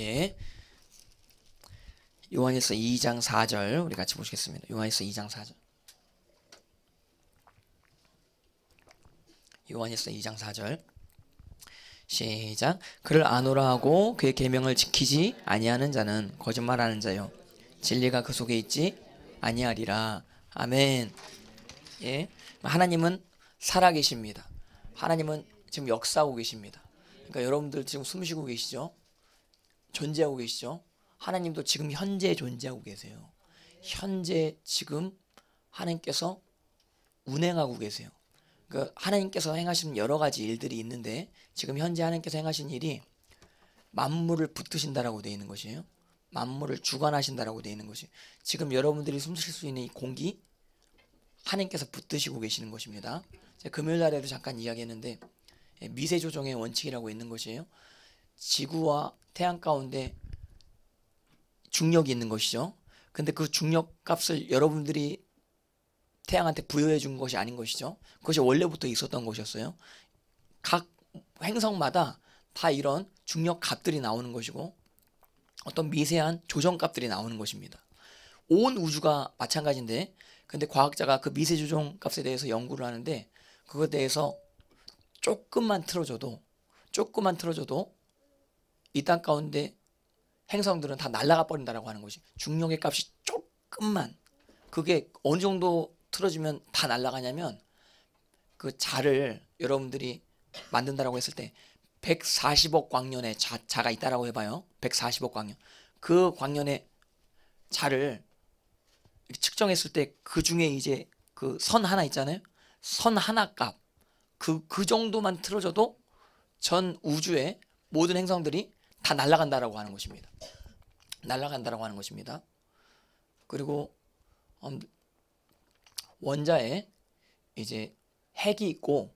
예. 요한일서 2장 4절 우리 같이 보시겠습니다. 요한일서 2장 4절. 요한일서 2장 4절. 시작. 그를 아노라 하고 그의 계명을 지키지 아니하는 자는 거짓말하는 자요. 진리가 그 속에 있지 아니하리라. 아멘. 예. 하나님은 살아 계십니다. 하나님은 지금 역사하고 계십니다. 그러니까 여러분들 지금 숨 쉬고 계시죠? 존재하고 계시죠? 하나님도 지금 현재 존재하고 계세요. 현재 지금 하나님께서 운행하고 계세요. 그 하나님께서 행하시는 여러 가지 일들이 있는데 지금 현재 하나님께서 행하신 일이 만물을 붙드신다라고 되어 있는 것이에요. 만물을 주관하신다라고 되어 있는 것이 지금 여러분들이 숨 쉴 수 있는 이 공기 하나님께서 붙드시고 계시는 것입니다. 제가 금요일 날에도 잠깐 이야기했는데 예, 미세 조정의 원칙이라고 있는 것이에요. 지구와 태양 가운데 중력이 있는 것이죠. 근데 그 중력 값을 여러분들이 태양한테 부여해 준 것이 아닌 것이죠. 그것이 원래부터 있었던 것이었어요. 각 행성마다 다 이런 중력 값들이 나오는 것이고 어떤 미세한 조정 값들이 나오는 것입니다. 온 우주가 마찬가지인데 근데 과학자가 그 미세 조정 값에 대해서 연구를 하는데 그것에 대해서 조금만 틀어줘도 조금만 틀어줘도 이땅 가운데 행성들은 다 날아가 버린다라고 하는 것이 중력의 값이 조금만 그게 어느 정도 틀어지면 다 날아가냐면 그 자를 여러분들이 만든다라고 했을 때 140억 광년의 자, 자가 있다라고 해봐요. 140억 광년. 그 광년의 자를 측정했을 때 그 중에 이제 그 선 하나 있잖아요. 선 하나 값. 그, 그 정도만 틀어져도 전 우주의 모든 행성들이 다 날아간다라고 하는 것입니다. 날아간다라고 하는 것입니다. 그리고 음, 원자에 이제 핵이 있고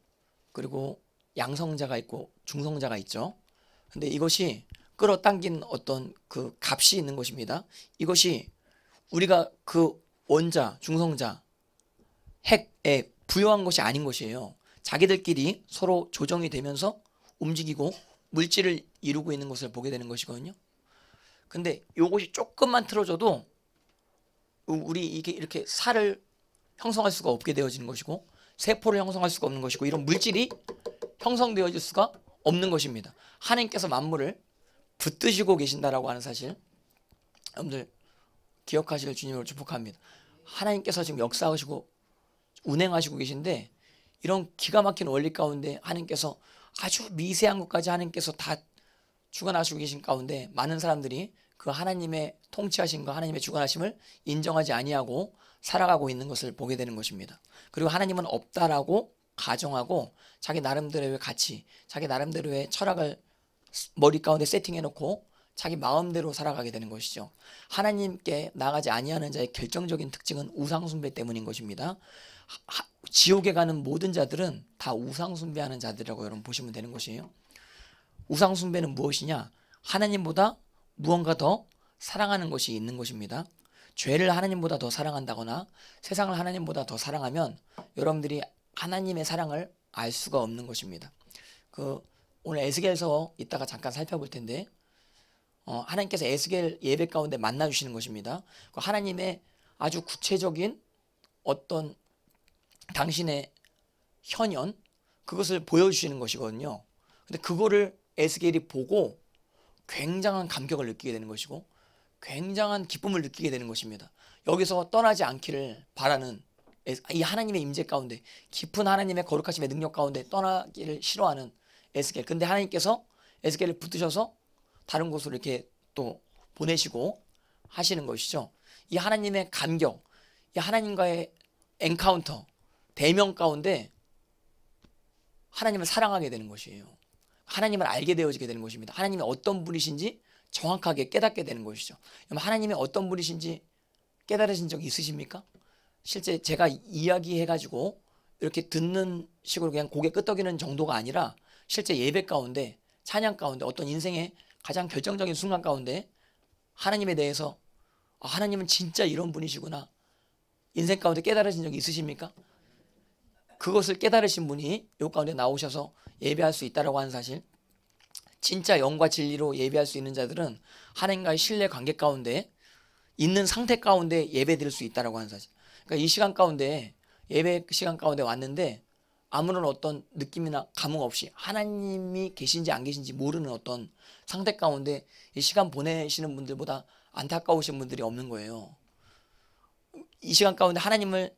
그리고 양성자가 있고 중성자가 있죠. 근데 이것이 끌어당긴 어떤 그 값이 있는 것입니다. 이것이 우리가 그 원자, 중성자, 핵에 부여한 것이 아닌 것이에요. 자기들끼리 서로 조정이 되면서 움직이고 물질을 이루고 있는 것을 보게 되는 것이거든요. 근데 요것이 조금만 틀어져도 우리 이게 이렇게 살을 형성할 수가 없게 되어지는 것이고 세포를 형성할 수가 없는 것이고 이런 물질이 형성되어질 수가 없는 것입니다. 하나님께서 만물을 붙드시고 계신다라고 하는 사실 여러분들 기억하실 시 주님으로 축복합니다. 하나님께서 지금 역사하시고 운행하시고 계신데 이런 기가 막힌 원리 가운데 하나님께서 아주 미세한 것까지 하나님께서 다 주관하시고 계신 가운데 많은 사람들이 그 하나님의 통치하신과 하나님의 주관하심을 인정하지 아니하고 살아가고 있는 것을 보게 되는 것입니다. 그리고 하나님은 없다라고 가정하고 자기 나름대로의 가치, 자기 나름대로의 철학을 머리 가운데 세팅해 놓고 자기 마음대로 살아가게 되는 것이죠. 하나님께 나가지 아니하는 자의 결정적인 특징은 우상 숭배 때문인 것입니다. 하, 지옥에 가는 모든 자들은 다 우상 숭배하는 자들이라고 여러분 보시면 되는 것이에요. 우상숭배는 무엇이냐? 하나님보다 무언가 더 사랑하는 것이 있는 것입니다. 죄를 하나님보다 더 사랑한다거나 세상을 하나님보다 더 사랑하면 여러분들이 하나님의 사랑을 알 수가 없는 것입니다. 그 오늘 에스겔서 이따가 잠깐 살펴볼 텐데 어, 하나님께서 에스겔 예배 가운데 만나 주시는 것입니다. 그 하나님의 아주 구체적인 어떤 당신의 현연 그것을 보여주시는 것이거든요. 근데 그거를 에스겔이 보고 굉장한 감격을 느끼게 되는 것이고 굉장한 기쁨을 느끼게 되는 것입니다. 여기서 떠나지 않기를 바라는 이 하나님의 임재 가운데 깊은 하나님의 거룩하심의 능력 가운데 떠나기를 싫어하는 에스겔. 근데 하나님께서 에스겔을 붙드셔서 다른 곳으로 이렇게 또 보내시고 하시는 것이죠. 이 하나님의 감격, 이 하나님과의 엔카운터, 대면 가운데 하나님을 사랑하게 되는 것이에요. 하나님을 알게 되어지게 되는 것입니다. 하나님이 어떤 분이신지 정확하게 깨닫게 되는 것이죠. 하나님이 어떤 분이신지 깨달으신 적 있으십니까? 실제 제가 이야기해가지고 이렇게 듣는 식으로 그냥 고개 끄덕이는 정도가 아니라 실제 예배 가운데 찬양 가운데 어떤 인생의 가장 결정적인 순간 가운데 하나님에 대해서 아, 하나님은 진짜 이런 분이시구나 인생 가운데 깨달으신 적 있으십니까? 그것을 깨달으신 분이 요 가운데 나오셔서 예배할 수 있다라고 하는 사실. 진짜 영과 진리로 예배할 수 있는 자들은 하나님과의 신뢰 관계 가운데 있는 상태 가운데 예배드릴 수 있다라고 하는 사실. 그러니까 이 시간 가운데 예배 시간 가운데 왔는데 아무런 어떤 느낌이나 감흥 없이 하나님이 계신지 안 계신지 모르는 어떤 상태 가운데 이 시간 보내시는 분들보다 안타까우신 분들이 없는 거예요. 이 시간 가운데 하나님을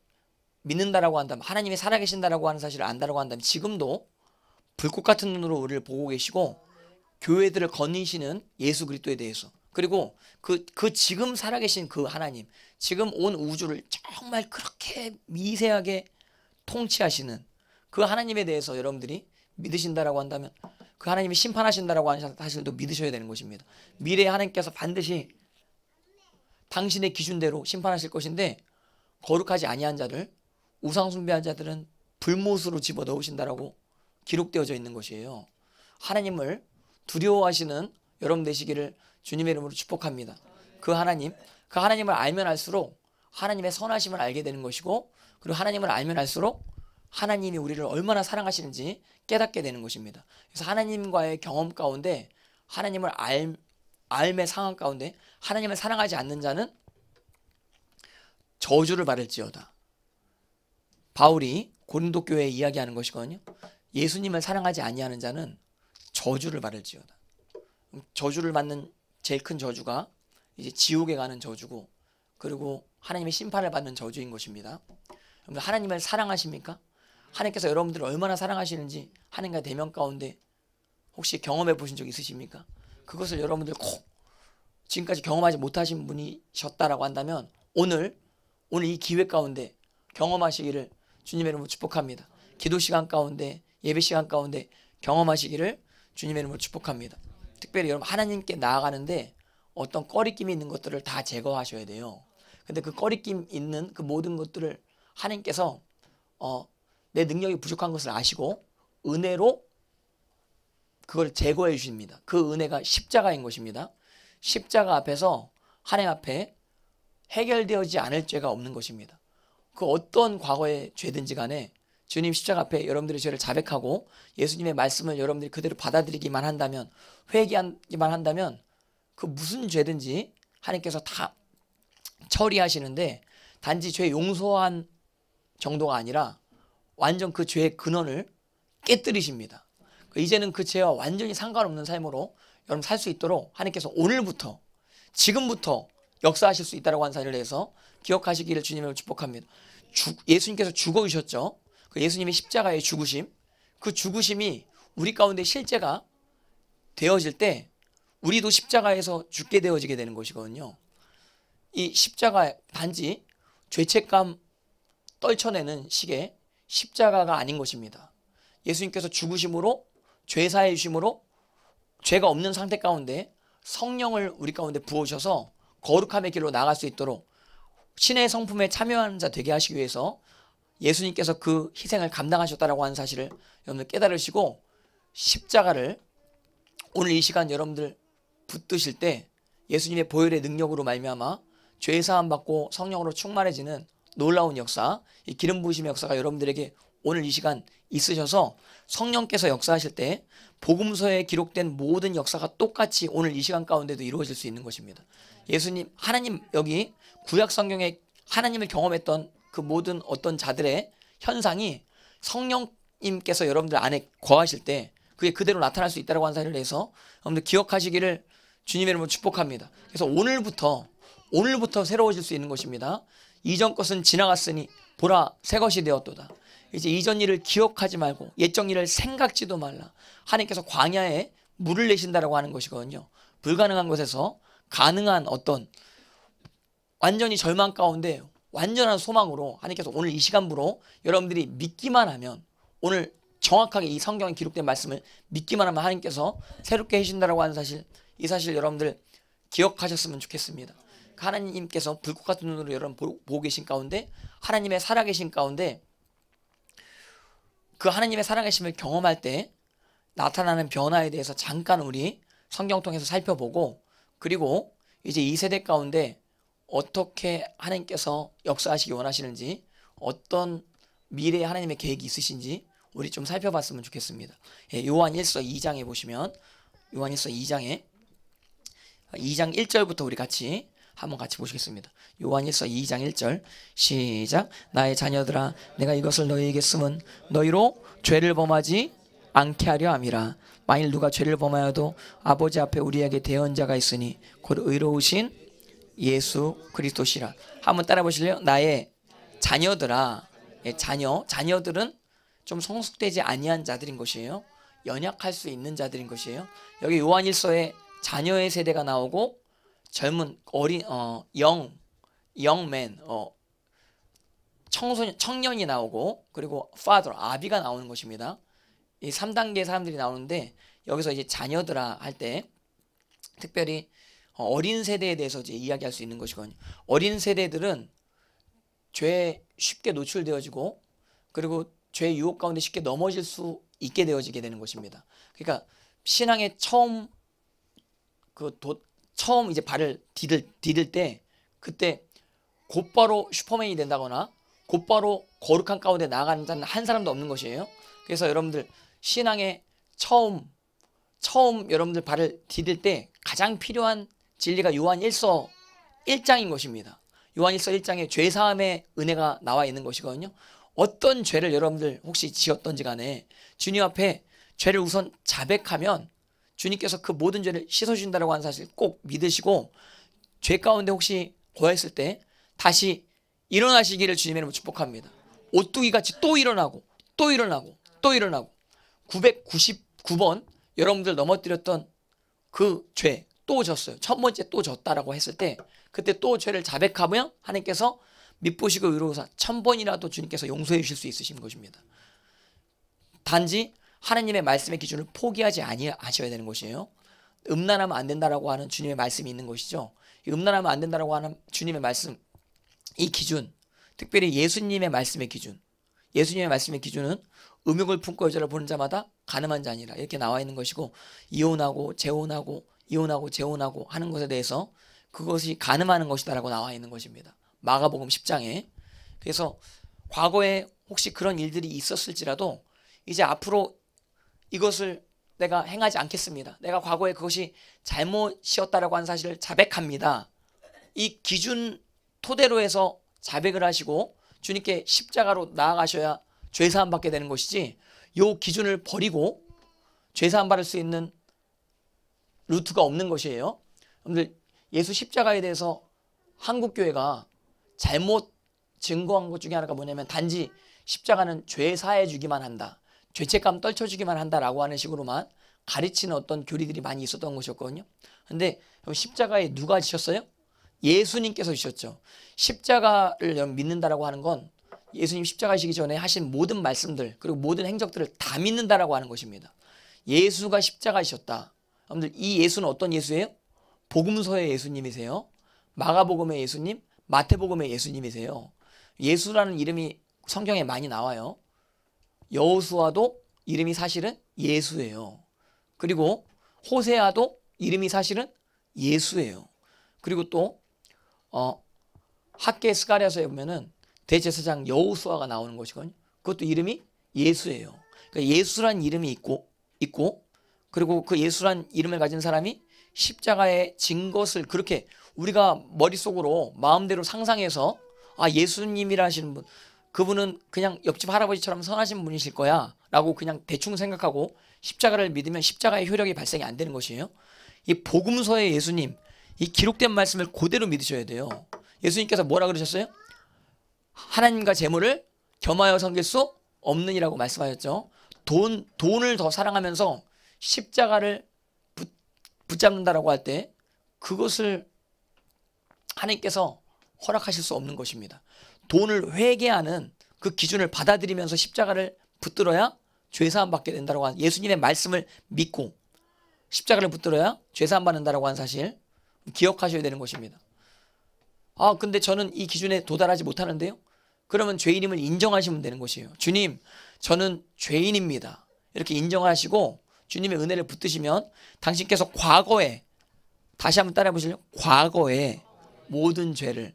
믿는다라고 한다면 하나님이 살아계신다라고 하는 사실을 안다라고 한다면 지금도 불꽃 같은 눈으로 우리를 보고 계시고 교회들을 거니시는 예수 그리스도에 대해서 그리고 그, 그 지금 살아계신 그 하나님 지금 온 우주를 정말 그렇게 미세하게 통치하시는 그 하나님에 대해서 여러분들이 믿으신다라고 한다면 그 하나님이 심판하신다라고 하는 사실도 믿으셔야 되는 것입니다. 미래의 하나님께서 반드시 당신의 기준대로 심판하실 것인데 거룩하지 아니한 자를 우상 숭배한 자들은 불못으로 집어넣으신다라고 기록되어져 있는 것이에요. 하나님을 두려워하시는 여러분 되시기를 주님의 이름으로 축복합니다. 그 하나님, 그 하나님을 알면 알수록 하나님의 선하심을 알게 되는 것이고 그리고 하나님을 알면 알수록 하나님이 우리를 얼마나 사랑하시는지 깨닫게 되는 것입니다. 그래서 하나님과의 경험 가운데 하나님을 알, 알매 상황 가운데 하나님을 사랑하지 않는 자는 저주를 받을지어다. 바울이 고린도 교회에 이야기하는 것이거든요. 예수님을 사랑하지 아니하는 자는 저주를 받을지어다. 저주를 받는 제일 큰 저주가 이제 지옥에 가는 저주고 그리고 하나님의 심판을 받는 저주인 것입니다. 여러분 하나님을 사랑하십니까? 하나님께서 여러분들을 얼마나 사랑하시는지 하나님과 대면 가운데 혹시 경험해 보신 적 있으십니까? 그것을 여러분들 꼭 지금까지 경험하지 못하신 분이셨다라고 한다면 오늘 오늘 이 기회 가운데 경험하시기를 주님의 이름으로 축복합니다. 기도 시간 가운데 예배 시간 가운데 경험하시기를 주님의 이름으로 축복합니다. 특별히 여러분 하나님께 나아가는데 어떤 꺼리낌이 있는 것들을 다 제거하셔야 돼요. 근데 그 꺼리낌 있는 그 모든 것들을 하나님께서 어, 내 능력이 부족한 것을 아시고 은혜로 그걸 제거해 주십니다. 그 은혜가 십자가인 것입니다. 십자가 앞에서 하나님 앞에 해결되어지 않을 죄가 없는 것입니다. 그 어떤 과거의 죄든지 간에 주님 십자가 앞에 여러분들의 죄를 자백하고 예수님의 말씀을 여러분들이 그대로 받아들이기만 한다면 회개하기만 한다면 그 무슨 죄든지 하나님께서 다 처리하시는데 단지 죄 용서한 정도가 아니라 완전 그 죄의 근원을 깨뜨리십니다. 그 이제는 그 죄와 완전히 상관없는 삶으로 여러분 살 수 있도록 하나님께서 오늘부터 지금부터 역사하실 수 있다라고 한사실을 대해서 기억하시기를 주님을 축복합니다. 주, 예수님께서 죽어주셨죠. 그 예수님의 십자가의 죽으심, 그 죽으심이 우리 가운데 실제가 되어질 때 우리도 십자가에서 죽게 되어지게 되는 것이거든요. 이 십자가 단지 죄책감 떨쳐내는 식의 십자가가 아닌 것입니다. 예수님께서 죽으심으로 죄사해 주심으로 죄가 없는 상태 가운데 성령을 우리 가운데 부으셔서 거룩함의 길로 나갈 수 있도록 신의 성품에 참여하는 자 되게 하시기 위해서 예수님께서 그 희생을 감당하셨다라고 하는 사실을 여러분들 깨달으시고 십자가를 오늘 이 시간 여러분들 붙드실 때 예수님의 보혈의 능력으로 말미암아 죄 사함 받고 성령으로 충만해지는 놀라운 역사, 이 기름 부으심의 역사가 여러분들에게 오늘 이 시간 있으셔서 성령께서 역사하실 때 복음서에 기록된 모든 역사가 똑같이 오늘 이 시간 가운데도 이루어질 수 있는 것입니다. 예수님 하나님 여기 구약 성경에 하나님을 경험했던 그 모든 어떤 자들의 현상이 성령님께서 여러분들 안에 거하실 때 그게 그대로 나타날 수 있다라고 는 사실을 해서 여러분들 기억하시기를 주님의 이름으로 축복합니다. 그래서 오늘부터 오늘부터 새로워질 수 있는 것입니다. 이전 것은 지나갔으니 보라 새 것이 되었도다. 이제 이전 일을 기억하지 말고 옛적 일을 생각지도 말라. 하나님께서 광야에 물을 내신다라고 하는 것이거든요. 불가능한 것에서 가능한 어떤 완전히 절망 가운데 완전한 소망으로 하나님께서 오늘 이 시간부로 여러분들이 믿기만 하면 오늘 정확하게 이 성경에 기록된 말씀을 믿기만 하면 하나님께서 새롭게 해주신다라고 하는 사실 이 사실 여러분들 기억하셨으면 좋겠습니다. 그 하나님께서 불꽃 같은 눈으로 여러분 보고 계신 가운데 하나님의 살아계신 가운데 그 하나님의 살아계심을 경험할 때 나타나는 변화에 대해서 잠깐 우리 성경 통해서 살펴보고 그리고 이제 이 세대 가운데 어떻게 하나님께서 역사하시기 원하시는지 어떤 미래에 하나님의 계획이 있으신지 우리 좀 살펴봤으면 좋겠습니다. 예, 요한 1서 2장에 보시면 요한 1서 2장에 2장 1절부터 우리 같이 한번 같이 보시겠습니다. 요한일서 2장 1절 시작 나의 자녀들아 내가 이것을 너희에게 쓰면 너희로 죄를 범하지 않게 하려 함이라 만일 누가 죄를 범하여도 아버지 앞에 우리에게 대언자가 있으니 곧 의로우신 예수 그리스도시라. 한번 따라 보실래요? 나의 자녀들아. 예, 자녀. 자녀들은 좀 성숙되지 아니한 자들인 것이에요. 연약할 수 있는 자들인 것이에요. 여기 요한일서에 자녀의 세대가 나오고 젊은 어린 어 영, 영맨 어 청소년 청년이 나오고 그리고 father 아비가 나오는 것입니다. 이 3단계 사람들이 나오는데 여기서 이제 자녀들아 할 때 특별히 어, 어린 세대에 대해서 이제 이야기할 수 있는 것이거든요. 어린 세대들은 죄에 쉽게 노출되어지고 그리고 죄의 유혹 가운데 쉽게 넘어질 수 있게 되어지게 되는 것입니다. 그러니까 신앙의 처음 그 도, 처음 이제 발을 디딜 디딜 때 그때 곧바로 슈퍼맨이 된다거나 곧바로 거룩한 가운데 나아가는 자는 한 사람도 없는 것이에요. 그래서 여러분들 신앙의 처음 처음 여러분들 발을 디딜 때 가장 필요한 진리가 요한 일서 1장인 것입니다. 요한 1서 1장에 죄 사함의 은혜가 나와 있는 것이거든요. 어떤 죄를 여러분들 혹시 지었던지 간에 주님 앞에 죄를 우선 자백하면 주님께서 그 모든 죄를 씻어주다라고 하는 사실 꼭 믿으시고 죄 가운데 혹시 고했을 때 다시 일어나시기를 주님의 이름으로 축복합니다. 오뚜기같이 또 일어나고 또 일어나고 또 일어나고 999번 여러분들 넘어뜨렸던 그 죄, 또 졌어요. 첫 번째 또 졌다라고 했을 때 그때 또 죄를 자백하면 하나님께서 미보시고 의로우사 천 번이라도 주님께서 용서해 주실 수 있으신 것입니다. 단지 하나님의 말씀의 기준을 포기하지 아니하셔야 되는 것이에요. 음란하면 안 된다라고 하는 주님의 말씀이 있는 것이죠. 음란하면 안 된다라고 하는 주님의 말씀 이 기준 특별히 예수님의 말씀의 기준 예수님의 말씀의 기준은 음욕을 품고 여자를 보는 자마다 가늠한 자 아니라 이렇게 나와 있는 것이고 이혼하고 재혼하고 이혼하고 재혼하고 하는 것에 대해서 그것이 가늠하는 것이다라고 나와 있는 것입니다. 마가복음 10장에. 그래서 과거에 혹시 그런 일들이 있었을지라도 이제 앞으로 이것을 내가 행하지 않겠습니다. 내가 과거에 그것이 잘못이었다라고 한 사실을 자백합니다. 이 기준 토대로 해서 자백을 하시고 주님께 십자가로 나아가셔야 죄사함 받게 되는 것이지 요 기준을 버리고 죄사함 받을 수 있는 루트가 없는 것이에요. 여러분들 예수 십자가에 대해서 한국 교회가 잘못 증거한 것 중에 하나가 뭐냐면 단지 십자가는 죄 사해 주기만 한다. 죄책감 떨쳐 주기만 한다라고 하는 식으로만 가르치는 어떤 교리들이 많이 있었던 것이었거든요. 근데 십자가에 누가 지셨어요? 예수님께서 지셨죠. 십자가를 믿는다라고 하는 건 예수님 십자가시기 전에 하신 모든 말씀들 그리고 모든 행적들을 다 믿는다라고 하는 것입니다. 예수가 십자가이셨다. 여러분들 이 예수는 어떤 예수예요? 복음서의 예수님이세요. 마가복음의 예수님, 마태복음의 예수님이세요. 예수라는 이름이 성경에 많이 나와요. 여호수아도 이름이 사실은 예수예요. 그리고 호세아도 이름이 사실은 예수예요. 그리고 또 어, 학계 스가랴서에 보면은 대제사장 여호수아가 나오는 것이거든요. 그것도 이름이 예수예요. 그러니까 예수란 이름이 있고 있고 그리고 그 예수란 이름을 가진 사람이 십자가에 진 것을 그렇게 우리가 머릿속으로 마음대로 상상해서 아 예수님이라 하시는 분 그분은 그냥 옆집 할아버지처럼 선하신 분이실 거야 라고 그냥 대충 생각하고 십자가를 믿으면 십자가의 효력이 발생이 안 되는 것이에요 이 복음서의 예수님 이 기록된 말씀을 그대로 믿으셔야 돼요 예수님께서 뭐라 그러셨어요? 하나님과 재물을 겸하여 섬길 수 없느니라고 말씀하셨죠 돈, 돈을 더 사랑하면서 십자가를 붙, 붙잡는다라고 할 때 그것을 하나님께서 허락하실 수 없는 것입니다. 돈을 회개하는 그 기준을 받아들이면서 십자가를 붙들어야 죄사함 받게 된다라고 한 예수님의 말씀을 믿고 십자가를 붙들어야 죄사함 받는다라고 한 사실 기억하셔야 되는 것입니다. 아 근데 저는 이 기준에 도달하지 못하는데요. 그러면 죄인임을 인정하시면 되는 것이에요. 주님, 저는 죄인입니다. 이렇게 인정하시고 주님의 은혜를 붙드시면 당신께서 과거에 다시 한번 따라해 보실래요? 과거에 모든 죄를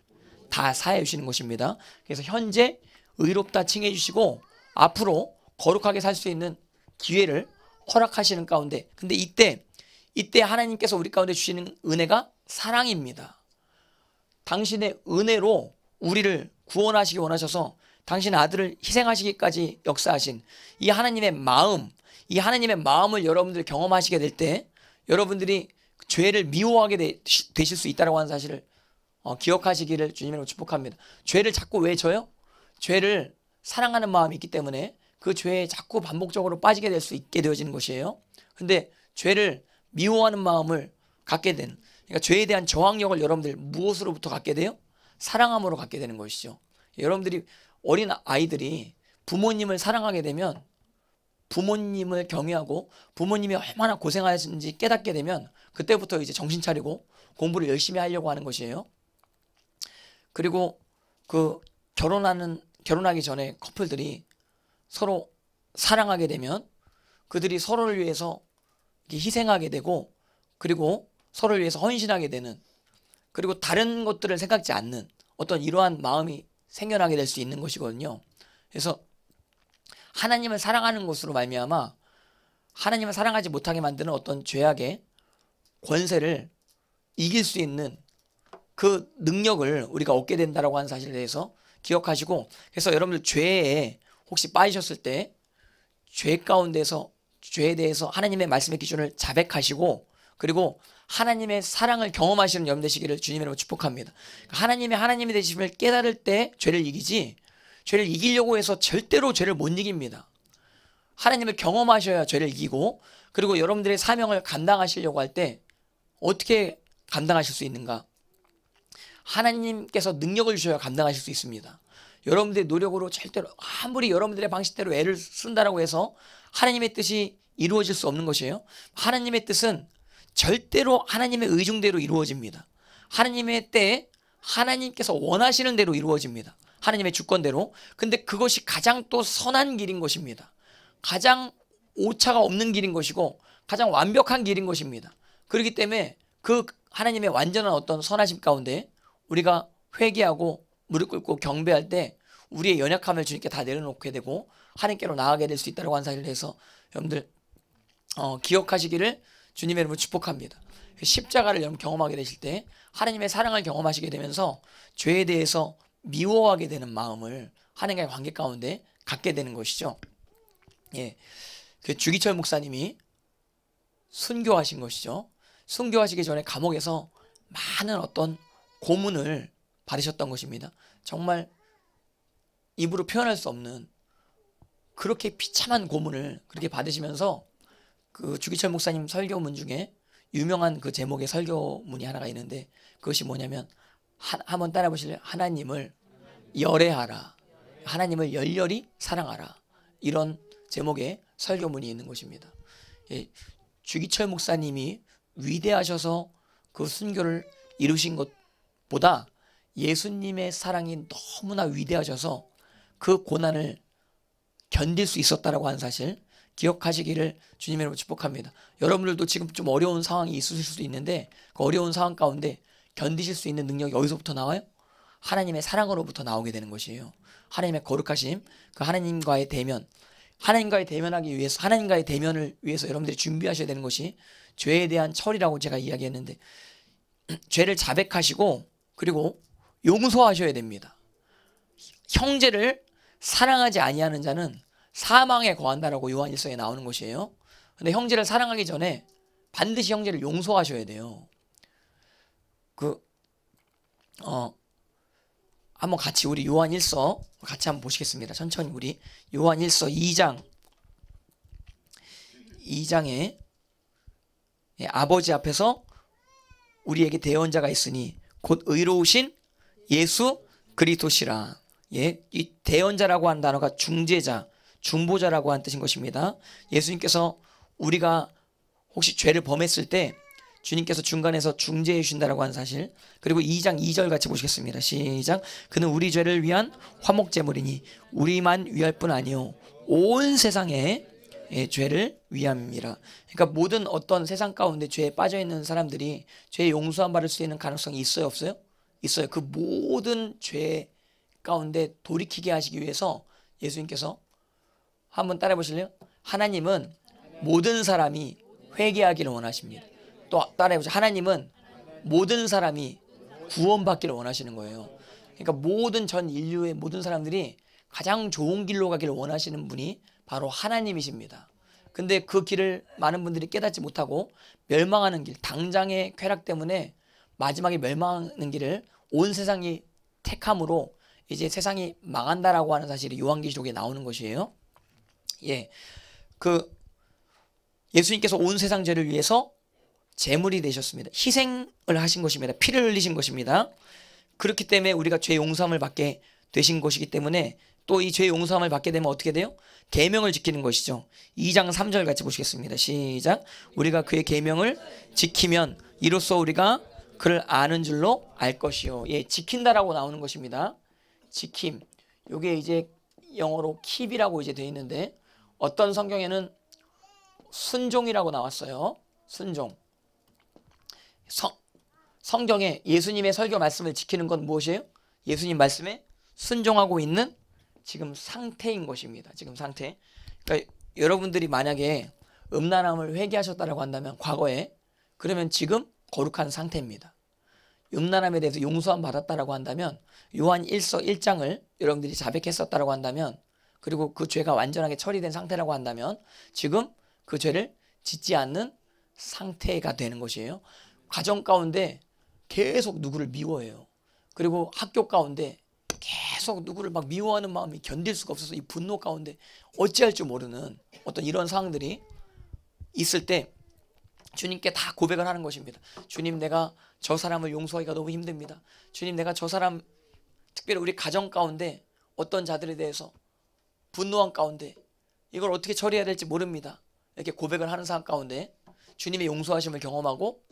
다 사해 주시는 것입니다. 그래서 현재 의롭다 칭해 주시고 앞으로 거룩하게 살 수 있는 기회를 허락하시는 가운데 근데 이때 이때 하나님께서 우리 가운데 주시는 은혜가 사랑입니다. 당신의 은혜로 우리를 구원하시기 원하셔서 당신 아들을 희생하시기까지 역사하신 이 하나님의 마음, 이 하나님의 마음을 여러분들이 경험하시게 될 때 여러분들이 죄를 미워하게 되, 되실 수 있다라고 하는 사실을 어, 기억하시기를 주님으로 축복합니다. 죄를 자꾸 왜 져요? 죄를 사랑하는 마음이 있기 때문에 그 죄에 자꾸 반복적으로 빠지게 될 수 있게 되어지는 것이에요. 근데 죄를 미워하는 마음을 갖게 된 그러니까 죄에 대한 저항력을 여러분들 무엇으로부터 갖게 돼요? 사랑함으로 갖게 되는 것이죠. 여러분들이 어린 아이들이 부모님을 사랑하게 되면 부모님을 경외하고 부모님이 얼마나 고생하셨는지 깨닫게 되면 그때부터 이제 정신 차리고 공부를 열심히 하려고 하는 것이에요. 그리고 그 결혼하는 결혼하기 전에 커플들이 서로 사랑하게 되면 그들이 서로를 위해서 희생하게 되고 그리고 서로를 위해서 헌신하게 되는 그리고 다른 것들을 생각지 않는 어떤 이러한 마음이 생겨나게 될 수 있는 것이거든요. 그래서 하나님을 사랑하는 것으로 말미암아 하나님을 사랑하지 못하게 만드는 어떤 죄악의 권세를 이길 수 있는 그 능력을 우리가 얻게 된다라고 하는 사실에 대해서 기억하시고 그래서 여러분들 죄에 혹시 빠지셨을 때 죄 가운데서 죄에 대해서 하나님의 말씀의 기준을 자백하시고 그리고 하나님의 사랑을 경험하시는 염러 되시기를 주님의 이으로 축복합니다. 그러니까 하나님의 하나님이 되심을 깨달을 때 죄를 이기지 죄를 이기려고 해서 절대로 죄를 못 이깁니다. 하나님을 경험하셔야 죄를 이기고 그리고 여러분들의 사명을 감당하시려고 할 때 어떻게 감당하실 수 있는가? 하나님께서 능력을 주셔야 감당하실 수 있습니다. 여러분들의 노력으로 절대로 아무리 여러분들의 방식대로 애를 쓴다라고 해서 하나님의 뜻이 이루어질 수 없는 것이에요. 하나님의 뜻은 절대로 하나님의 의중대로 이루어집니다. 하나님의 때 하나님께서 원하시는 대로 이루어집니다. 하나님의 주권대로. 근데 그것이 가장 또 선한 길인 것입니다. 가장 오차가 없는 길인 것이고 가장 완벽한 길인 것입니다. 그렇기 때문에 그 하나님의 완전한 어떤 선하심 가운데 우리가 회개하고 무릎 꿇고 경배할 때 우리의 연약함을 주님께 다 내려놓게 되고 하나님께로 나아가게 될 수 있다고 한 사실을 해서 여러분들 어, 기억하시기를 주님의 이름으로 축복합니다. 십자가를 여러분 경험하게 되실 때 하나님의 사랑을 경험하시게 되면서 죄에 대해서 미워하게 되는 마음을 하나님과의 관계 가운데 갖게 되는 것이죠. 예. 그 주기철 목사님이 순교하신 것이죠. 순교하시기 전에 감옥에서 많은 어떤 고문을 받으셨던 것입니다. 정말 입으로 표현할 수 없는 그렇게 비참한 고문을 그렇게 받으시면서 그 주기철 목사님 설교문 중에 유명한 그 제목의 설교문이 하나가 있는데 그것이 뭐냐면 한번 따라 보실래요? 하나님을 열애하라. 하나님을 열렬히 사랑하라. 이런 제목의 설교문이 있는 것입니다. 예, 주기철 목사님이 위대하셔서 그 순교를 이루신 것보다 예수님의 사랑이 너무나 위대하셔서 그 고난을 견딜 수 있었다라고 하는 사실 기억하시기를 주님의 이름으로 축복합니다. 여러분들도 지금 좀 어려운 상황이 있으실 수도 있는데 그 어려운 상황 가운데 견디실 수 있는 능력이 어디서부터 나와요? 하나님의 사랑으로부터 나오게 되는 것이에요. 하나님의 거룩하심, 그 하나님과의 대면, 하나님과의 대면하기 위해서 하나님과의 대면을 위해서 여러분들이 준비하셔야 되는 것이 죄에 대한 처리라고 제가 이야기했는데 죄를 자백하시고 그리고 용서하셔야 됩니다. 형제를 사랑하지 아니하는 자는 사망에 거한다라고 요한일서에 나오는 것이에요. 근데 형제를 사랑하기 전에 반드시 형제를 용서하셔야 돼요. 그어 한번 같이 우리 요한 일서 같이 한번 보시겠습니다. 천천히 우리 요한 1서 2장 2장에 예, 아버지 앞에서 우리에게 대언자가 있으니 곧 의로우신 예수 그리스도시라. 예, 이 대언자라고 한 단어가 중재자, 중보자라고 한 뜻인 것입니다. 예수님께서 우리가 혹시 죄를 범했을 때 주님께서 중간에서 중재해 주신다라고 하는 사실. 그리고 2장 2절 같이 보시겠습니다. 시작. 그는 우리 죄를 위한 화목 제물이니 우리만 위할 뿐 아니요 온 세상에 예, 죄를 위함이라. 그러니까 모든 어떤 세상 가운데 죄에 빠져 있는 사람들이 죄 용서함 받을 수 있는 가능성이 있어요, 없어요? 있어요. 그 모든 죄 가운데 돌이키게 하시기 위해서 예수님께서 한번 따라해 보실래요? 하나님은 모든 사람이 회개하기를 원하십니다. 또 따라해 보세요. 하나님은 모든 사람이 구원받기를 원하시는 거예요. 그러니까 모든 전 인류의 모든 사람들이 가장 좋은 길로 가기를 원하시는 분이 바로 하나님이십니다. 근데 그 길을 많은 분들이 깨닫지 못하고 멸망하는 길, 당장의 쾌락 때문에 마지막에 멸망하는 길을 온 세상이 택함으로 이제 세상이 망한다라고 하는 사실이 요한계시록에 나오는 것이에요. 예. 그 예수님께서 온 세상 죄를 위해서 재물이 되셨습니다. 희생을 하신 것입니다. 피를 흘리신 것입니다. 그렇기 때문에 우리가 죄 용서함을 받게 되신 것이기 때문에 또 이 죄 용서함을 받게 되면 어떻게 돼요? 계명을 지키는 것이죠. 2장 3절 같이 보시겠습니다. 시작. 우리가 그의 계명을 지키면 이로써 우리가 그를 아는 줄로 알 것이요. 예, 지킨다라고 나오는 것입니다. 지킴. 요게 이제 영어로 k e 이라고 이제 돼 있는데 어떤 성경에는 순종이라고 나왔어요. 순종. 성, 성경에 예수님의 설교 말씀을 지키는 건 무엇이에요? 예수님 말씀에 순종하고 있는 지금 상태인 것입니다. 지금 상태. 그러니까 여러분들이 만약에 음란함을 회개하셨다라고 한다면 과거에 그러면 지금 거룩한 상태입니다. 음란함에 대해서 용서함 받았다라고 한다면 요한 1서 1장을 여러분들이 자백했었다라고 한다면 그리고 그 죄가 완전하게 처리된 상태라고 한다면 지금 그 죄를 짓지 않는 상태가 되는 것이에요. 가정 가운데 계속 누구를 미워해요. 그리고 학교 가운데 계속 누구를 막 미워하는 마음이 견딜 수가 없어서 이 분노 가운데 어찌할 줄 모르는 어떤 이런 상황들이 있을 때 주님께 다 고백을 하는 것입니다. 주님 내가 저 사람을 용서하기가 너무 힘듭니다. 주님 내가 저 사람 특별히 우리 가정 가운데 어떤 자들에 대해서 분노한 가운데 이걸 어떻게 처리해야 될지 모릅니다. 이렇게 고백을 하는 상황 가운데 주님의 용서하심을 경험하고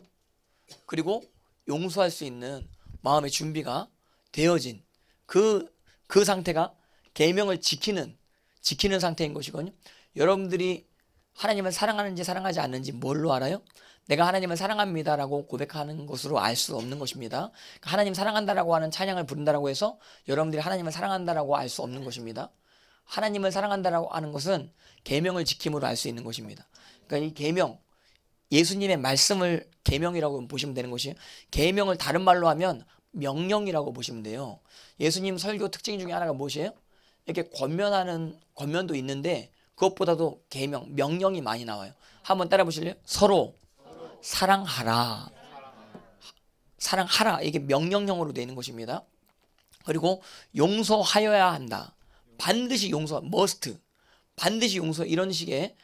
그리고 용서할 수 있는 마음의 준비가 되어진 그, 그 상태가 계명을 지키는 지키는 상태인 것이거든요. 여러분들이 하나님을 사랑하는지 사랑하지 않는지 뭘로 알아요? 내가 하나님을 사랑합니다라고 고백하는 것으로 알 수 없는 것입니다. 그러니까 하나님 사랑한다라고 하는 찬양을 부른다라고 해서 여러분들이 하나님을 사랑한다라고 알 수 없는 것입니다. 하나님을 사랑한다라고 하는 것은 계명을 지킴으로 알 수 있는 것입니다. 그러니까 이 계명 예수님의 말씀을 계명이라고 보시면 되는 것이 계명을 다른 말로 하면 명령이라고 보시면 돼요. 예수님 설교 특징 중에 하나가 무엇이에요? 이렇게 권면하는 권면도 있는데 그것보다도 계명, 명령이 많이 나와요. 한번 따라 보실래요? 서로 사랑하라. 사랑하라. 이게 명령형으로 되어 있는 것입니다. 그리고 용서하여야 한다. 반드시 용서, 머스트. 반드시 용서 이런 식의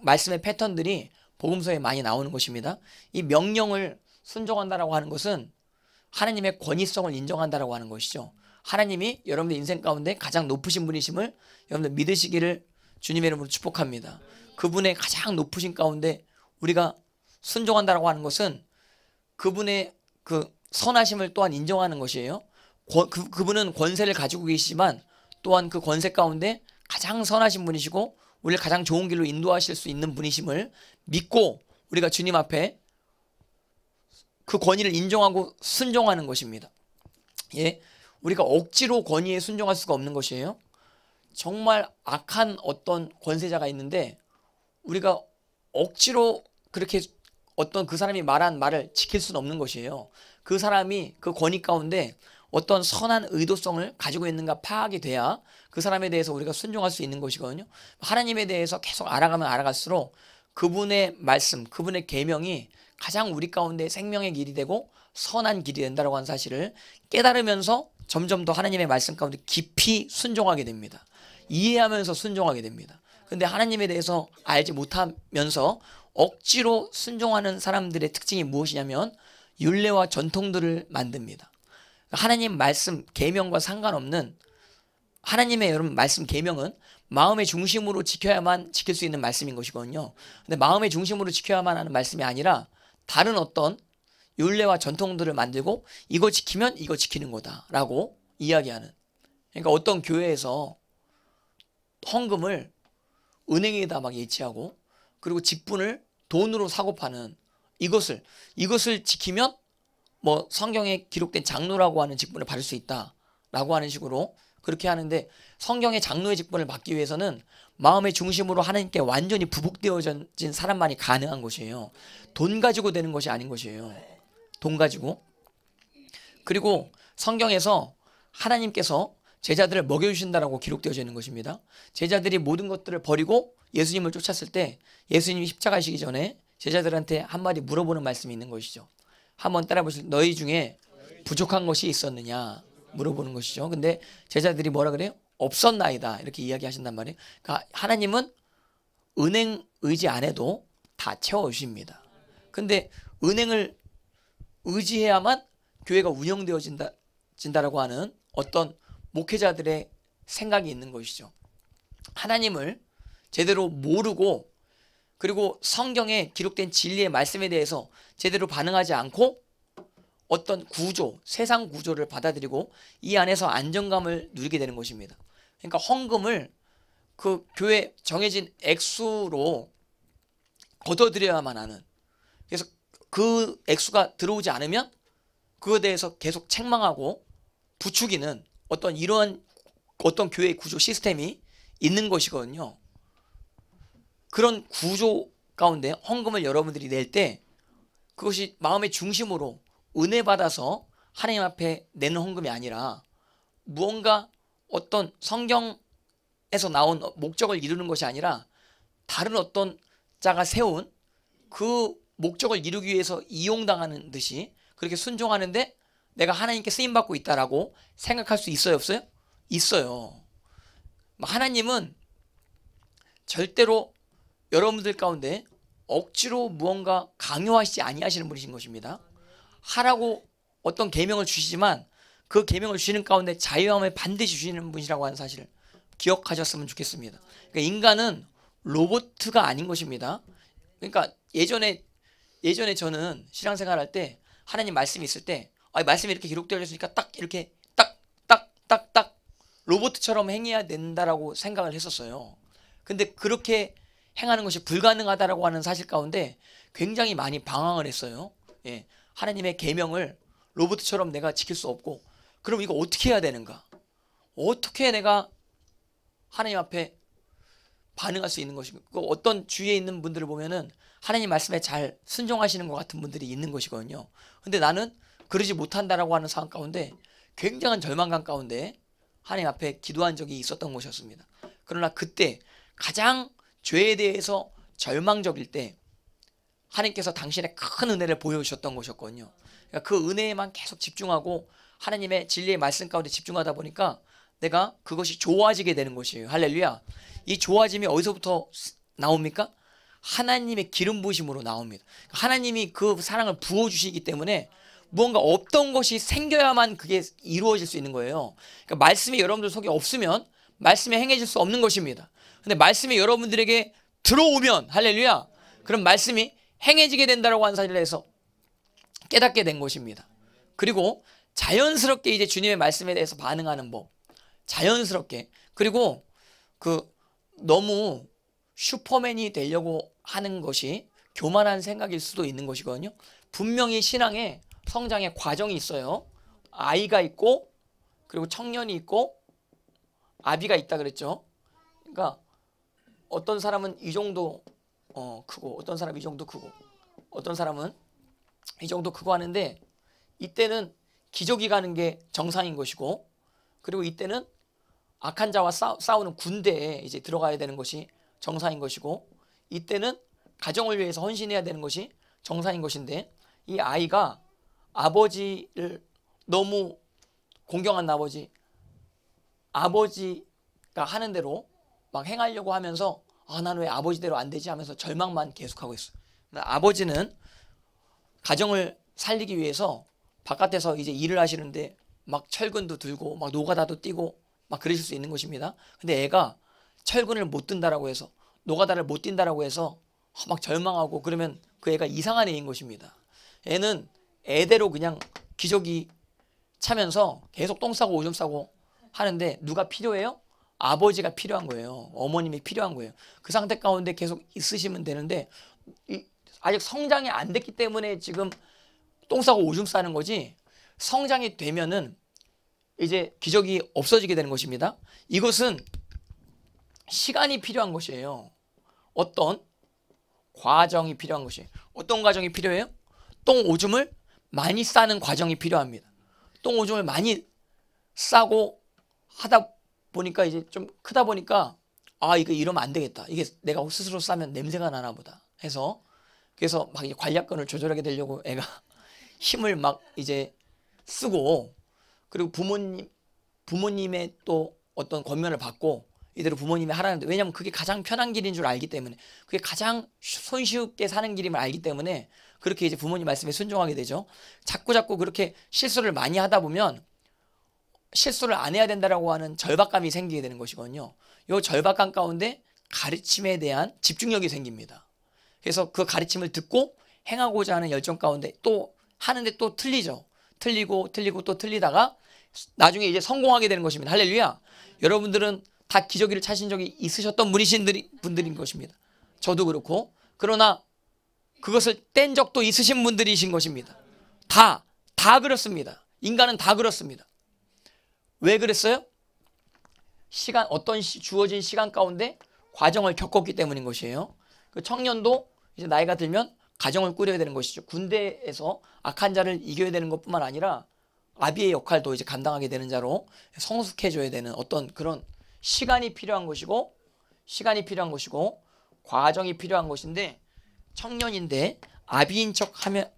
말씀의 패턴들이 복음서에 많이 나오는 것입니다. 이 명령을 순종한다라고 하는 것은 하나님의 권위성을 인정한다라고 하는 것이죠. 하나님이 여러분의 인생 가운데 가장 높으신 분이심을 여러분들 믿으시기를 주님의 이름으로 축복합니다. 그분의 가장 높으신 가운데 우리가 순종한다라고 하는 것은 그분의 그 선하심을 또한 인정하는 것이에요. 권, 그, 그분은 권세를 가지고 계시지만 또한 그 권세 가운데 가장 선하신 분이시고 우리를 가장 좋은 길로 인도하실 수 있는 분이심을 믿고 우리가 주님 앞에 그 권위를 인정하고 순종하는 것입니다. 예. 우리가 억지로 권위에 순종할 수가 없는 것이에요. 정말 악한 어떤 권세자가 있는데 우리가 억지로 그렇게 어떤 그 사람이 말한 말을 지킬 수는 없는 것이에요. 그 사람이 그 권위 가운데 어떤 선한 의도성을 가지고 있는가 파악이 돼야 그 사람에 대해서 우리가 순종할 수 있는 것이거든요. 하나님에 대해서 계속 알아가면 알아갈수록 그분의 말씀, 그분의 계명이 가장 우리 가운데 생명의 길이 되고 선한 길이 된다라고 하는 사실을 깨달으면서 점점 더 하나님의 말씀 가운데 깊이 순종하게 됩니다. 이해하면서 순종하게 됩니다. 근데 하나님에 대해서 알지 못하면서 억지로 순종하는 사람들의 특징이 무엇이냐면 윤례와 전통들을 만듭니다. 하나님 말씀 계명과 상관없는 하나님의 여러분 말씀 계명은 마음의 중심으로 지켜야만 지킬 수 있는 말씀인 것이거든요. 근데 마음의 중심으로 지켜야만 하는 말씀이 아니라 다른 어떤 윤례와 전통들을 만들고 이거 지키면 이거 지키는 거다라고 이야기하는. 그러니까 어떤 교회에서 헌금을 은행에다 막 예치하고 그리고 직분을 돈으로 사고 파는 이것을 이것을 지키면 뭐 성경에 기록된 장로라고 하는 직분을 받을 수 있다라고 하는 식으로 그렇게 하는데 성경의 장로의 직분을 받기 위해서는 마음의 중심으로 하나님께 완전히 부복되어진 사람만이 가능한 것이에요. 돈 가지고 되는 것이 아닌 것이에요. 돈 가지고. 그리고 성경에서 하나님께서 제자들을 먹여주신다라고 기록되어져 있는 것입니다. 제자들이 모든 것들을 버리고 예수님을 쫓았을 때 예수님이 십자가시기 전에 제자들한테 한마디 물어보는 말씀이 있는 것이죠. 한번 따라보실 너희 중에 부족한 것이 있었느냐? 물어보는 것이죠. 근데 제자들이 뭐라 그래요? 없었나이다. 이렇게 이야기하신단 말이에요. 그러니까 하나님은 은행 의지 안 해도 다 채워 주십니다. 근데 은행을 의지해야만 교회가 운영되어진다 진다라고 하는 어떤 목회자들의 생각이 있는 것이죠. 하나님을 제대로 모르고 그리고 성경에 기록된 진리의 말씀에 대해서 제대로 반응하지 않고 어떤 구조, 세상 구조를 받아들이고 이 안에서 안정감을 누리게 되는 것입니다. 그러니까 헌금을 그 교회 정해진 액수로 걷어들여야만 하는 그래서 그 액수가 들어오지 않으면 그거에 대해서 계속 책망하고 부추기는 어떤 이러한 어떤 교회 구조 시스템이 있는 것이거든요. 그런 구조 가운데 헌금을 여러분들이 낼 때 그것이 마음의 중심으로 은혜 받아서 하나님 앞에 내는 헌금이 아니라 무언가 어떤 성경에서 나온 목적을 이루는 것이 아니라 다른 어떤 자가 세운 그 목적을 이루기 위해서 이용당하는 듯이 그렇게 순종하는데 내가 하나님께 쓰임 받고 있다라고 생각할 수 있어요 없어요? 있어요. 하나님은 절대로 여러분들 가운데 억지로 무언가 강요하시지 아니하시는 분이신 것입니다. 하라고 어떤 계명을 주시지만 그 계명을 주시는 가운데 자유함을 반드시 주시는 분이라고 하는 사실을 기억하셨으면 좋겠습니다. 그러니까 인간은 로봇가 아닌 것입니다. 그러니까 예전에 예전에 저는 신앙생활 할 때 하나님 말씀이 있을 때 아, 말씀이 이렇게 기록되어 있으니까 딱 이렇게 딱 딱 딱 딱 로봇처럼 행해야 된다라고 생각을 했었어요. 근데 그렇게 행하는 것이 불가능하다라고 하는 사실 가운데 굉장히 많이 방황을 했어요. 예. 하나님의 계명을 로봇처럼 내가 지킬 수 없고 그럼 이거 어떻게 해야 되는가? 어떻게 내가 하나님 앞에 반응할 수 있는 것이고 그 어떤 주위에 있는 분들을 보면은 하나님 말씀에 잘 순종하시는 것 같은 분들이 있는 것이거든요. 근데 나는 그러지 못한다라고 하는 상황 가운데 굉장한 절망감 가운데 하나님 앞에 기도한 적이 있었던 것이었습니다. 그러나 그때 가장 죄에 대해서 절망적일 때 하나님께서 당신의 큰 은혜를 보여주셨던 것이었거든요. 그러니까 그 은혜에만 계속 집중하고 하나님의 진리의 말씀 가운데 집중하다 보니까 내가 그것이 좋아지게 되는 것이에요. 할렐루야. 이 좋아짐이 어디서부터 나옵니까? 하나님의 기름 부심으로 나옵니다. 그러니까 하나님이 그 사랑을 부어 주시기 때문에 무언가 없던 것이 생겨야만 그게 이루어질 수 있는 거예요. 그러니까 말씀이 여러분들 속에 없으면 말씀이 행해질 수 없는 것입니다. 근데 말씀이 여러분들에게 들어오면 할렐루야. 그럼 말씀이 행해지게 된다라고 한 사실을 해서 깨닫게 된 것입니다. 그리고 자연스럽게 이제 주님의 말씀에 대해서 반응하는 법. 자연스럽게. 그리고 그 너무 슈퍼맨이 되려고 하는 것이 교만한 생각일 수도 있는 것이거든요. 분명히 신앙의 성장의 과정이 있어요. 아이가 있고 그리고 청년이 있고 아비가 있다 그랬죠. 그러니까 어떤 사람은 이 정도 어, 크고 어떤 사람 이 정도 크고 어떤 사람은 이 정도 크고 하는데 이때는 기저귀 가는 게 정상인 것이고 그리고 이때는 악한 자와 싸우는 군대에 이제 들어가야 되는 것이 정상인 것이고 이때는 가정을 위해서 헌신해야 되는 것이 정상인 것인데 이 아이가 아버지를 너무 공경한 아버지 아버지가 하는 대로 막 행하려고 하면서 아, 나는 왜 아버지대로 안 되지 하면서 절망만 계속하고 있어. 아버지는 가정을 살리기 위해서 바깥에서 이제 일을 하시는데 막 철근도 들고 막 노가다도 뛰고 막 그러실 수 있는 것입니다. 근데 애가 철근을 못 든다라고 해서 노가다를 못 뛴다라고 해서 막 절망하고 그러면 그 애가 이상한 애인 것입니다. 애는 애대로 그냥 기저귀 차면서 계속 똥 싸고 오줌 싸고 하는데 누가 필요해요? 아버지가 필요한 거예요. 어머님이 필요한 거예요. 그 상태 가운데 계속 있으시면 되는데 아직 성장이 안 됐기 때문에 지금 똥 싸고 오줌 싸는 거지 성장이 되면은 이제 기적이 없어지게 되는 것입니다. 이것은 시간이 필요한 것이에요. 어떤 과정이 필요한 것이에요. 어떤 과정이 필요해요? 똥 오줌을 많이 싸는 과정이 필요합니다. 똥 오줌을 많이 싸고 하다 보니까 이제 좀 크다 보니까 아 이거 이러면 안 되겠다. 이게 내가 스스로 싸면 냄새가 나나 보다 해서 그래서 막 이제 관략권을 조절하게 되려고 애가 힘을 막 이제 쓰고 그리고 부모님 부모님의 또 어떤 권면을 받고 이대로 부모님이 하라는데 왜냐면 그게 가장 편한 길인 줄 알기 때문에 그게 가장 손쉽게 사는 길임을 알기 때문에 그렇게 이제 부모님 말씀에 순종하게 되죠. 자꾸 자꾸 그렇게 실수를 많이 하다 보면 실수를 안 해야 된다라고 하는 절박감이 생기게 되는 것이거든요. 이 절박감 가운데 가르침에 대한 집중력이 생깁니다. 그래서 그 가르침을 듣고 행하고자 하는 열정 가운데 또 하는데 또 틀리죠. 틀리고 틀리고 또 틀리다가 나중에 이제 성공하게 되는 것입니다. 할렐루야. 여러분들은 다 기저귀를 차신 적이 있으셨던 분이신 분들인 것입니다. 저도 그렇고 그러나 그것을 뗀 적도 있으신 분들이신 것입니다. 다, 다 그렇습니다. 인간은 다 그렇습니다. 왜 그랬어요? 시간 어떤 시, 주어진 시간 가운데 과정을 겪었기 때문인 것이에요. 그 청년도 이제 나이가 들면 가정을 꾸려야 되는 것이죠. 군대에서 악한 자를 이겨야 되는 것뿐만 아니라 아비의 역할도 이제 감당하게 되는 자로 성숙해져야 되는 어떤 그런 시간이 필요한 것이고 시간이 필요한 것이고 과정이 필요한 것인데 청년인데 아비인 척 하면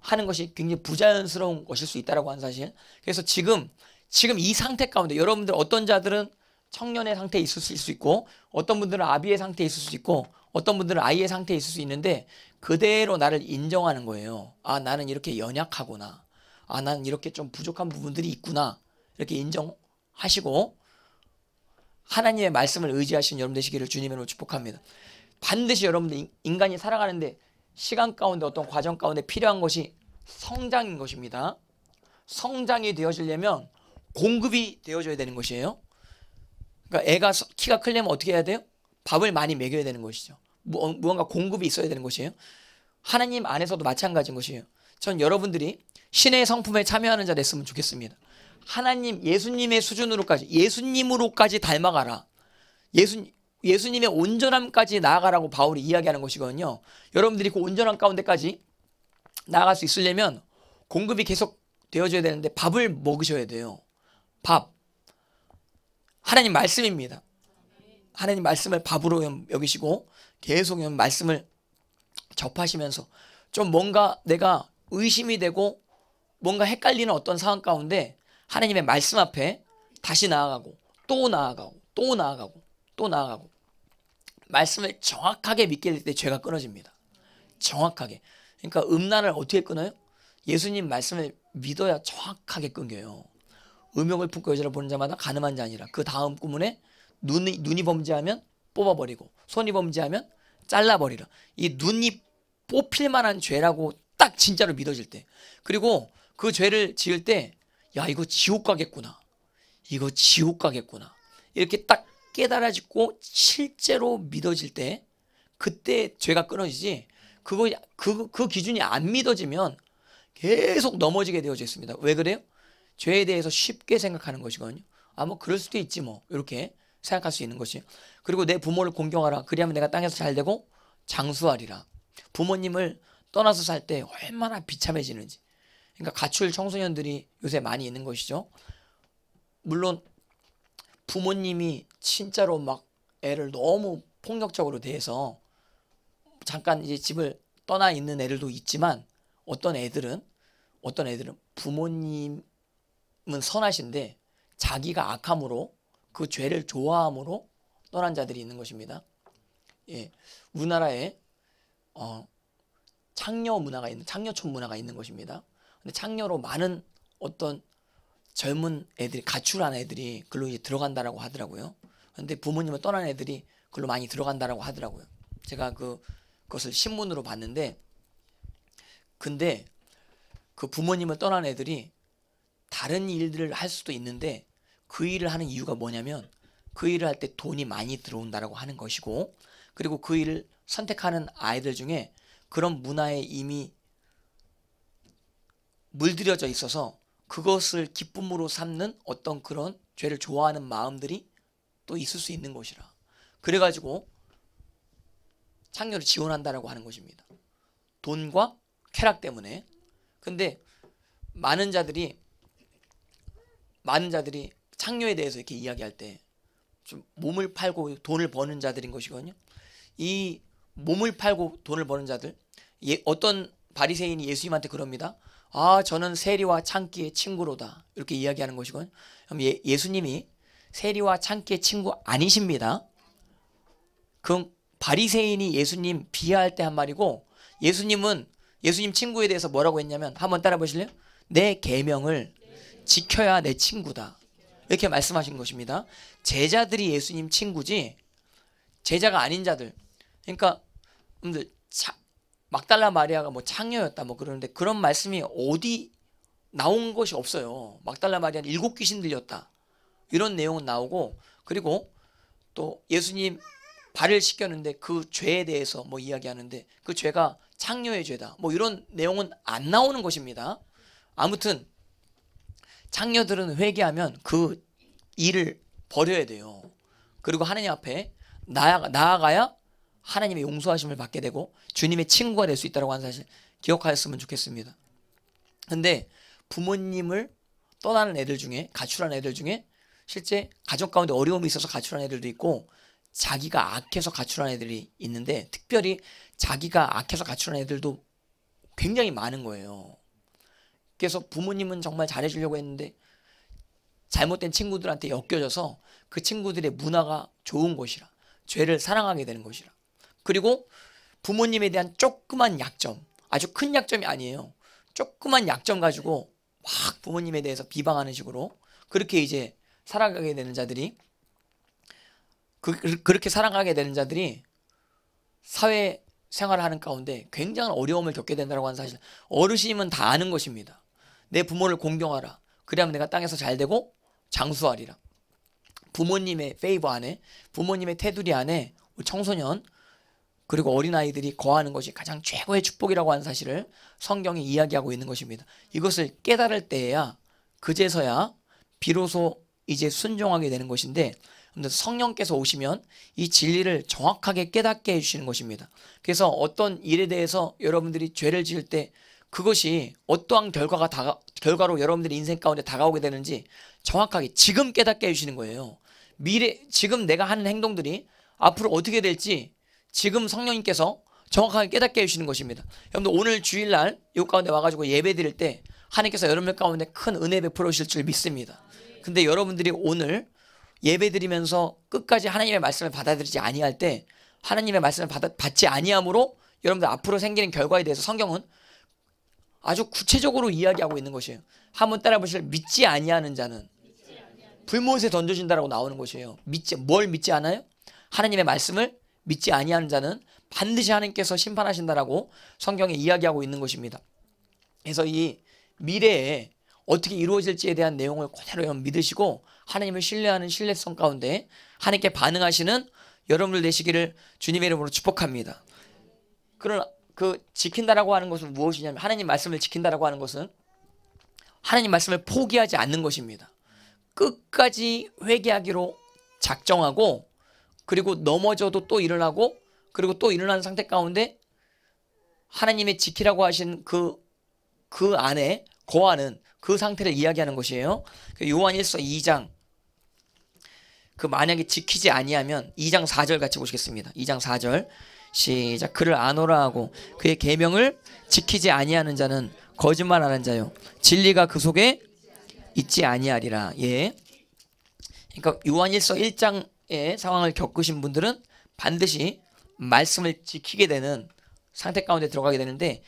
하는 것이 굉장히 부자연스러운 것일 수 있다라고 하 사실. 그래서 지금 지금 이 상태 가운데 여러분들 어떤 자들은 청년의 상태에 있을 수 있고 어떤 분들은 아비의 상태에 있을 수 있고 어떤 분들은 아이의 상태에 있을 수 있는데 그대로 나를 인정하는 거예요. 아 나는 이렇게 연약하구나. 아 나는 이렇게 좀 부족한 부분들이 있구나. 이렇게 인정하시고 하나님의 말씀을 의지하신 여러분 되시기를 주님으로 축복합니다. 반드시 여러분들 인간이 살아가는데 시간 가운데 어떤 과정 가운데 필요한 것이 성장인 것입니다. 성장이 되어지려면 공급이 되어줘야 되는 것이에요. 그러니까 애가 키가 클려면 어떻게 해야 돼요? 밥을 많이 먹여야 되는 것이죠. 어, 무언가 공급이 있어야 되는 것이에요. 하나님 안에서도 마찬가지인 것이에요. 전 여러분들이 신의 성품에 참여하는 자 됐으면 좋겠습니다. 하나님 예수님의 수준으로까지 예수님으로까지 닮아가라. 예수 예수님의 온전함까지 나아가라고 바울이 이야기하는 것이거든요. 여러분들이 그 온전함 가운데까지 나아갈 수 있으려면 공급이 계속 되어줘야 되는데 밥을 먹으셔야 돼요. 밥. 하나님 말씀입니다. 하나님 말씀을 밥으로 여기시고 계속 말씀을 접하시면서 좀 뭔가 내가 의심이 되고 뭔가 헷갈리는 어떤 상황 가운데 하나님의 말씀 앞에 다시 나아가고 또 나아가고 또 나아가고 또 나아가고 말씀을 정확하게 믿게 될 때 죄가 끊어집니다. 정확하게. 그러니까 음란을 어떻게 끊어요? 예수님 말씀을 믿어야 정확하게 끊겨요. 음영을 품고 여자를 보는 자마다 가늠한 자 아니라 그 다음 구문에 눈이 눈이 범죄하면 뽑아버리고 손이 범죄하면 잘라버리라 이 눈이 뽑힐 만한 죄라고 딱 진짜로 믿어질 때 그리고 그 죄를 지을 때 야 이거 지옥 가겠구나 이거 지옥 가겠구나 이렇게 딱 깨달아지고 실제로 믿어질 때 그때 죄가 끊어지지 그거 그, 그 기준이 안 믿어지면 계속 넘어지게 되어져 있습니다. 왜 그래요? 죄에 대해서 쉽게 생각하는 것이거든요. 아, 뭐, 그럴 수도 있지, 뭐. 이렇게 생각할 수 있는 것이. 그리고 내 부모를 공경하라. 그리하면 내가 땅에서 잘 되고 장수하리라. 부모님을 떠나서 살 때 얼마나 비참해지는지. 그러니까 가출 청소년들이 요새 많이 있는 것이죠. 물론 부모님이 진짜로 막 애를 너무 폭력적으로 대해서 잠깐 이제 집을 떠나 있는 애들도 있지만 어떤 애들은 어떤 애들은 부모님 하나님은 선하신데 자기가 악함으로 그 죄를 좋아함으로 떠난 자들이 있는 것입니다. 예, 우리나라에 어, 창녀 문화가 있는 창녀촌 문화가 있는 것입니다. 근데 창녀로 많은 어떤 젊은 애들이 가출한 애들이 글로 이제 들어간다라고 하더라고요. 근데 부모님을 떠난 애들이 글로 많이 들어간다라고 하더라고요. 제가 그 그것을 신문으로 봤는데 근데 그 부모님을 떠난 애들이 다른 일들을 할 수도 있는데 그 일을 하는 이유가 뭐냐면 그 일을 할 때 돈이 많이 들어온다라고 하는 것이고 그리고 그 일을 선택하는 아이들 중에 그런 문화에 이미 물들여져 있어서 그것을 기쁨으로 삼는 어떤 그런 죄를 좋아하는 마음들이 또 있을 수 있는 것이라 그래가지고 창녀를 지원한다라고 하는 것입니다 돈과 쾌락 때문에 근데 많은 자들이 많은 자들이 창녀에 대해서 이렇게 이야기할 때 좀 몸을 팔고 돈을 버는 자들인 것이거든요. 이 몸을 팔고 돈을 버는 자들 예, 어떤 바리새인이 예수님한테 그럽니다. 아 저는 세리와 창기의 친구로다 이렇게 이야기하는 것이건 그럼 예, 예수님이 세리와 창기의 친구 아니십니다. 그럼 바리새인이 예수님 비하할 때 한 말이고 예수님은 예수님 친구에 대해서 뭐라고 했냐면 한번 따라 보실래요? 내 계명을 지켜야 내 친구다. 이렇게 말씀하신 것입니다. 제자들이 예수님 친구지 제자가 아닌 자들. 그러니까 여러분들 차, 막달라 마리아가 뭐 창녀였다 뭐 그러는데 그런 말씀이 어디 나온 것이 없어요. 막달라 마리아는 일곱 귀신 들렸다. 이런 내용은 나오고 그리고 또 예수님 발을 씻겼는데 그 죄에 대해서 뭐 이야기하는데 그 죄가 창녀의 죄다. 뭐 이런 내용은 안 나오는 것입니다. 아무튼 장녀들은 회개하면 그 일을 버려야 돼요. 그리고 하나님 앞에 나아가야 하나님의 용서하심을 받게 되고 주님의 친구가 될 수 있다고 하는 사실 기억하였으면 좋겠습니다. 근데 부모님을 떠나는 애들 중에 가출한 애들 중에 실제 가정 가운데 어려움이 있어서 가출한 애들도 있고 자기가 악해서 가출한 애들이 있는데 특별히 자기가 악해서 가출한 애들도 굉장히 많은 거예요. 그래서 부모님은 정말 잘해주려고 했는데 잘못된 친구들한테 엮여져서 그 친구들의 문화가 좋은 것이라 죄를 사랑하게 되는 것이라 그리고 부모님에 대한 조그만 약점 아주 큰 약점이 아니에요 조그만 약점 가지고 막 부모님에 대해서 비방하는 식으로 그렇게 이제 살아가게 되는 자들이 그, 그렇게 살아가게 되는 자들이 사회 생활을 하는 가운데 굉장한 어려움을 겪게 된다고 하는 사실 어르신이면 다 아는 것입니다. 내 부모를 공경하라. 그래야 내가 땅에서 잘 되고 장수하리라. 부모님의 페이버 안에 부모님의 테두리 안에 청소년 그리고 어린아이들이 거하는 것이 가장 최고의 축복이라고 하는 사실을 성경이 이야기하고 있는 것입니다. 이것을 깨달을 때에야 그제서야 비로소 이제 순종하게 되는 것인데 성령께서 오시면 이 진리를 정확하게 깨닫게 해주시는 것입니다. 그래서 어떤 일에 대해서 여러분들이 죄를 지을 때 그것이 어떠한 결과가 다가, 결과로 여러분들의 인생 가운데 다가오게 되는지 정확하게 지금 깨닫게 해주시는 거예요. 미래 지금 내가 하는 행동들이 앞으로 어떻게 될지 지금 성령님께서 정확하게 깨닫게 해주시는 것입니다. 여러분들 오늘 주일날 요 가운데 와가지고 예배 드릴 때 하나님께서 여러분들 가운데 큰 은혜 베풀어 주실 줄 믿습니다. 근데 여러분들이 오늘 예배 드리면서 끝까지 하나님의 말씀을 받아들이지 아니할 때 하나님의 말씀을 받아, 받지 아니함으로 여러분들 앞으로 생기는 결과에 대해서 성경은 아주 구체적으로 이야기하고 있는 것이에요. 한번 따라 보실 믿지 아니하는 자는 불못에 던져진다라고 나오는 것이에요. 믿지 뭘 믿지 않아요? 하나님의 말씀을 믿지 아니하는 자는 반드시 하나님께서 심판하신다라고 성경에 이야기하고 있는 것입니다. 그래서 이 미래에 어떻게 이루어질지에 대한 내용을 그대로 믿으시고 하나님을 신뢰하는 신뢰성 가운데 하나님께 반응하시는 여러분들 되시기를 주님의 이름으로 축복합니다. 그러 그 지킨다라고 하는 것은 무엇이냐면 하나님 말씀을 지킨다라고 하는 것은 하나님 말씀을 포기하지 않는 것입니다. 끝까지 회개하기로 작정하고 그리고 넘어져도 또 일어나고 그리고 또 일어난 상태 가운데 하나님의 지키라고 하신 그, 그 안에 거하는 그, 그 상태를 이야기하는 것이에요. 그 요한 1서 2장. 그 만약에 지키지 아니하면 2장 4절 같이 보시겠습니다. 2장 4절. 시작 그를 안오라 하고 그의 계명을 지키지 아니하는 자는 거짓말하는 자요 진리가 그 속에 있지 아니하리라 예 그러니까 요한일서 1장의 상황을 겪으신 분들은 반드시 말씀을 지키게 되는 상태 가운데 들어가게 되는데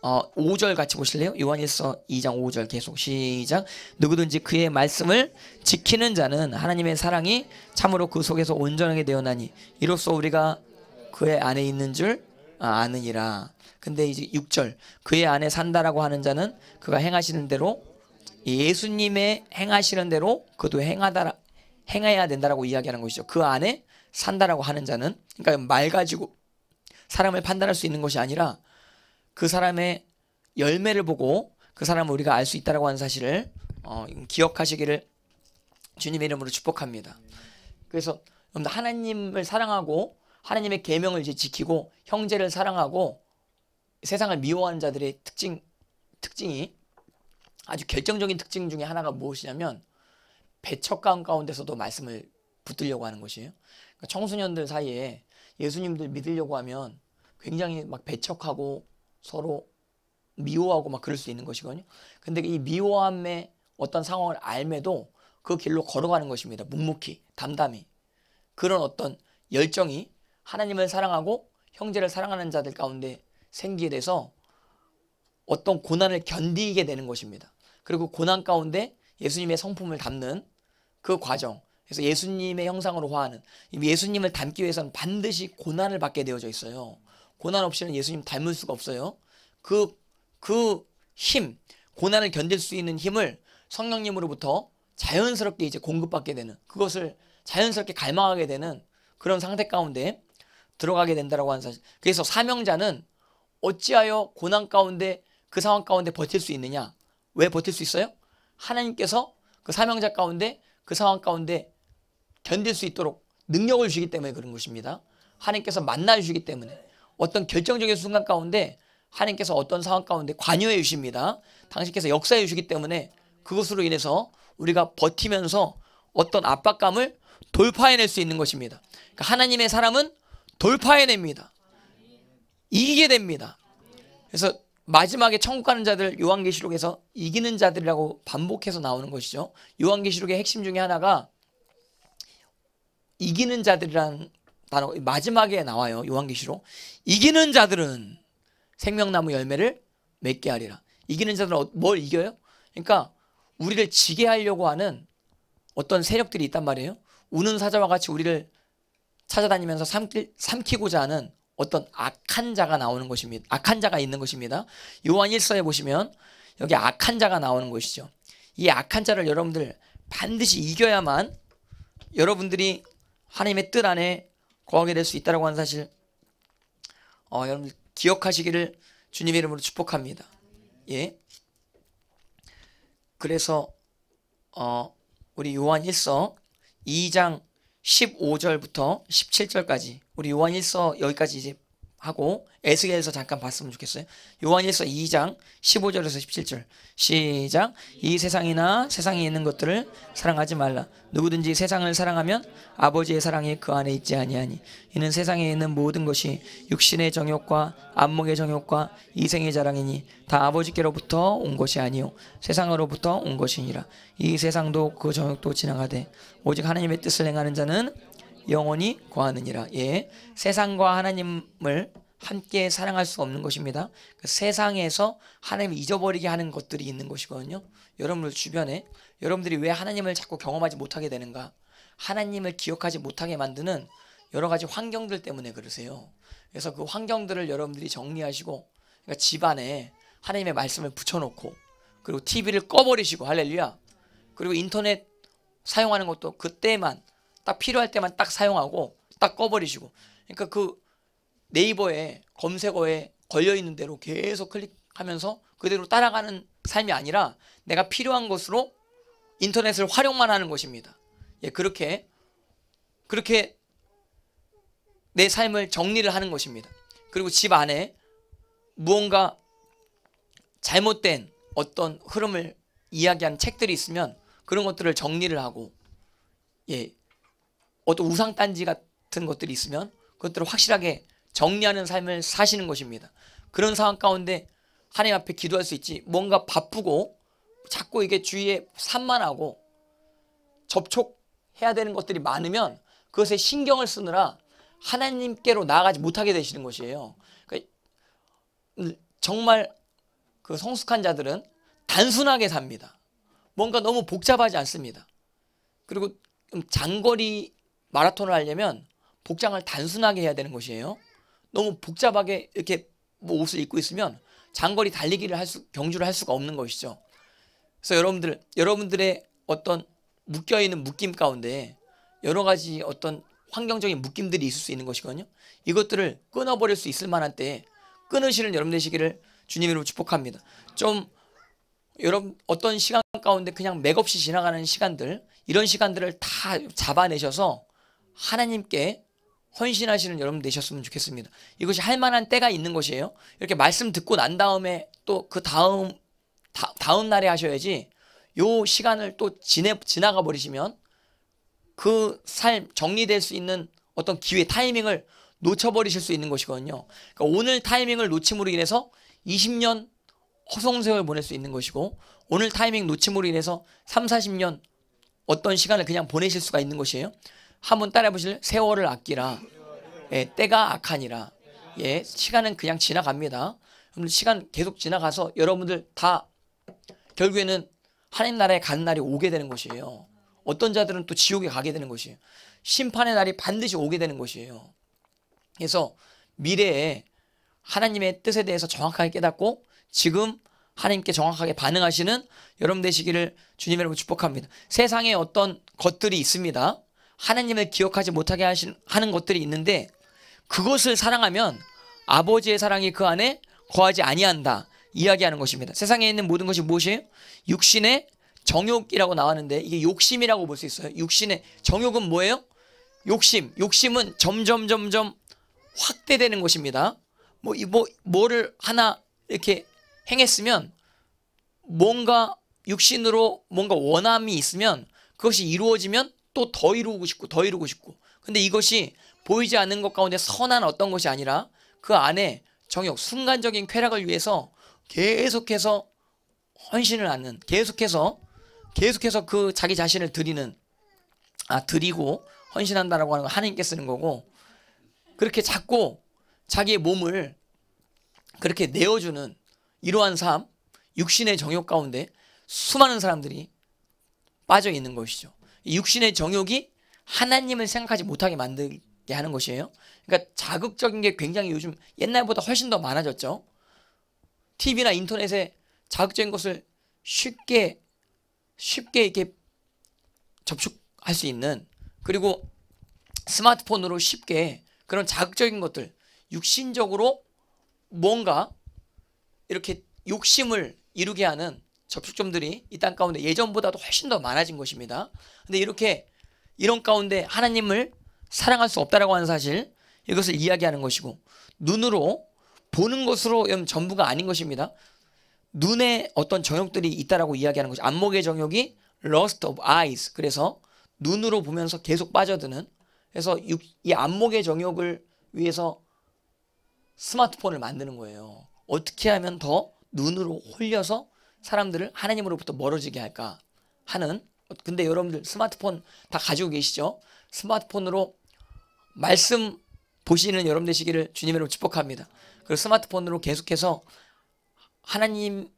어, 5절 같이 보실래요? 요한일서 2장 5절 계속 시작 누구든지 그의 말씀을 지키는 자는 하나님의 사랑이 참으로 그 속에서 온전하게 되어나니 이로써 우리가 그의 안에 있는 줄 아, 아느니라. 근데 이제 6절 그의 안에 산다라고 하는 자는 그가 행하시는 대로 예수님의 행하시는 대로 그도 행하다 행해야 된다라고 이야기하는 것이죠. 그 안에 산다라고 하는 자는 그러니까 말 가지고 사람을 판단할 수 있는 것이 아니라 그 사람의 열매를 보고 그 사람을 우리가 알 수 있다라고 하는 사실을 어, 기억하시기를 주님의 이름으로 축복합니다. 그래서 하나님을 사랑하고 하나님의 계명을 이제 지키고 형제를 사랑하고 세상을 미워하는 자들의 특징 특징이 아주 결정적인 특징 중에 하나가 무엇이냐면 배척감 가운데서도 말씀을 붙들려고 하는 것이에요. 그러니까 청소년들 사이에 예수님들 믿으려고 하면 굉장히 막 배척하고 서로 미워하고 막 그럴 수 있는 것이거든요. 근데 이 미워함의 어떤 상황을 알매도 그 길로 걸어가는 것입니다. 묵묵히, 담담히. 그런 어떤 열정이 하나님을 사랑하고 형제를 사랑하는 자들 가운데 생기게 돼서 어떤 고난을 견디게 되는 것입니다. 그리고 고난 가운데 예수님의 성품을 담는 그 과정. 그래서 예수님의 형상으로 화하는 예수님을 닮기 위해서는 반드시 고난을 받게 되어져 있어요. 고난 없이는 예수님 닮을 수가 없어요. 그그 그 힘, 고난을 견딜 수 있는 힘을 성령님으로부터 자연스럽게 이제 공급받게 되는 그것을 자연스럽게 갈망하게 되는 그런 상태 가운데 들어가게 된다라고 하는 사실. 그래서 사명자는 어찌하여 고난 가운데 그 상황 가운데 버틸 수 있느냐? 왜 버틸 수 있어요? 하나님께서 그 사명자 가운데 그 상황 가운데 견딜 수 있도록 능력을 주기 때문에 그런 것입니다. 하나님께서 만나 주기 시 때문에 어떤 결정적인 순간 가운데 하나님께서 어떤 상황 가운데 관여해 주십니다. 당신께서 역사해 주시기 때문에 그것으로 인해서 우리가 버티면서 어떤 압박감을 돌파해낼 수 있는 것입니다. 그러니까 하나님의 사람은 돌파해냅니다. 이기게 됩니다. 그래서 마지막에 천국 가는 자들 요한계시록에서 이기는 자들이라고 반복해서 나오는 것이죠. 요한계시록의 핵심 중에 하나가 이기는 자들이란 단어 마지막에 나와요. 요한계시록. 이기는 자들은 생명나무 열매를 맺게 하리라. 이기는 자들은 어, 뭘 이겨요? 그러니까 우리를 지게 하려고 하는 어떤 세력들이 있단 말이에요. 우는 사자와 같이 우리를 찾아다니면서 삼키, 고자 하는 어떤 악한 자가 나오는 것입니다. 악한 자가 있는 것입니다. 요한 1서에 보시면 여기 악한 자가 나오는 것이죠. 이 악한 자를 여러분들 반드시 이겨야만 여러분들이 하나님의 뜻 안에 거하게 될 수있다고 하는 사실 어, 여러분 기억하시기를 주님 이름으로 축복합니다. 예. 그래서 어, 우리 요한 1서 2장 15절부터 17절까지 우리 요한일서 여기까지 이제 하고 에스겔에서 잠깐 봤으면 좋겠어요. 요한일서 2장 15절에서 17절 시작 이 세상이나 세상에 있는 것들을 사랑하지 말라 누구든지 세상을 사랑하면 아버지의 사랑이 그 안에 있지 아니하니 이는 세상에 있는 모든 것이 육신의 정욕과 안목의 정욕과 이생의 자랑이니 다 아버지께로부터 온 것이 아니요 세상으로부터 온 것이니라 이 세상도 그 정욕도 지나가되 오직 하나님의 뜻을 행하는 자는 영원히 구하느니라 예. 세상과 하나님을 함께 사랑할 수 없는 것입니다. 그 세상에서 하나님을 잊어버리게 하는 것들이 있는 것이거든요. 여러분들 주변에 여러분들이 왜 하나님을 자꾸 경험하지 못하게 되는가? 하나님을 기억하지 못하게 만드는 여러 가지 환경들 때문에 그러세요. 그래서 그 환경들을 여러분들이 정리하시고 그러니까 집안에 하나님의 말씀을 붙여놓고 그리고 TV를 꺼버리시고 할렐루야. 그리고 인터넷 사용하는 것도 그때만 딱 필요할 때만 딱 사용하고 딱 꺼버리시고 그러니까 그 네이버에 검색어에 걸려있는 대로 계속 클릭하면서 그대로 따라가는 삶이 아니라 내가 필요한 것으로 인터넷을 활용만 하는 것입니다. 예, 그렇게 그렇게 내 삶을 정리를 하는 것입니다. 그리고 집 안에 무언가 잘못된 어떤 흐름을 이야기한 책들이 있으면 그런 것들을 정리를 하고 예, 어떤 우상단지 같은 것들이 있으면 그것들을 확실하게 정리하는 삶을 사시는 것입니다. 그런 상황 가운데 하나님 앞에 기도할 수 있지 뭔가 바쁘고 자꾸 이게 주위에 산만하고 접촉해야 되는 것들이 많으면 그것에 신경을 쓰느라 하나님께로 나아가지 못하게 되시는 것이에요. 그러니까 정말 그 성숙한 자들은 단순하게 삽니다. 뭔가 너무 복잡하지 않습니다. 그리고 장거리 마라톤을 하려면 복장을 단순하게 해야 되는 것이에요. 너무 복잡하게 이렇게 뭐 옷을 입고 있으면 장거리 달리기를 할 수, 경주를 할 수가 없는 것이죠. 그래서 여러분들, 여러분들의 어떤 묶여있는 묶임 가운데 여러 가지 어떤 환경적인 묶임들이 있을 수 있는 것이거든요. 이것들을 끊어버릴 수 있을 만한 때에 끊으시는 여러분 되시기를 주님으로 축복합니다. 좀 여러분 어떤 시간 가운데 그냥 맥없이 지나가는 시간들 이런 시간들을 다 잡아내셔서 하나님께 헌신하시는 여러분 되셨으면 좋겠습니다. 이것이 할 만한 때가 있는 것이에요. 이렇게 말씀 듣고 난 다음에 또 그 다음 다, 다음 날에 하셔야지 요 시간을 또 지내, 지나가 버리시면 그 삶 정리될 수 있는 어떤 기회 타이밍을 놓쳐버리실 수 있는 것이거든요. 그러니까 오늘 타이밍을 놓침으로 인해서 20년 허송세월 보낼 수 있는 것이고 오늘 타이밍 놓침으로 인해서 3, 40년 어떤 시간을 그냥 보내실 수가 있는 것이에요. 한번 따라해 보실래요? 세월을 아끼라. 예, 때가 악하니라. 예, 시간은 그냥 지나갑니다. 시간 계속 지나가서 여러분들 다 결국에는 하나님 나라에 가는 날이 오게 되는 것이에요. 어떤 자들은 또 지옥에 가게 되는 것이에요. 심판의 날이 반드시 오게 되는 것이에요. 그래서 미래에 하나님의 뜻에 대해서 정확하게 깨닫고 지금 하나님께 정확하게 반응하시는 여러분 되시기를 주님의 이름으로 축복합니다. 세상에 어떤 것들이 있습니다. 하나님을 기억하지 못하게 하신, 하는 것들이 있는데 그것을 사랑하면 아버지의 사랑이 그 안에 거하지 아니한다 이야기하는 것입니다. 세상에 있는 모든 것이 무엇이에요? 육신의 정욕이라고 나왔는데 이게 욕심이라고 볼 수 있어요. 육신의 정욕은 뭐예요? 욕심. 욕심은 점점 점점 확대되는 것입니다. 뭐, 뭐 뭐를 하나 이렇게 행했으면 뭔가 육신으로 뭔가 원함이 있으면 그것이 이루어지면 또더 이루고 싶고 더 이루고 싶고 근데 이것이 보이지 않는 것 가운데 선한 어떤 것이 아니라 그 안에 정욕 순간적인 쾌락을 위해서 계속해서 헌신을 하는 계속해서 계속해서 그 자기 자신을 드리는 아 드리고 헌신한다라고 하는 거 하나님께 쓰는 거고 그렇게 자꾸 자기의 몸을 그렇게 내어주는 이러한 삶 육신의 정욕 가운데 수많은 사람들이 빠져 있는 것이죠. 육신의 정욕이 하나님을 생각하지 못하게 만들게 하는 것이에요. 그러니까 자극적인 게 굉장히 요즘 옛날보다 훨씬 더 많아졌죠. TV나 인터넷에 자극적인 것을 쉽게 쉽게 이렇게 접촉할 수 있는 그리고 스마트폰으로 쉽게 그런 자극적인 것들 육신적으로 뭔가 이렇게 욕심을 이루게 하는 접촉점들이 이 땅 가운데 예전보다도 훨씬 더 많아진 것입니다. 근데 이렇게 이런 가운데 하나님을 사랑할 수 없다라고 하는 사실 이것을 이야기하는 것이고 눈으로 보는 것으로 전부가 아닌 것입니다. 눈에 어떤 정욕들이 있다라고 이야기하는 것이 안목의 정욕이 lust of eyes 그래서 눈으로 보면서 계속 빠져드는 그래서 이 안목의 정욕을 위해서 스마트폰을 만드는 거예요. 어떻게 하면 더 눈으로 홀려서 사람들을 하나님으로부터 멀어지게 할까 하는 근데 여러분들 스마트폰 다 가지고 계시죠? 스마트폰으로 말씀 보시는 여러분 되시기를 주님으로 축복합니다. 그리고 스마트폰으로 계속해서 하나님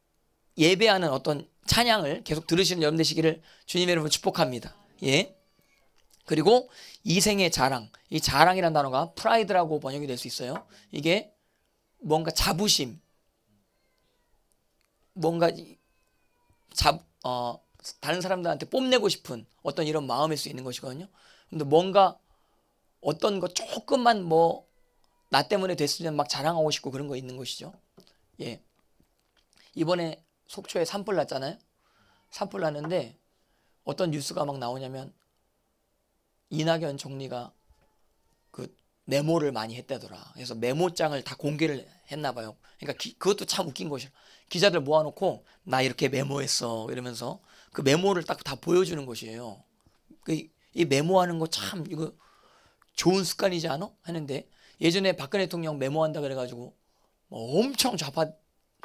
예배하는 어떤 찬양을 계속 들으시는 여러분 되시기를 주님으로 축복합니다. 예. 그리고 이생의 자랑. 이 자랑이란 단어가 프라이드라고 번역이 될 수 있어요. 이게 뭔가 자부심. 뭔가 잡, 어, 다른 사람들한테 뽐내고 싶은 어떤 이런 마음일 수 있는 것이거든요. 근데 뭔가 어떤 거 조금만 뭐 나 때문에 됐으면 막 자랑하고 싶고 그런 거 있는 것이죠. 예. 이번에 속초에 산불 났잖아요. 산불 났는데 어떤 뉴스가 막 나오냐면 이낙연 총리가 그 메모를 많이 했다더라. 그래서 메모장을 다 공개를 했나 봐요. 그러니까 기, 그것도 참 웃긴 것이 기자들 모아놓고 나 이렇게 메모했어 이러면서 그 메모를 딱 다 보여주는 것이에요. 그, 이 메모하는 거 참 이거 좋은 습관이지 않아? 하는데 예전에 박근혜 대통령 메모한다 그래가지고 뭐 엄청 좌파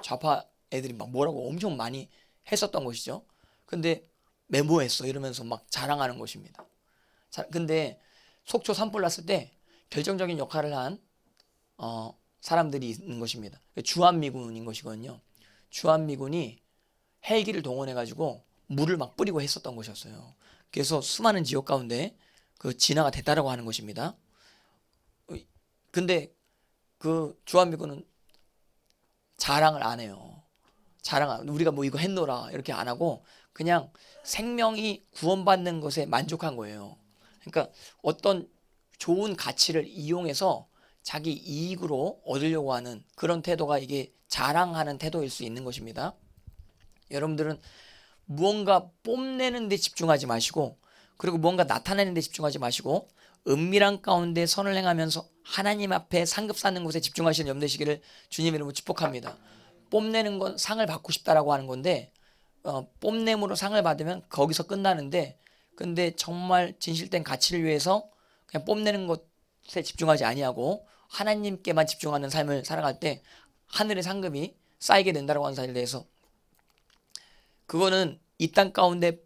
좌파 애들이 막 뭐라고 엄청 많이 했었던 것이죠. 근데 메모했어 이러면서 막 자랑하는 것입니다. 자, 근데 속초 산불 났을 때 결정적인 역할을 한 어, 사람들이 있는 것입니다. 주한미군인 것이거든요. 주한미군이 헬기를 동원해가지고 물을 막 뿌리고 했었던 것이었어요. 그래서 수많은 지역 가운데 그 진화가 됐다라고 하는 것입니다. 근데 그 주한미군은 자랑을 안 해요. 자랑 우리가 뭐 이거 했노라 이렇게 안 하고 그냥 생명이 구원받는 것에 만족한 거예요. 그러니까 어떤 좋은 가치를 이용해서 자기 이익으로 얻으려고 하는 그런 태도가 이게 자랑하는 태도일 수 있는 것입니다. 여러분들은 무언가 뽐내는 데 집중하지 마시고 그리고 무언가 나타내는 데 집중하지 마시고 은밀한 가운데 선을 행하면서 하나님 앞에 상급 쌓는 곳에 집중하시는 염 되시기를 주님 이름으로 축복합니다. 뽐내는 건 상을 받고 싶다라고 하는 건데 어, 뽐냄으로 상을 받으면 거기서 끝나는데 근데 정말 진실된 가치를 위해서 그냥 뽐내는 것에 집중하지 아니하고 하나님께만 집중하는 삶을 살아갈 때 하늘의 상금이 쌓이게 된다라고 하는 사실에 대해서 그거는 이 땅 가운데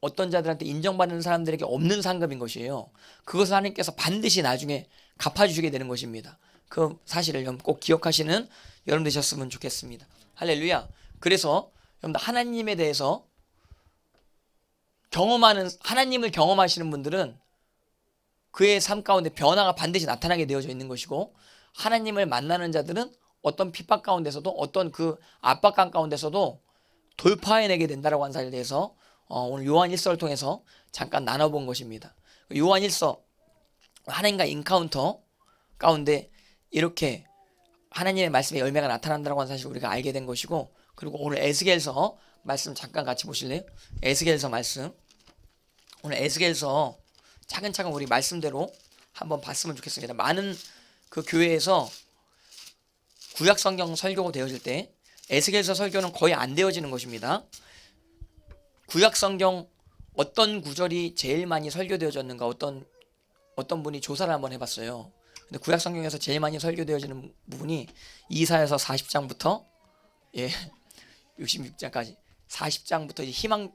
어떤 자들한테 인정받는 사람들에게 없는 상금인 것이에요. 그것을 하나님께서 반드시 나중에 갚아주시게 되는 것입니다. 그 사실을 꼭 기억하시는 여러분 되셨으면 좋겠습니다. 할렐루야. 그래서 여러분 하나님에 대해서 경험하는 하나님을 경험하시는 분들은 그의 삶 가운데 변화가 반드시 나타나게 되어져 있는 것이고 하나님을 만나는 자들은 어떤 핍박 가운데서도 어떤 그 압박감 가운데서도 돌파해내게 된다라고 하는 사실에 대해서 어, 오늘 요한 일서를 통해서 잠깐 나눠본 것입니다. 요한 일서 하나님과 인카운터 가운데 이렇게 하나님의 말씀의 열매가 나타난다고 하는 사실 우리가 알게 된 것이고 그리고 오늘 에스겔서 말씀 잠깐 같이 보실래요? 에스겔서 말씀 오늘 에스겔서 차근차근 우리 말씀대로 한번 봤으면 좋겠습니다. 많은 그 교회에서 구약 성경 설교가 되어질 때 에스겔서 설교는 거의 안 되어지는 것입니다. 구약 성경 어떤 구절이 제일 많이 설교되어졌는가 어떤 어떤 분이 조사를 한번 해봤어요. 근데 구약 성경에서 제일 많이 설교되어지는 부분이 이사에서 40장부터 예 66장까지 40장부터 이제 희망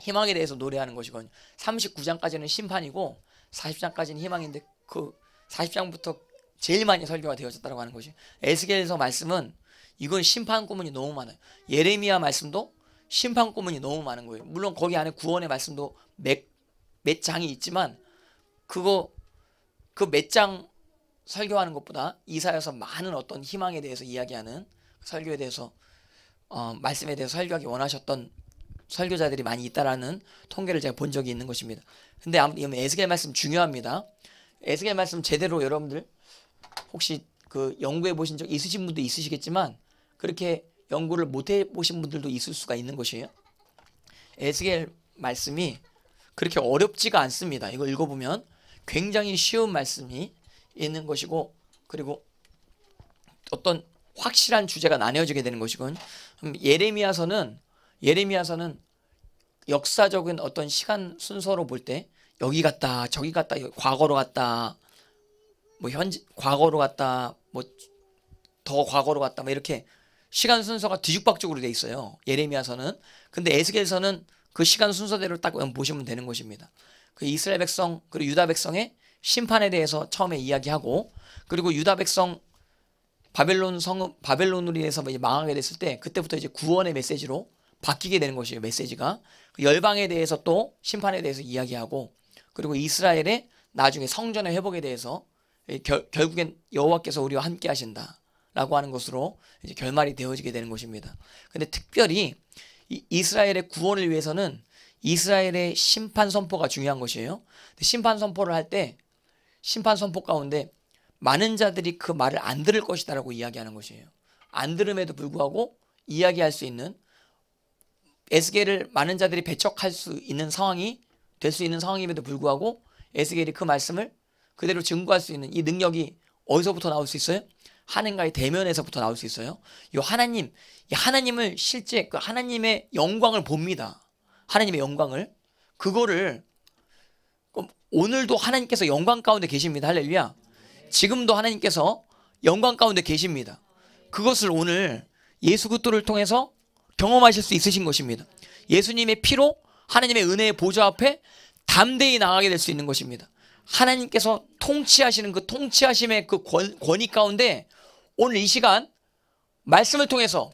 희망에 대해서 노래하는 것이거든요 39장까지는 심판이고 40장까지는 희망인데 그 40장부터 제일 많이 설교가 되어졌다고 하는 것이 에스겔서 에 말씀은 이건 심판 고문이 너무 많아요. 예레미야 말씀도 심판 고문이 너무 많은 거예요. 물론 거기 안에 구원의 말씀도 몇, 몇 장이 있지만 그거 그 몇 장 설교하는 것보다 이사여서 많은 어떤 희망에 대해서 이야기하는 설교에 대해서 어, 말씀에 대해서 설교하기 원하셨던 설교자들이 많이 있다라는 통계를 제가 본 적이 있는 것입니다. 근데 아무튼 에스겔 말씀 중요합니다. 에스겔 말씀 제대로 여러분들 혹시 그 연구해 보신 적 있으신 분도 있으시겠지만 그렇게 연구를 못해 보신 분들도 있을 수가 있는 것이에요. 에스겔 말씀이 그렇게 어렵지가 않습니다. 이거 읽어보면 굉장히 쉬운 말씀이 있는 것이고 그리고 어떤 확실한 주제가 나뉘어지게 되는 것이군. 예레미야서는 예레미야서는 역사적인 어떤 시간 순서로 볼 때 여기 갔다 저기 갔다 과거로 갔다 뭐 현재 과거로 갔다 뭐 더 과거로 갔다 뭐 이렇게 시간 순서가 뒤죽박죽으로 돼 있어요 예레미야서는 근데 에스겔서는 그 시간 순서대로 딱 보시면 되는 것입니다 그 이스라엘 백성 그리고 유다 백성의 심판에 대해서 처음에 이야기하고 그리고 유다 백성 바벨론 성 바벨론으로 인해서 망하게 됐을 때 그때부터 이제 구원의 메시지로 바뀌게 되는 것이에요. 메시지가. 그 열방에 대해서 또 심판에 대해서 이야기하고 그리고 이스라엘의 나중에 성전의 회복에 대해서 결, 결국엔 여호와께서 우리와 함께 하신다. 라고 하는 것으로 이제 결말이 되어지게 되는 것입니다. 근데 특별히 이스라엘의 구원을 위해서는 이스라엘의 심판 선포가 중요한 것이에요. 심판 선포를 할 때 심판 선포 가운데 많은 자들이 그 말을 안 들을 것이다라고 이야기하는 것이에요. 안 들음에도 불구하고 이야기할 수 있는 에스겔을 많은 자들이 배척할 수 있는 상황이 될 수 있는 상황임에도 불구하고 에스겔이 그 말씀을 그대로 증거할 수 있는 이 능력이 어디서부터 나올 수 있어요? 하나님과의 대면에서부터 나올 수 있어요. 이 하나님, 이 하나님을 실제 그 하나님의 영광을 봅니다. 하나님의 영광을 그거를 오늘도 하나님께서 영광 가운데 계십니다. 할렐루야. 지금도 하나님께서 영광 가운데 계십니다. 그것을 오늘 예수 그리스도를 통해서 경험하실 수 있으신 것입니다. 예수님의 피로 하나님의 은혜의 보좌 앞에 담대히 나가게 될 수 있는 것입니다. 하나님께서 통치하시는 그 통치하심의 그 권, 권위 가운데 오늘 이 시간 말씀을 통해서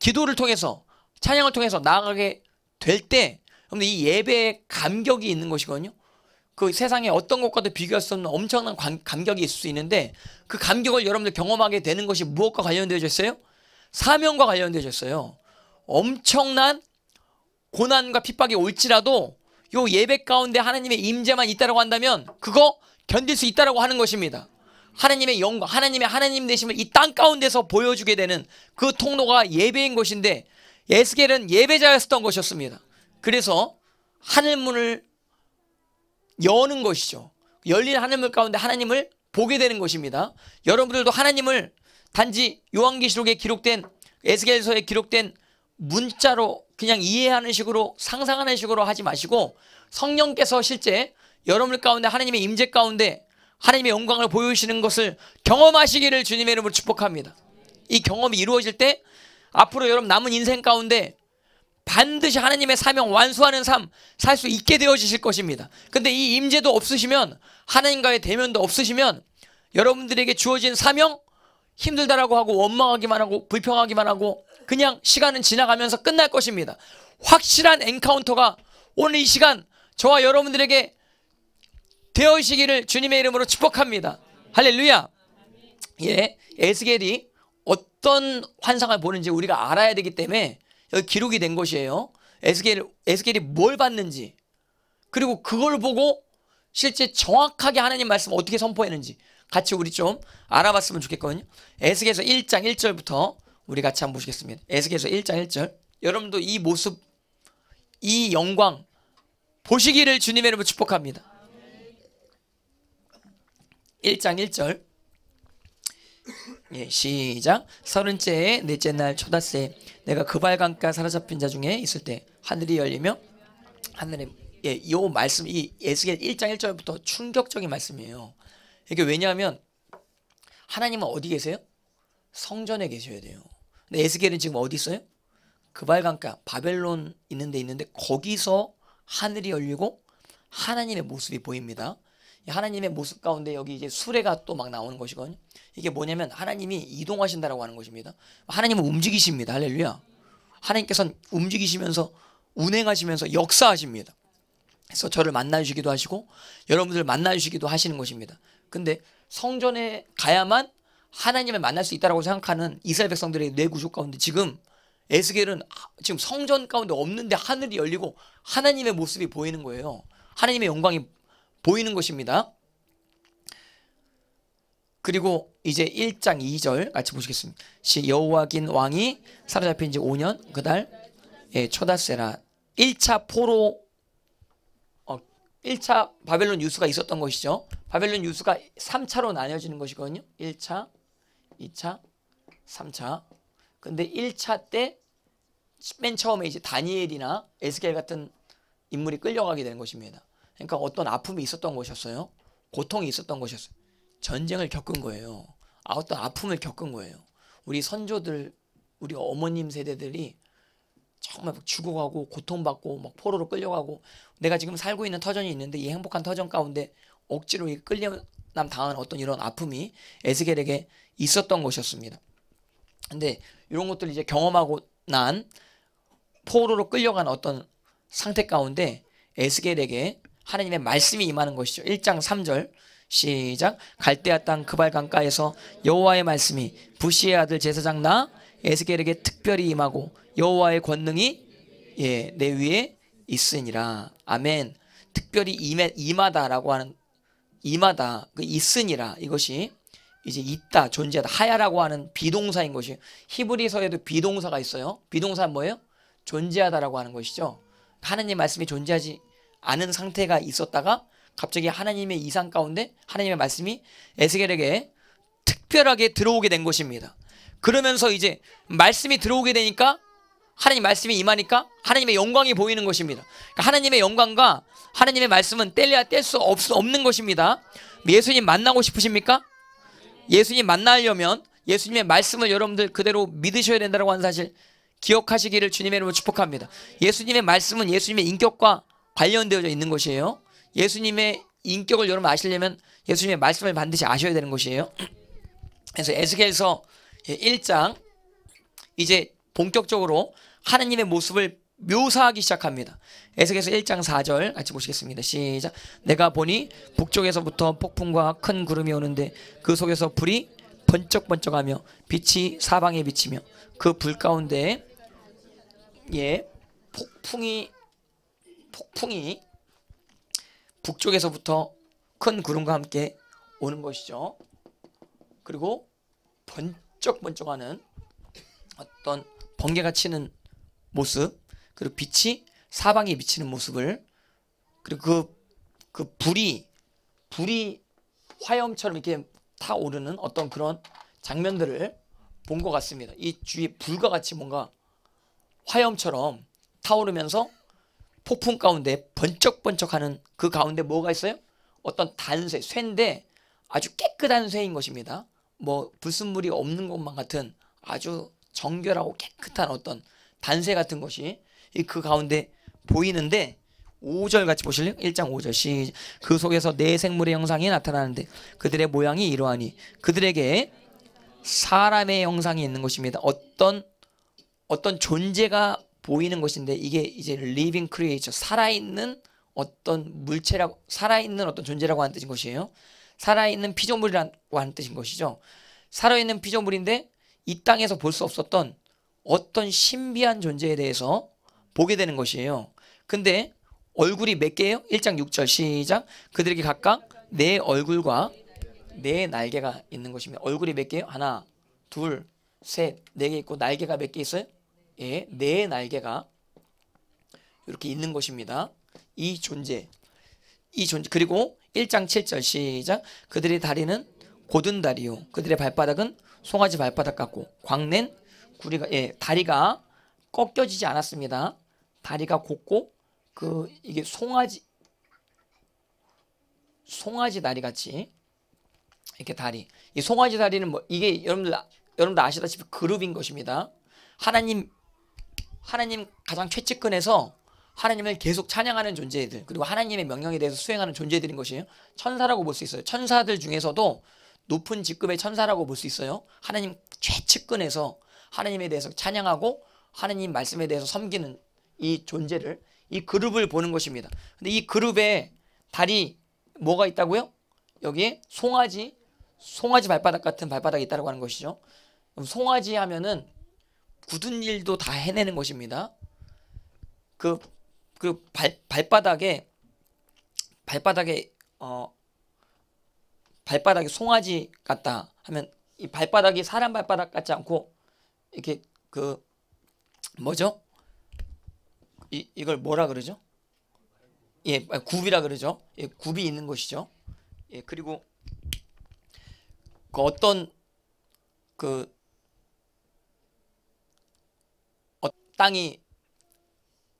기도를 통해서 찬양을 통해서 나아가게 될때 여러분들 이 예배의 감격이 있는 것이거든요. 그 세상에 어떤 것과도 비교할 수 없는 엄청난 관, 감격이 있을 수 있는데 그 감격을 여러분들 경험하게 되는 것이 무엇과 관련되어 있어요? 사명과 관련되어 있어요. 엄청난 고난과 핍박이 올지라도 요 예배 가운데 하나님의 임재만 있다라고 한다면 그거 견딜 수 있다라고 하는 것입니다. 하나님의 영광, 하나님의 하나님 되심을 이 땅 가운데서 보여주게 되는 그 통로가 예배인 것인데 에스겔은 예배자였었던 것이었습니다. 그래서 하늘문을 여는 것이죠. 열린 하늘문 가운데 하나님을 보게 되는 것입니다. 여러분들도 하나님을 단지 요한계시록에 기록된 에스겔서에 기록된 문자로 그냥 이해하는 식으로 상상하는 식으로 하지 마시고 성령께서 실제 여러분 가운데 하나님의 임재 가운데 하나님의 영광을 보여주시는 것을 경험하시기를 주님의 이름으로 축복합니다. 이 경험이 이루어질 때 앞으로 여러분 남은 인생 가운데 반드시 하나님의 사명 완수하는 삶 살 수 있게 되어지실 것입니다. 근데 이 임재도 없으시면 하나님과의 대면도 없으시면 여러분들에게 주어진 사명 힘들다라고 하고 원망하기만 하고 불평하기만 하고 그냥 시간은 지나가면서 끝날 것입니다. 확실한 엔카운터가 오늘 이 시간 저와 여러분들에게 되어있시기를 주님의 이름으로 축복합니다. 할렐루야. 예, 에스겔이 어떤 환상을 보는지 우리가 알아야 되기 때문에 여기 기록이 된 것이에요. 에스겔, 에스겔이 뭘 봤는지 그리고 그걸 보고 실제 정확하게 하나님 말씀 어떻게 선포했는지 같이 우리 좀 알아봤으면 좋겠거든요. 에스겔서 1장 1절부터 우리 같이 한번 보시겠습니다. 에스겔서 1장 1절. 여러분도 이 모습 이 영광 보시기를 주님의 이름으로 축복합니다. 1장 1절. 예, 시작. 서른째 넷째 날 초닷새 내가 그발강가 사로잡힌 자 중에 있을 때 하늘이 열리며 하늘에 예, 이 말씀 이 에스겔 1장 1절부터 충격적인 말씀이에요. 이게 왜냐하면 하나님은 어디 계세요? 성전에 계셔야 돼요. 근데 에스겔은 지금 어디 있어요? 그발강가 바벨론 있는 데 있는데 거기서 하늘이 열리고 하나님의 모습이 보입니다. 하나님의 모습 가운데 여기 이제 수레가 또 막 나오는 것이거든요. 이게 뭐냐면 하나님이 이동하신다라고 하는 것입니다. 하나님은 움직이십니다. 할렐루야. 하나님께서는 움직이시면서 운행하시면서 역사하십니다. 그래서 저를 만나주시기도 하시고 여러분들을 만나주시기도 하시는 것입니다. 근데 성전에 가야만 하나님을 만날 수 있다라고 생각하는 이스라엘 백성들의 뇌 구조 가운데 지금 에스겔은 지금 성전 가운데 없는데 하늘이 열리고 하나님의 모습이 보이는 거예요. 하나님의 영광이 보이는 것입니다. 그리고 이제 1장 2절 같이 보시겠습니다. 여호와긴 왕이 사로잡힌 지 5년 그달 예, 초다세라 1차 포로 어, 1차 바벨론 유수가 있었던 것이죠. 바벨론 유수가 3차로 나뉘어지는 것이거든요. 1차 2차, 3차. 근데 1차 때 맨 처음에 이제 다니엘이나 에스겔 같은 인물이 끌려가게 되는 것입니다. 그러니까 어떤 아픔이 있었던 것이었어요. 고통이 있었던 것이었어요. 전쟁을 겪은 거예요. 아, 어떤 아픔을 겪은 거예요. 우리 선조들, 우리 어머님 세대들이 정말 죽어가고 고통받고 막 포로로 끌려가고 내가 지금 살고 있는 터전이 있는데 이 행복한 터전 가운데 억지로 끌려남 당한 어떤 이런 아픔이 에스겔에게 있었던 것이었습니다. 근데 이런 것들 이제 경험하고 난 포로로 끌려간 어떤 상태 가운데 에스겔에게 하나님의 말씀이 임하는 것이죠. 1장 3절 시작 갈대아 땅 그발 강가에서 여호와의 말씀이 부시의 아들 제사장 나 에스겔에게 특별히 임하고 여호와의 권능이 예, 내 위에 있으니라. 아멘. 특별히 임하다라고 하는 임하다 그 있으니라 이것이 이제 있다, 존재하다. 하야라고 하는 비동사인 것이 에요 히브리서에도 비동사가 있어요. 비동사는 뭐예요? 존재하다라고 하는 것이죠. 하나님 말씀이 존재하지 않은 상태가 있었다가 갑자기 하나님의 이상 가운데 하나님의 말씀이 에스겔에게 특별하게 들어오게 된 것입니다. 그러면서 이제 말씀이 들어오게 되니까 하나님 말씀이 임하니까 하나님의 영광이 보이는 것입니다. 그러니까 하나님의 영광과 하나님의 말씀은 뗄래야 뗄 수 없는 것입니다. 예수님 만나고 싶으십니까? 예수님 만나려면 예수님의 말씀을 여러분들 그대로 믿으셔야 된다고 하는 사실 기억하시기를 주님의 이름으로 축복합니다. 예수님의 말씀은 예수님의 인격과 관련되어 있는 것이에요. 예수님의 인격을 여러분 아시려면 예수님의 말씀을 반드시 아셔야 되는 것이에요. 그래서 에스겔서 1장 이제 본격적으로 하나님의 모습을 묘사하기 시작합니다. 에스겔서 1장 4절 같이 보시겠습니다. 시작. 내가 보니 북쪽에서부터 폭풍과 큰 구름이 오는데 그 속에서 불이 번쩍번쩍하며 빛이 사방에 비치며 그 불가운데예 폭풍이 폭풍이 북쪽에서부터 큰 구름과 함께 오는 것이죠. 그리고 번쩍번쩍하는 어떤 번개가 치는 모습 그리고 빛이 사방에 비치는 모습을 그리고 그, 그 불이 불이 화염처럼 이렇게 타오르는 어떤 그런 장면들을 본 것 같습니다. 이 주위 불과 같이 뭔가 화염처럼 타오르면서 폭풍 가운데 번쩍번쩍하는 그 가운데 뭐가 있어요? 어떤 단쇠, 쇠인데 아주 깨끗한 쇠인 것입니다. 뭐 불순물이 없는 것만 같은 아주 정결하고 깨끗한 어떤 단쇠 같은 것이 그 가운데 보이는데 5절 같이 보실래요? 1장 5절 시그 속에서 내 생물의 형상이 나타나는데 그들의 모양이 이러하니 그들에게 사람의 형상이 있는 것입니다. 어떤 어떤 존재가 보이는 것인데 이게 이제 living creature 살아있는 어떤 물체라고 살아있는 어떤 존재라고 하는 뜻인 것이에요. 살아있는 피조물이라고 하는 뜻인 것이죠. 살아있는 피조물인데 이 땅에서 볼 수 없었던 어떤 신비한 존재에 대해서 보게 되는 것이에요. 근데 얼굴이 몇 개예요? 1장 6절 시작. 그들에게 각각 내 네 얼굴과 내 네 날개가 있는 것입니다. 얼굴이 몇 개예요? 하나, 둘, 셋, 네 개 있고 날개가 몇 개 있어요? 예, 네 날개가 이렇게 있는 것입니다. 이 존재. 이 존재 그리고 1장 7절 시작. 그들의 다리는 고든 다리요. 그들의 발바닥은 송아지 발바닥 같고 광낸 구리가 예, 다리가 꺾여지지 않았습니다. 다리가 곱고 그 이게 송아지 송아지 다리 같이 이렇게 다리 이 송아지 다리는 뭐 이게 여러분들 여러분들 아시다시피 그룹인 것입니다. 하나님 하나님 가장 최측근에서 하나님을 계속 찬양하는 존재들 그리고 하나님의 명령에 대해서 수행하는 존재들인 것이에요. 천사라고 볼 수 있어요. 천사들 중에서도 높은 직급의 천사라고 볼 수 있어요. 하나님 최측근에서 하나님에 대해서 찬양하고 하나님 말씀에 대해서 섬기는 이 존재를 이 그룹을 보는 것입니다. 근데 이 그룹에 달이 뭐가 있다고요? 여기에 송아지, 송아지 발바닥 같은 발바닥이 있다고 하는 것이죠. 그럼 송아지 하면은 굳은 일도 다 해내는 것입니다. 그, 그 발, 발바닥에, 발바닥에, 어, 발바닥이 송아지 같다 하면 이 발바닥이 사람 발바닥 같지 않고 이렇게 그 뭐죠? 이, 이걸 뭐라 그러죠? 예, 아, 굽이라 그러죠. 예, 굽이 있는 것이죠. 예, 그리고 그 어떤 그 어, 땅이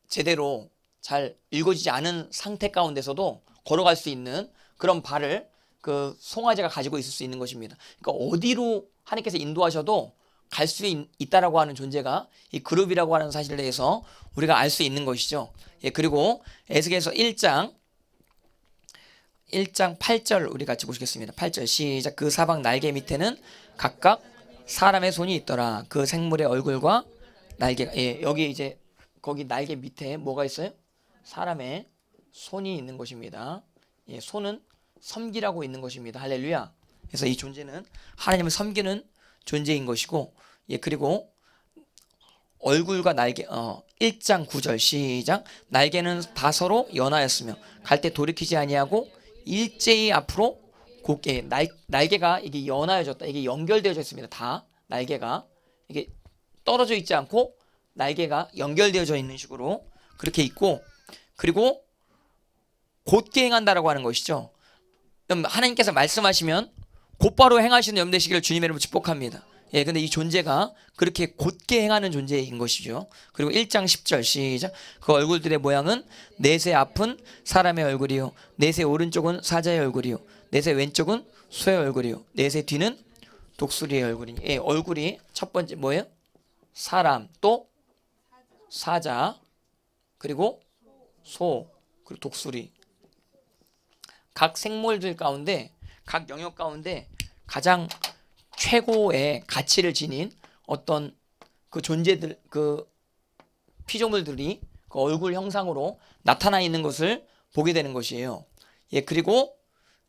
제대로 잘 읽어지지 않은 상태 가운데서도 걸어갈 수 있는 그런 발을 그 송아지가 가지고 있을 수 있는 것입니다. 그러니까 어디로 하나님께서 인도하셔도 갈수 있다라고 하는 존재가 이 그룹이라고 하는 사실에 대해서 우리가 알 수 있는 것이죠. 예, 그리고 에스겔서 1장 1장 8절 우리 같이 보시겠습니다. 8절 시작 그 사방 날개 밑에는 각각 사람의 손이 있더라. 그 생물의 얼굴과 날개가 예, 여기 이제 거기 날개 밑에 뭐가 있어요? 사람의 손이 있는 것입니다. 예, 손은 섬기라고 있는 것입니다. 할렐루야. 그래서 이 존재는 하나님을 섬기는 존재인 것이고 예 그리고 얼굴과 날개 어 1장 9절 시작 날개는 다서로 연하였으며 갈 때 돌이키지 아니하고 일제히 앞으로 곧게 날, 날개가 이게 연하여졌다 이게 연결되어져 있습니다 다 날개가 이게 떨어져 있지 않고 날개가 연결되어져 있는 식으로 그렇게 있고 그리고 곧게 행한다라고 하는 것이죠. 그럼 하나님께서 말씀하시면 곧바로 행하시는 염 되시기를 주님의 이름으로 축복합니다. 예, 근데 이 존재가 그렇게 곧게 행하는 존재인 것이죠. 그리고 1장 10절 시작. 그 얼굴들의 모양은 넷의 앞은 사람의 얼굴이요. 넷의 오른쪽은 사자의 얼굴이요. 넷의 왼쪽은 소의 얼굴이요. 넷의 뒤는 독수리의 얼굴이니. 예, 얼굴이 첫 번째 뭐예요? 사람, 또 사자, 그리고 소, 그리고 독수리. 각 생물들 가운데 각 영역 가운데 가장 최고의 가치를 지닌 어떤 그 존재들 그 피조물들이 그 얼굴 형상으로 나타나 있는 것을 보게 되는 것이에요. 예, 그리고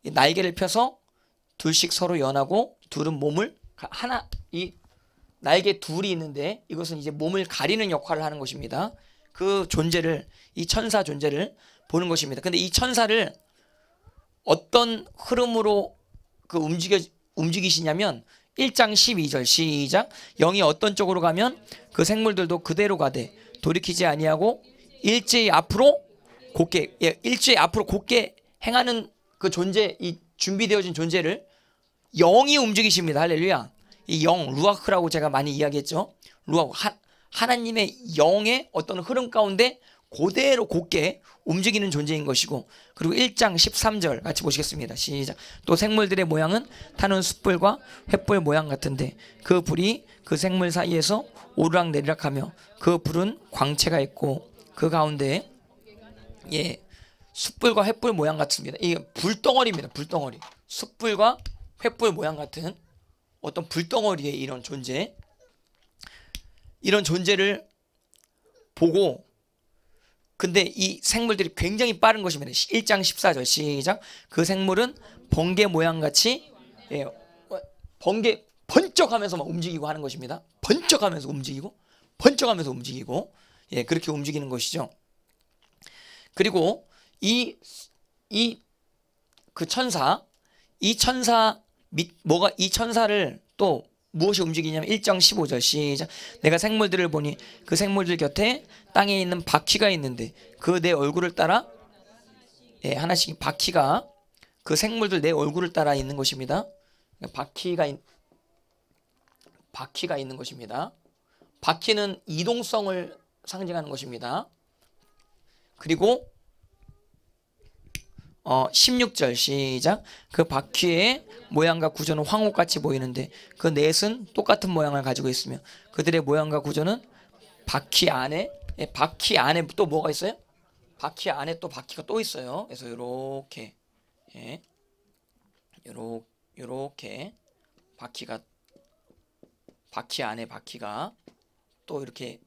날개를 펴서 둘씩 서로 연하고 둘은 몸을 하나 이 날개 둘이 있는데 이것은 이제 몸을 가리는 역할을 하는 것입니다. 그 존재를 이 천사 존재를 보는 것입니다. 근데 이 천사를 어떤 흐름으로 그 움직여 움직이시냐면 1장 12절 시작 영이 어떤 쪽으로 가면 그 생물들도 그대로 가되 돌이키지 아니하고 일제히 앞으로 곧게 예, 일제히 앞으로 곧게 행하는 그 존재 이 준비되어진 존재를 영이 움직이십니다 할렐루야 이 영 루아크라고 제가 많이 이야기했죠 루아크 하, 나님의 영의 어떤 흐름 가운데 그대로 곧게 움직이는 존재인 것이고 그리고 1장 13절 같이 보시겠습니다. 시작. 또 생물들의 모양은 타는 숯불과 횃불 모양 같은데 그 불이 그 생물 사이에서 오르락 내리락하며 그 불은 광채가 있고 그가운데예 숯불과 횃불 모양 같습니다. 이게 불덩어리입니다. 불덩어리. 숯불과 횃불 모양 같은 어떤 불덩어리의 이런 존재 이런 존재를 보고 근데 이 생물들이 굉장히 빠른 것이면 1장 14절 시작. 그 생물은 번개 모양같이 예, 번개 번쩍하면서 막 움직이고 하는 것입니다. 번쩍하면서 움직이고 번쩍하면서 움직이고 예, 그렇게 움직이는 것이죠. 그리고 이 이 그 천사 이 천사 밑 뭐가 이 천사를 또 무엇이 움직이냐면 1장 15절 시작 내가 생물들을 보니 그 생물들 곁에 땅에 있는 바퀴가 있는데 그 내 얼굴을 따라 예, 하나씩 바퀴가 그 생물들 내 얼굴을 따라 있는 것입니다. 그러니까 바퀴가 있, 바퀴가 있는 것입니다. 바퀴는 이동성을 상징하는 것입니다. 그리고 어, 16절 시작. 그 바퀴의 모양과 구조는 황옥같이 보이는데 그 넷은 똑같은 모양을 가지고 있으며 그들의 모양과 구조는 바퀴 안에 예, 바퀴 안에 또 뭐가 있어요? 바퀴 안에 또 바퀴가 또 있어요. 그래서 요렇게 예. 요렇 요렇게 바퀴가 바퀴 안에 바퀴가 또 이렇게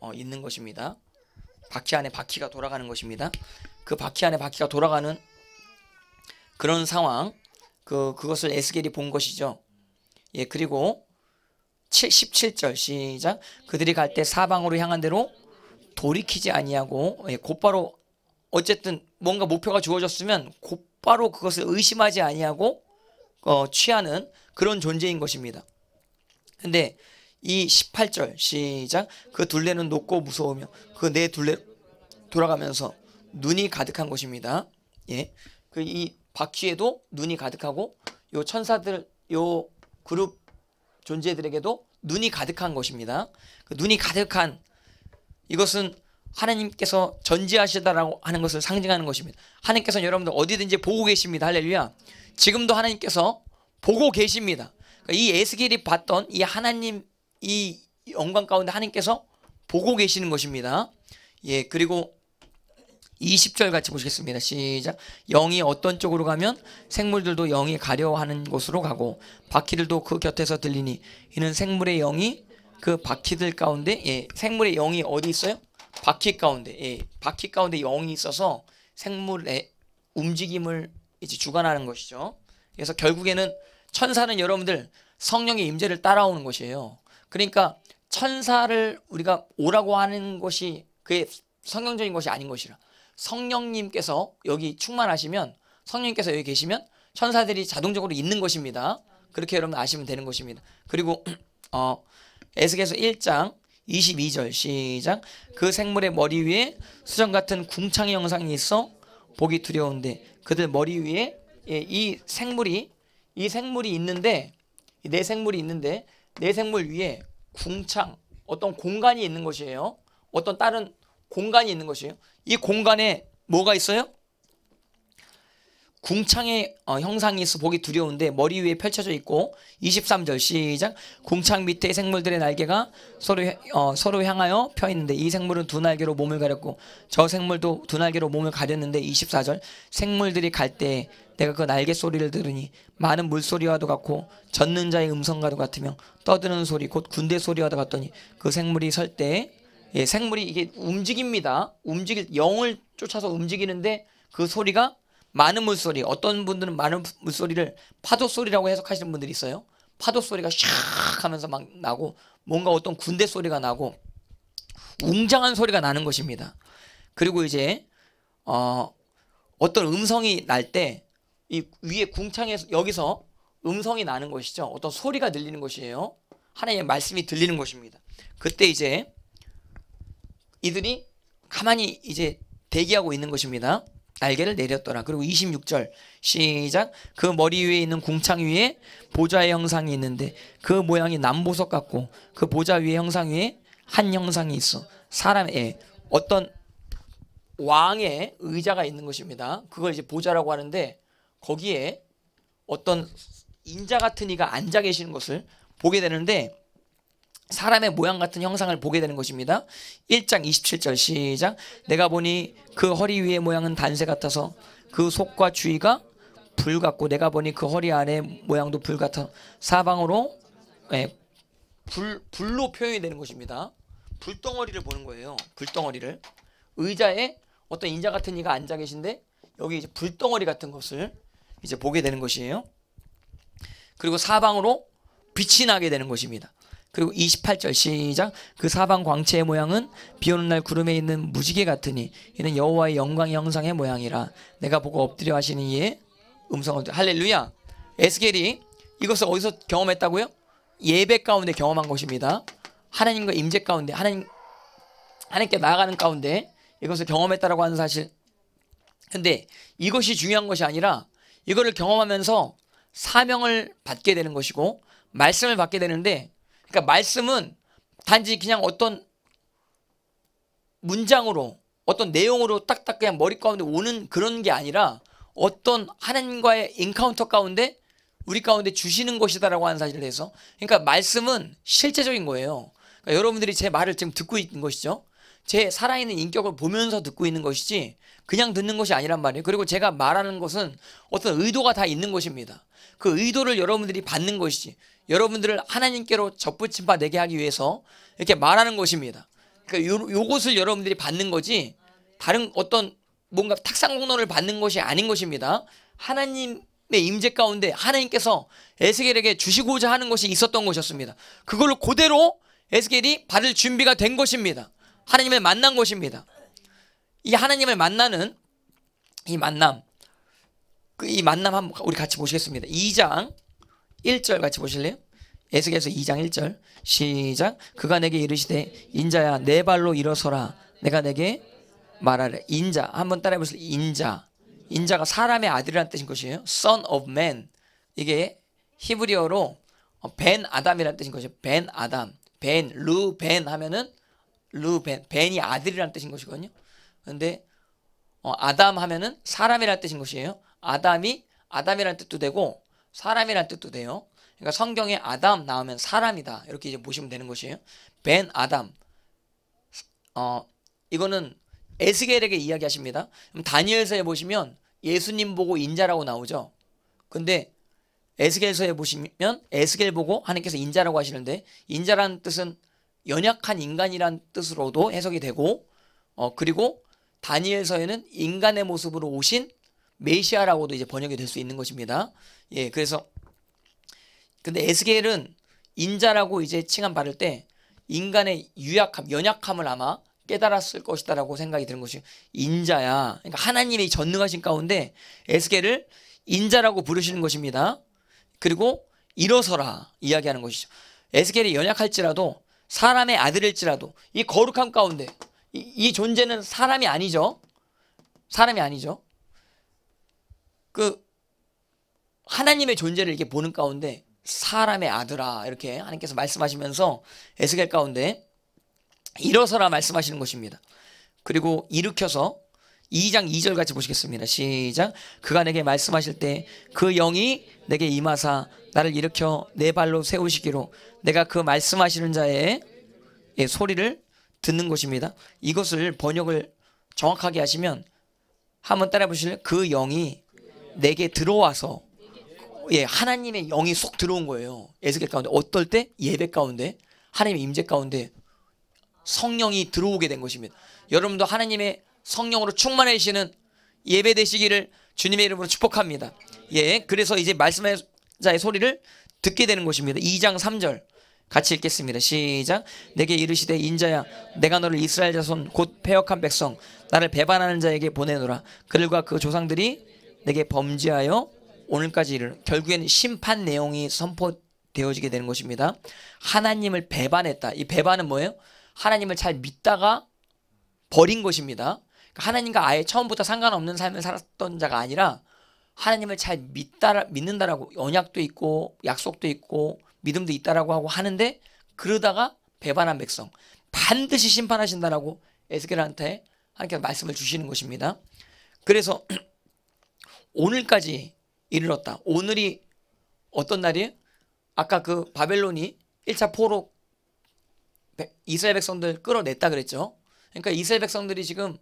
어, 있는 것입니다. 바퀴 안에 바퀴가 돌아가는 것입니다. 그 바퀴 안에 바퀴가 돌아가는 그런 상황 그 그것을 에스겔이 본 것이죠. 예 그리고 77절 시작 그들이 갈 때 사방으로 향한 대로 돌이키지 아니하고 예, 곧바로 어쨌든 뭔가 목표가 주어졌으면 곧바로 그것을 의심하지 아니하고 어, 취하는 그런 존재인 것입니다. 근데 이 18절 시작 그 둘레는 높고 무서우며 그내 네 둘레 돌아가면서 눈이 가득한 곳입니다. 예. 그 이 바퀴에도 눈이 가득하고 요 천사들 요 그룹 존재들에게도 눈이 가득한 것입니다. 그 눈이 가득한 이것은 하나님께서 전지하시다라고 하는 것을 상징하는 것입니다. 하나님께서 여러분들 어디든지 보고 계십니다. 할렐루야. 지금도 하나님께서 보고 계십니다. 그러니까 이 에스겔이 봤던 이 하나님 이 영광 가운데 하나님께서 보고 계시는 것입니다. 예, 그리고 20절 같이 보시겠습니다. 시작. 영이 어떤 쪽으로 가면 생물들도 영이 가려하는 곳으로 가고 바퀴들도 그 곁에서 들리니 이는 생물의 영이 그 바퀴들 가운데 예, 생물의 영이 어디 있어요? 바퀴 가운데. 예, 바퀴 가운데 영이 있어서 생물의 움직임을 이제 주관하는 것이죠. 그래서 결국에는 천사는 여러분들 성령의 임재를 따라오는 것이에요. 그러니까 천사를 우리가 오라고 하는 것이 그 성경적인 것이 아닌 것이라. 성령님께서 여기 충만하시면 성령님께서 여기 계시면 천사들이 자동적으로 있는 것입니다. 그렇게 여러분 아시면 되는 것입니다. 그리고 어 에스겔서 1장 22절 시작 그 생물의 머리 위에 수정 같은 궁창의 형상이 있어 보기 두려운데 그들 머리 위에 예, 이 생물이 이 생물이 있는데 내 네 생물이 있는데 내 네 생물 위에 궁창 어떤 공간이 있는 것이에요. 어떤 다른 공간이 있는 것이에요. 이 공간에 뭐가 있어요? 궁창의 어, 형상이 있어 보기 두려운데 머리 위에 펼쳐져 있고 23절 시작 궁창 밑에 생물들의 날개가 서로 어, 서로 향하여 펴 있는데 이 생물은 두 날개로 몸을 가렸고 저 생물도 두 날개로 몸을 가렸는데 24절 생물들이 갈 때 내가 그 날개 소리를 들으니 많은 물소리와도 같고 젖는 자의 음성과도 같으며 떠드는 소리 곧 군대 소리와도 같더니 그 생물이 설때 예, 생물이 이게 움직입니다. 움직일 영을 쫓아서 움직이는데 그 소리가 많은 물소리. 어떤 분들은 많은 물소리를 파도 소리라고 해석하시는 분들이 있어요. 파도 소리가 샥 하면서 막 나고 뭔가 어떤 군대 소리가 나고 웅장한 소리가 나는 것입니다. 그리고 이제 어 어떤 음성이 날때이 위에 궁창에서 여기서 음성이 나는 것이죠. 어떤 소리가 들리는 것이에요. 하나님의 말씀이 들리는 것입니다. 그때 이제 이들이 가만히 이제 대기하고 있는 것입니다. 날개를 내렸더라. 그리고 26절 시작. 그 머리 위에 있는 궁창 위에 보좌의 형상이 있는데 그 모양이 남보석 같고 그 보좌 위의 형상 위에 한 형상이 있어. 사람의 예, 어떤 왕의 의자가 있는 것입니다. 그걸 이제 보좌라고 하는데 거기에 어떤 인자 같은 이가 앉아 계시는 것을 보게 되는데 사람의 모양 같은 형상을 보게 되는 것입니다. 1장 27절 시작. 내가 보니 그 허리 위의 모양은 단새 같아서 그 속과 주위가 불 같고 내가 보니 그 허리 안의 모양도 불 같아 사방으로 예, 불 불로 표현이 되는 것입니다. 불덩어리를 보는 거예요. 불덩어리를 의자에 어떤 인자 같은 이가 앉아 계신데 여기 이제 불덩어리 같은 것을 이제 보게 되는 것이에요. 그리고 사방으로 빛이 나게 되는 것입니다. 그리고 28절 시작 그 사방 광채의 모양은 비오는 날 구름에 있는 무지개 같으니 이는 여호와의 영광의 형상의 모양이라 내가 보고 엎드려 하시는 이에 음성을 할렐루야 에스겔이 이것을 어디서 경험했다고요? 예배 가운데 경험한 것입니다 하나님과 임재 가운데 하나님 하나님께 나아가는 가운데 이것을 경험했다라고 하는 사실 근데 이것이 중요한 것이 아니라 이거를 경험하면서 사명을 받게 되는 것이고 말씀을 받게 되는데 그러니까 말씀은 단지 그냥 어떤 문장으로 어떤 내용으로 딱딱 그냥 머리 가운데 오는 그런 게 아니라 어떤 하나님과의 인카운터 가운데 우리 가운데 주시는 것이다라고 하는 사실을해서 그러니까 말씀은 실제적인 거예요. 그러니까 여러분들이 제 말을 지금 듣고 있는 것이죠. 제 살아있는 인격을 보면서 듣고 있는 것이지 그냥 듣는 것이 아니란 말이에요. 그리고 제가 말하는 것은 어떤 의도가 다 있는 것입니다. 그 의도를 여러분들이 받는 것이지 여러분들을 하나님께로 접붙임 바 되게 하기 위해서 이렇게 말하는 것입니다. 그러니까 요, 요것을 여러분들이 받는 거지 다른 어떤 뭔가 탁상 공론을 받는 것이 아닌 것입니다. 하나님의 임재 가운데 하나님께서 에스겔에게 주시고자 하는 것이 있었던 것이었습니다. 그걸 그대로 에스겔이 받을 준비가 된 것입니다. 하나님을 만난 것입니다. 이 하나님을 만나는 이 만남, 그 이 만남 한번 우리 같이 보시겠습니다. 2장 1절 같이 보실래요? 에스겔서 2장 1절 시작 그가 내게 이르시되 인자야 내 발로 일어서라 내가 내게 말하래 인자 한번 따라해 보실요 인자 인자가 사람의 아들이라는 뜻인 것이에요. Son of Man 이게 히브리어로 어, 벤 아담이라는 뜻인 것이에요. 벤 아담 벤 루 벤 하면은 루벤 벤이 아들이라는 뜻인 것이거든요. 근데 어, 아담 하면은 사람이라는 뜻인 것이에요. 아담이 아담이라는 뜻도 되고 사람이란 뜻도 돼요. 그러니까 성경에 아담 나오면 사람이다. 이렇게 이제 보시면 되는 것이에요. 벤 아담. 어, 이거는 에스겔에게 이야기하십니다. 그럼 다니엘서에 보시면 예수님 보고 인자라고 나오죠. 근데 에스겔서에 보시면 에스겔 보고 하나님께서 인자라고 하시는데 인자란 뜻은 연약한 인간이란 뜻으로도 해석이 되고 어 그리고 다니엘서에는 인간의 모습으로 오신 메시아라고도 이제 번역이 될 수 있는 것입니다. 예, 그래서 근데 에스겔은 인자라고 이제 칭함 받을 때 인간의 유약함, 연약함을 아마 깨달았을 것이다라고 생각이 드는 것이 인자야. 그러니까 하나님의 전능하신 가운데 에스겔을 인자라고 부르시는 것입니다. 그리고 일어서라 이야기하는 것이죠. 에스겔이 연약할지라도 사람의 아들일지라도 이 거룩함 가운데 이, 이 존재는 사람이 아니죠. 사람이 아니죠. 그 하나님의 존재를 이렇게 보는 가운데 사람의 아들아 이렇게 하나님께서 말씀하시면서 에스겔 가운데 일어서라 말씀하시는 것입니다. 그리고 일으켜서 2장 2절 같이 보시겠습니다. 시작. 그가 내게 말씀하실 때 그 영이 내게 임하사 나를 일으켜 내 발로 세우시기로 내가 그 말씀하시는 자의 예, 소리를 듣는 것입니다. 이것을 번역을 정확하게 하시면 한번 따라 해 보실래요? 그 영이 내게 들어와서 예 하나님의 영이 쏙 들어온 거예요. 에스겔 가운데 어떨 때 예배 가운데 하나님의 임재 가운데 성령이 들어오게 된 것입니다. 여러분도 하나님의 성령으로 충만해지는 예배 되시기를 주님의 이름으로 축복합니다. 예, 그래서 이제 말씀의 자의 소리를 듣게 되는 것입니다. 2장 3절 같이 읽겠습니다. 시작. 내게 이르시되 인자야, 내가 너를 이스라엘 자손 곧 패역한 백성, 나를 배반하는 자에게 보내노라. 그들과 그 조상들이 내게 범죄하여 오늘까지 이르 결국에는 심판 내용이 선포되어지게 되는 것입니다. 하나님을 배반했다. 이 배반은 뭐예요? 하나님을 잘 믿다가 버린 것입니다. 그러니까 하나님과 아예 처음부터 상관없는 삶을 살았던 자가 아니라 하나님을 잘 믿다 믿는다라고 언약도 있고 약속도 있고 믿음도 있다라고 하고 하는데 그러다가 배반한 백성 반드시 심판하신다라고 에스겔한테 하나님께서 말씀을 주시는 것입니다. 그래서 오늘까지 이르렀다. 오늘이 어떤 날이에요? 아까 그 바벨론이 1차 포로 이스라엘 백성들 끌어냈다 그랬죠. 그러니까 이스라엘 백성들이 지금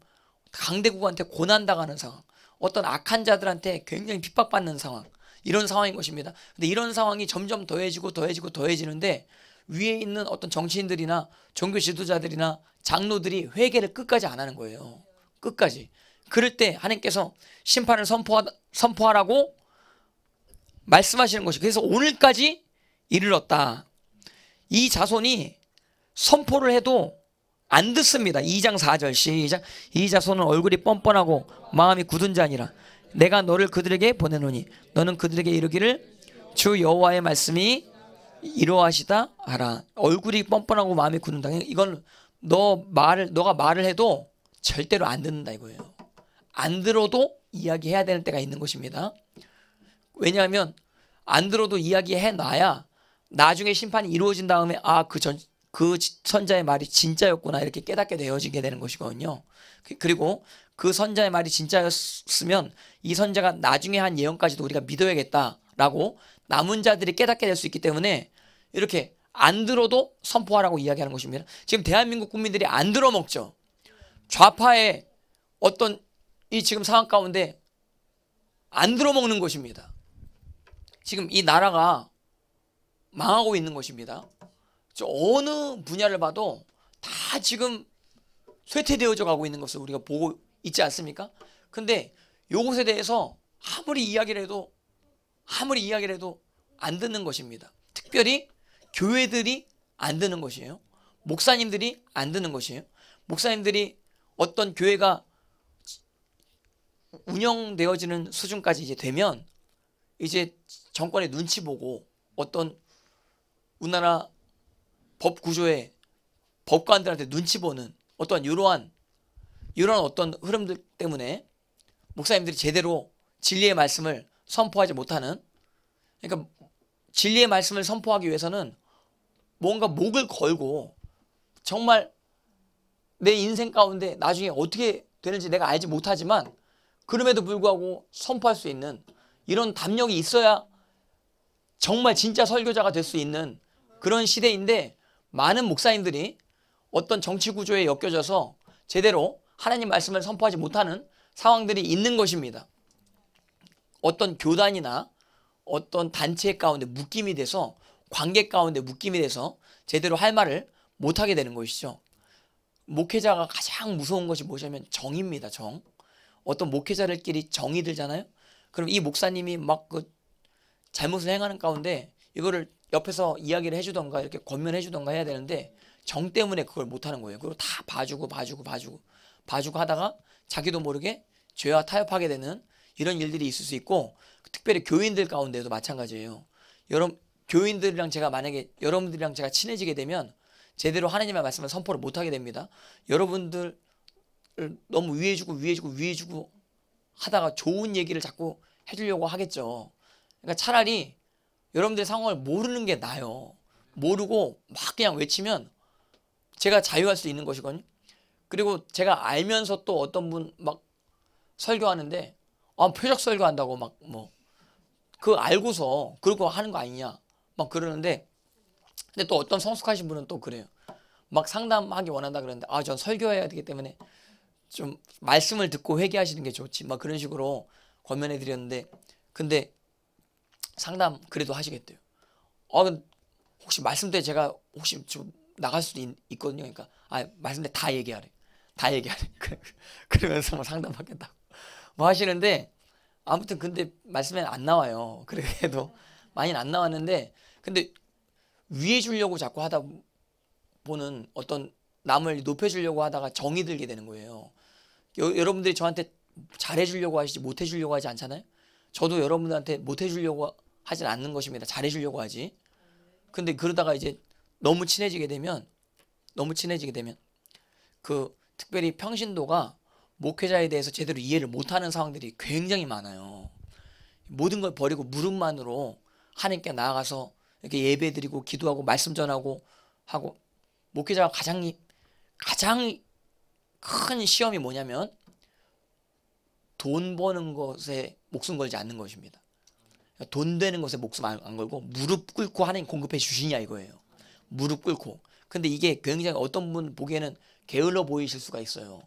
강대국한테 고난당하는 상황, 어떤 악한 자들한테 굉장히 핍박받는 상황, 이런 상황인 것입니다. 근데 이런 상황이 점점 더해지고 더해지고 더해지는데 위에 있는 어떤 정치인들이나 종교 지도자들이나 장로들이 회개를 끝까지 안 하는 거예요. 끝까지. 그럴 때 하나님께서 심판을 선포하, 선포하라고 말씀하시는 것이 그래서 오늘까지 이르렀다. 이 자손이 선포를 해도 안 듣습니다. 2장 4절 시작. 이 자손은 얼굴이 뻔뻔하고 마음이 굳은 자니라. 내가 너를 그들에게 보내노니 너는 그들에게 이르기를 주 여호와의 말씀이 이러하시다 하라. 얼굴이 뻔뻔하고 마음이 굳는다. 이건 너 말을 너가 말을 해도 절대로 안 듣는다 이거예요. 안 들어도 이야기해야 되는 때가 있는 것입니다. 왜냐하면 안 들어도 이야기해 놔야 나중에 심판이 이루어진 다음에 아 그 전그 그, 그 선자의 말이 진짜였구나 이렇게 깨닫게 되어지게 되는 것이거든요. 그, 그리고 그 선자의 말이 진짜였으면 이 선자가 나중에 한 예언까지도 우리가 믿어야겠다라고 남은 자들이 깨닫게 될 수 있기 때문에 이렇게 안 들어도 선포하라고 이야기하는 것입니다. 지금 대한민국 국민들이 안 들어먹죠. 좌파의 어떤 이 지금 상황 가운데 안 들어먹는 것입니다. 지금 이 나라가 망하고 있는 것입니다. 어느 분야를 봐도 다 지금 쇠퇴되어져 가고 있는 것을 우리가 보고 있지 않습니까? 근데 요것에 대해서 아무리 이야기를 해도 아무리 이야기를 해도 안 듣는 것입니다. 특별히 교회들이 안 듣는 것이에요. 목사님들이 안 듣는 것이에요. 목사님들이 어떤 교회가 운영되어지는 수준까지 이제 되면 이제 정권의 눈치 보고 어떤 우리나라 법 구조에 법관들한테 눈치 보는 어떤 이러한 이런 어떤 흐름들 때문에 목사님들이 제대로 진리의 말씀을 선포하지 못하는 그러니까 진리의 말씀을 선포하기 위해서는 뭔가 목을 걸고 정말 내 인생 가운데 나중에 어떻게 되는지 내가 알지 못하지만 그럼에도 불구하고 선포할 수 있는 이런 담력이 있어야 정말 진짜 설교자가 될 수 있는 그런 시대인데 많은 목사님들이 어떤 정치 구조에 엮여져서 제대로 하나님 말씀을 선포하지 못하는 상황들이 있는 것입니다. 어떤 교단이나 어떤 단체 가운데 묶임이 돼서 관계 가운데 묶임이 돼서 제대로 할 말을 못하게 되는 것이죠. 목회자가 가장 무서운 것이 무냐면 정입니다. 정. 어떤 목회자들끼리 정이 들잖아요. 그럼 이 목사님이 막 그 잘못을 행하는 가운데 이거를 옆에서 이야기를 해주던가 이렇게 권면해주던가 해야 되는데 정 때문에 그걸 못하는 거예요. 그리고 다 봐주고 봐주고 봐주고 봐주고 하다가 자기도 모르게 죄와 타협하게 되는 이런 일들이 있을 수 있고 특별히 교인들 가운데도 마찬가지예요. 여러분 교인들이랑 제가 만약에 여러분들이랑 제가 친해지게 되면 제대로 하나님의 말씀을 선포를 못하게 됩니다. 여러분들 어, 너무 위해 주고 위해 주고 위해 주고 하다가 좋은 얘기를 자꾸 해주려고 하겠죠. 그러니까 차라리 여러분들의 상황을 모르는 게 나아요. 모르고 막 그냥 외치면 제가 자유할 수 있는 것이거든요. 그리고 제가 알면서 또 어떤 분 막 설교하는데 아 표적 설교한다고 막 뭐 그 알고서 그러고 하는 거 아니냐 막 그러는데 근데 또 어떤 성숙하신 분은 또 그래요. 막 상담하기 원한다 그러는데 아 전 설교해야 되기 때문에 좀 말씀을 듣고 회개하시는 게 좋지 막 그런 식으로 권면해 드렸는데 근데 상담 그래도 하시겠대요. 어 혹시 말씀 때 제가 혹시 좀 나갈 수도 있, 거든요 그러니까 아 말씀 때 다 얘기하래. 다 얘기하래. 그러면서 뭐 상담하겠다고 뭐 하시는데 아무튼 근데 말씀에는 안 나와요. 그래도 많이는 안 나왔는데 근데 위해 주려고 자꾸 하다 보는 어떤 남을 높여주려고 하다가 정이 들게 되는 거예요. 여, 여러분들이 저한테 잘해주려고 하시지 못해주려고 하지 않잖아요. 저도 여러분들한테 못해주려고 하진 않는 것입니다. 잘해주려고 하지. 근데 그러다가 이제 너무 친해지게 되면 너무 친해지게 되면 그 특별히 평신도가 목회자에 대해서 제대로 이해를 못하는 상황들이 굉장히 많아요. 모든 걸 버리고 무릎만으로 하나님께 나아가서 이렇게 예배드리고 기도하고 말씀 전하고 하고 목회자가 가장 가장 큰 시험이 뭐냐면 돈 버는 것에 목숨 걸지 않는 것입니다. 돈 되는 것에 목숨 안, 걸고 무릎 꿇고 하나님 공급해 주시냐 이거예요. 무릎 꿇고. 근데 이게 굉장히 어떤 분 보기에는 게을러 보이실 수가 있어요.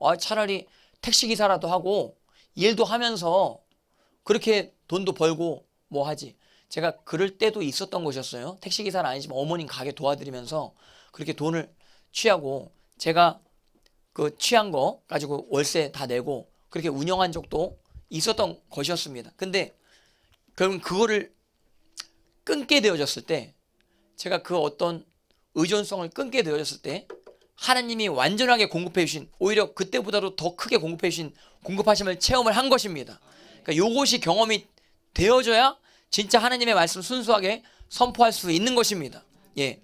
아, 차라리 택시 기사라도 하고 일도 하면서 그렇게 돈도 벌고 뭐 하지. 제가 그럴 때도 있었던 것이었어요. 택시 기사는 아니지만 어머님 가게 도와드리면서 그렇게 돈을 취하고 제가 그 취한 거 가지고 월세 다 내고 그렇게 운영한 적도 있었던 것이었습니다. 근데 결국 그거를 끊게 되어졌을 때 제가 그 어떤 의존성을 끊게 되어졌을 때 하나님이 완전하게 공급해 주신 오히려 그때보다도 더 크게 공급해 주신 공급하심을 체험을 한 것입니다. 그러니까 요것이 경험이 되어져야 진짜 하나님의 말씀 순수하게 선포할 수 있는 것입니다. 예.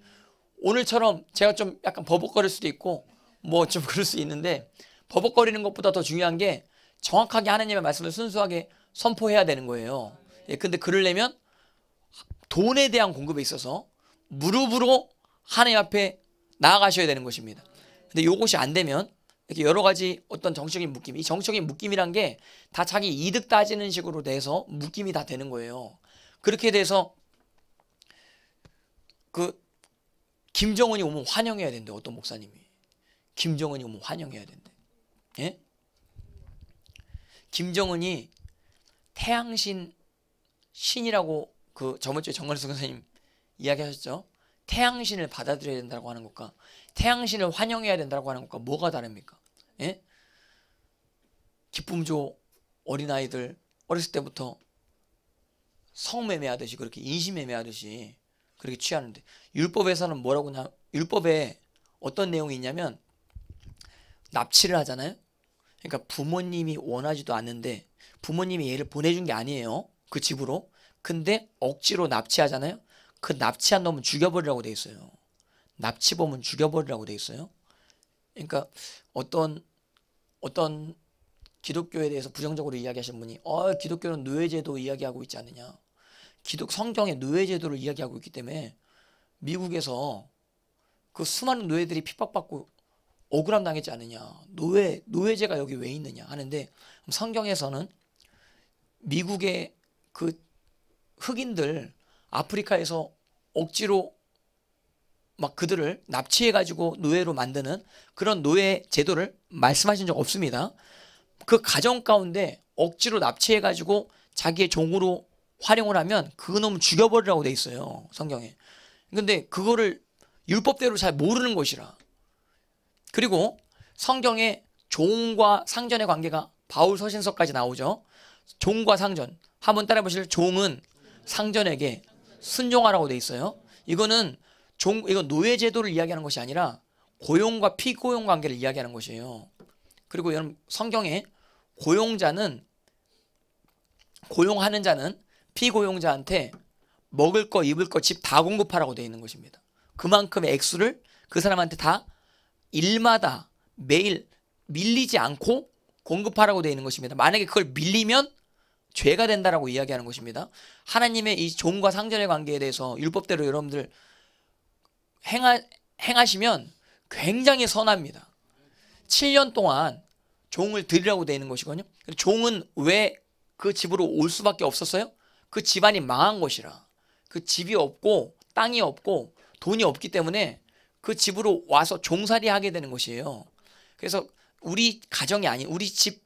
오늘처럼 제가 좀 약간 버벅거릴 수도 있고 뭐좀 그럴 수 있는데 버벅거리는 것보다 더 중요한 게 정확하게 하나님의 말씀을 순수하게 선포해야 되는 거예요. 예, 근데 그러려면 돈에 대한 공급에 있어서 무릎으로 하나님 앞에 나아가셔야 되는 것입니다. 근데 이것이 안 되면 이렇게 여러 가지 어떤 정적인 묶임, 이 정적인 묶임이란 게 다 자기 이득 따지는 식으로 돼서 묶임이 다 되는 거예요. 그렇게 돼서 그 김정은이 오면 환영해야 된대 어떤 목사님이. 김정은이 오면 환영해야 된대. 예? 김정은이 태양신 신이라고 그 저번 주에 정관수 선생님 이야기하셨죠? 태양신을 받아들여야 된다고 하는 것과 태양신을 환영해야 된다고 하는 것과 뭐가 다릅니까? 예? 기쁨조 어린아이들 어렸을 때부터 성매매하듯이 그렇게 인신매매하듯이 그렇게 취하는데 율법에서는 뭐라고 나 율법에 어떤 내용이 있냐면 납치를 하잖아요. 그러니까 부모님이 원하지도 않는데 부모님이 얘를 보내준 게 아니에요. 그 집으로. 근데 억지로 납치하잖아요. 그 납치한 놈은 죽여버리라고 돼 있어요. 납치범은 죽여버리라고 돼 있어요. 그러니까 어떤 어떤 기독교에 대해서 부정적으로 이야기하신 분이 어 기독교는 노예제도 이야기하고 있지 않느냐. 기독 성경의 노예제도를 이야기하고 있기 때문에 미국에서 그 수많은 노예들이 핍박받고 억울함 당했지 않느냐 노예 노예제가 여기 왜 있느냐 하는데 성경에서는 미국의 그 흑인들 아프리카에서 억지로 막 그들을 납치해 가지고 노예로 만드는 그런 노예 제도를 말씀하신 적 없습니다. 그 가정 가운데 억지로 납치해 가지고 자기의 종으로 활용을 하면 그놈 죽여버리라고 돼 있어요 성경에. 근데 그거를 율법대로 잘 모르는 것이라 그리고 성경의 종과 상전의 관계가 바울 서신서까지 나오죠. 종과 상전. 한번 따라 보실 종은 상전에게 순종하라고 돼 있어요. 이거는 종 이거 노예 제도를 이야기하는 것이 아니라 고용과 피고용 관계를 이야기하는 것이에요. 그리고 여러분 성경에 고용자는 고용하는 자는 피고용자한테 먹을 거 입을 거집 다 공급하라고 되 있는 것입니다. 그만큼의 액수를 그 사람한테 다 일마다 매일 밀리지 않고 공급하라고 되어 있는 것입니다. 만약에 그걸 밀리면 죄가 된다라고 이야기하는 것입니다. 하나님의 이 종과 상전의 관계에 대해서 율법대로 여러분들 행하, 행하시면 굉장히 선합니다. 7년 동안 종을 드리라고 되어 있는 것이거든요. 종은 왜 그 집으로 올 수밖에 없었어요? 그 집안이 망한 것이라. 그 집이 없고 땅이 없고 돈이 없기 때문에 그 집으로 와서 종살이 하게 되는 것이에요. 그래서 우리 가정이 아닌 우리 집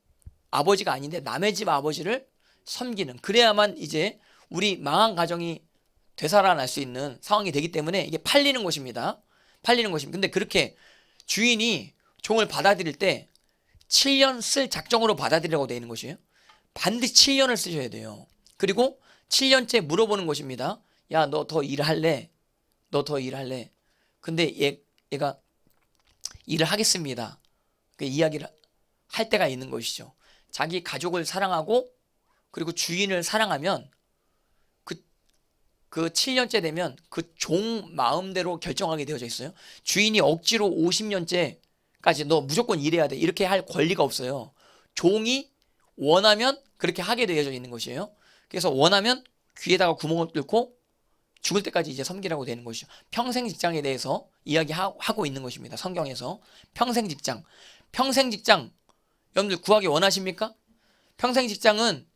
아버지가 아닌데 남의 집 아버지를 섬기는 그래야만 이제 우리 망한 가정이 되살아날 수 있는 상황이 되기 때문에 이게 팔리는 것입니다. 팔리는 것입니다. 근데 그렇게 주인이 종을 받아들일 때 7년 쓸 작정으로 받아들이라고 되어 있는 것이에요. 반드시 7년을 쓰셔야 돼요. 그리고 7년째 물어보는 것입니다. 야, 너 더 일할래? 너 더 일할래? 근데 얘, 얘가 일을 하겠습니다. 그 이야기를 할 때가 있는 것이죠. 자기 가족을 사랑하고 그리고 주인을 사랑하면 그, 7년째 그 되면 그 종 마음대로 결정하게 되어져 있어요. 주인이 억지로 50년째까지 너 무조건 일해야 돼. 이렇게 할 권리가 없어요. 종이 원하면 그렇게 하게 되어져 있는 것이에요. 그래서 원하면 귀에다가 구멍을 뚫고 죽을 때까지 이제 섬기라고 되는 것이죠. 평생 직장에 대해서 이야기하고 있는 것입니다. 성경에서 평생 직장. 평생 직장 여러분들 구하기 원하십니까? 평생 직장은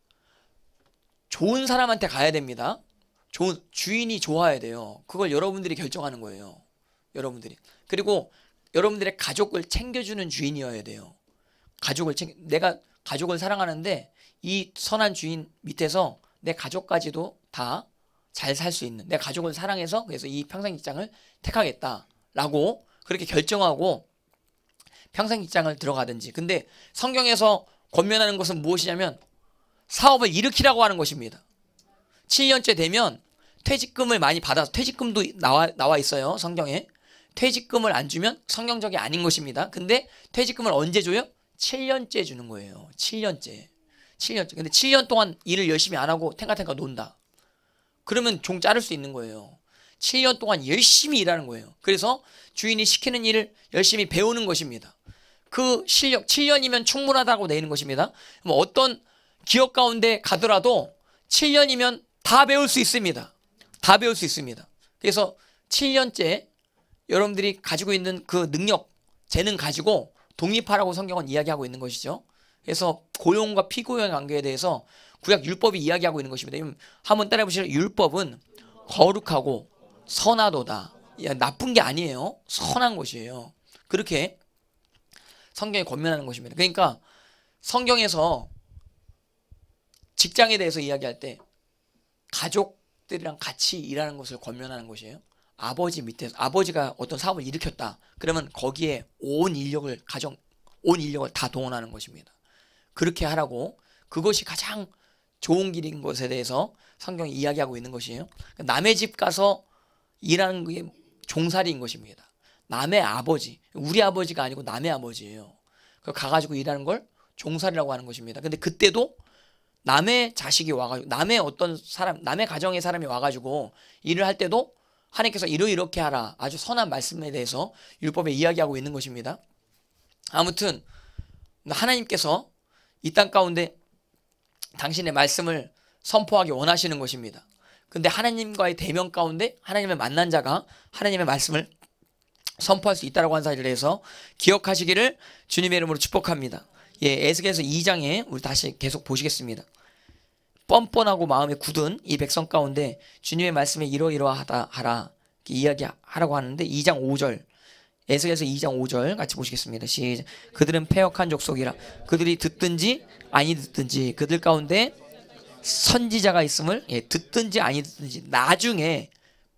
좋은 사람한테 가야 됩니다. 좋은 주인이 좋아야 돼요. 그걸 여러분들이 결정하는 거예요. 여러분들이. 그리고 여러분들의 가족을 챙겨주는 주인이어야 돼요. 가족을 챙겨 내가 가족을 사랑하는데 이 선한 주인 밑에서 내 가족까지도 다 잘살수 있는 내 가족을 사랑해서 그래서 이 평생 직장을 택하겠다라고 그렇게 결정하고 평생 직장을 들어가든지 근데 성경에서 권면하는 것은 무엇이냐면 사업을 일으키라고 하는 것입니다. 7년째 되면 퇴직금을 많이 받아서 퇴직금도 나와 나와 있어요 성경에 퇴직금을 안 주면 성경적이 아닌 것입니다. 근데 퇴직금을 언제 줘요? 7년째 주는 거예요. 7년째. 7년째. 근데 7년 동안 일을 열심히 안 하고 탱가탱가 논다. 그러면 종 자를 수 있는 거예요. 7년 동안 열심히 일하는 거예요. 그래서 주인이 시키는 일을 열심히 배우는 것입니다. 그 실력 7년이면 충분하다고 내는 것입니다. 어떤 기업 가운데 가더라도 7년이면 다 배울 수 있습니다. 다 배울 수 있습니다. 그래서 7년째 여러분들이 가지고 있는 그 능력, 재능 가지고 독립하라고 성경은 이야기하고 있는 것이죠. 그래서 고용과 피고용 관계에 대해서 구약 율법이 이야기하고 있는 것입니다. 한번 따라해 보시죠. 율법은 거룩하고 선하도다. 야, 나쁜 게 아니에요. 선한 것이에요. 그렇게 성경에 권면하는 것입니다. 그러니까 성경에서 직장에 대해서 이야기할 때 가족들이랑 같이 일하는 것을 권면하는 것이에요. 아버지 밑에서 아버지가 어떤 사업을 일으켰다. 그러면 거기에 온 인력을 가정 온 인력을 다 동원하는 것입니다. 그렇게 하라고 그것이 가장 좋은 길인 것에 대해서 성경이 이야기하고 있는 것이에요. 그러니까 남의 집 가서 일하는 게 종살이인 것입니다. 남의 아버지, 우리 아버지가 아니고 남의 아버지예요. 그 가가지고 일하는 걸 종살이라고 하는 것입니다. 근데 그때도 남의 자식이 와가지고 남의 어떤 사람, 남의 가정의 사람이 와가지고 일을 할 때도 하나님께서 이러 이렇게 하라 아주 선한 말씀에 대해서 율법에 이야기하고 있는 것입니다. 아무튼 하나님께서 이 땅 가운데 당신의 말씀을 선포하기 원하시는 것입니다. 근데 하나님과의 대면 가운데 하나님의 만난 자가 하나님의 말씀을 선포할 수 있다라고 한 사실에 해서 기억하시기를 주님의 이름으로 축복합니다. 예, 에스겔서 2장에 우리 다시 계속 보시겠습니다. 뻔뻔하고 마음이 굳은 이 백성 가운데 주님의 말씀에 이러이러하다 하라 이야기하라고 하는데 2장 5절 예수께서 2장 5절 같이 보시겠습니다. 시작. 그들은 폐역한 족속이라 그들이 듣든지 아니 듣든지 그들 가운데 선지자가 있음을 예, 듣든지 아니 듣든지 나중에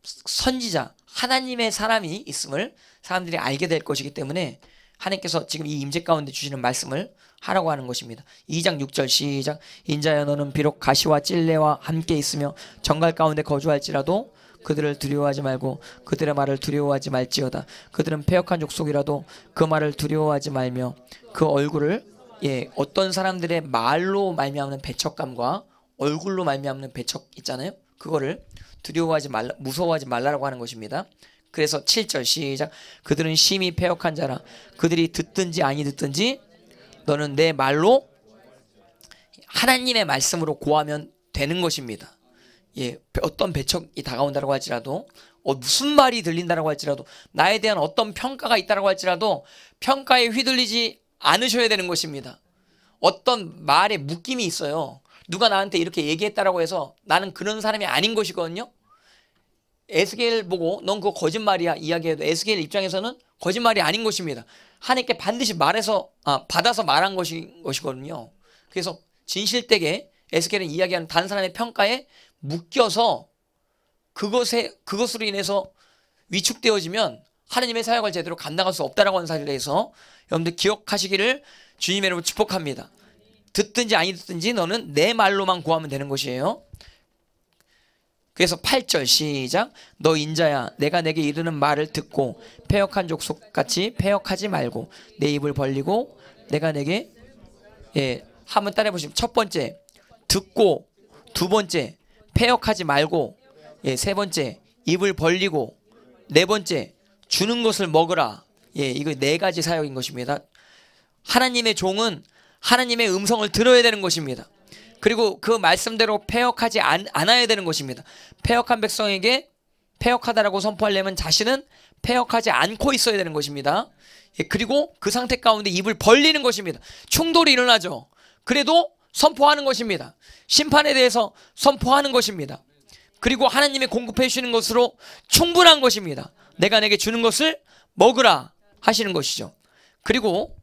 선지자 하나님의 사람이 있음을 사람들이 알게 될 것이기 때문에 하나님께서 지금 이 임재 가운데 주시는 말씀을 하라고 하는 것입니다. 2장 6절 시작. 인자여 너는 비록 가시와 찔레와 함께 있으며 정갈 가운데 거주할지라도 그들을 두려워하지 말고 그들의 말을 두려워하지 말지어다. 그들은 폐역한 족속이라도 그 말을 두려워하지 말며 그 얼굴을 예 어떤 사람들의 말로 말미암는 배척감과 얼굴로 말미암는 배척 있잖아요. 그거를 두려워하지 말라 무서워하지 말라라고 하는 것입니다. 그래서 7절 시작 그들은 심히 폐역한 자라 그들이 듣든지 아니 듣든지 너는 내 말로 하나님의 말씀으로 고하면 되는 것입니다. 예, 어떤 배척이 다가온다고 할지라도 어, 무슨 말이 들린다고 할지라도 나에 대한 어떤 평가가 있다고 라 할지라도 평가에 휘둘리지 않으셔야 되는 것입니다. 어떤 말에 묶임이 있어요. 누가 나한테 이렇게 얘기했다라고 해서 나는 그런 사람이 아닌 것이거든요. 에스겔 보고 넌 그거 거짓말이야 이야기해도 에스겔 입장에서는 거짓말이 아닌 것입니다. 하나님께 반드시 말해서 아, 받아서 말한 것이, 것이거든요. 그래서 진실되게 에스겔은 이야기하는 단 사람의 평가에 묶여서 그것에 그것으로 인해서 위축되어지면 하나님의 사역을 제대로 감당할 수 없다라고 하는 사실에 대해서 여러분들 기억하시기를 주님의 이름으로 축복합니다. 듣든지 아니 듣든지 너는 내 말로만 구하면 되는 것이에요. 그래서 8절 시작 너 인자야 내가 내게 이르는 말을 듣고 폐역한 족속같이 폐역하지 말고 내 입을 벌리고 내가 내게 예 한번 따라해 보시면 첫 번째 듣고 두 번째 폐역하지 말고 예, 세 번째 입을 벌리고 네 번째 주는 것을 먹으라. 예, 이거 네 가지 사역인 것입니다. 하나님의 종은 하나님의 음성을 들어야 되는 것입니다. 그리고 그 말씀대로 폐역하지 않, 아야 되는 것입니다. 폐역한 백성에게 폐역하다라고 선포하려면 자신은 폐역하지 않고 있어야 되는 것입니다. 예, 그리고 그 상태 가운데 입을 벌리는 것입니다. 충돌이 일어나죠. 그래도 선포하는 것입니다. 심판에 대해서 선포하는 것입니다. 그리고 하나님이 공급해 주시는 것으로 충분한 것입니다. 내가 내게 주는 것을 먹으라 하시는 것이죠. 그리고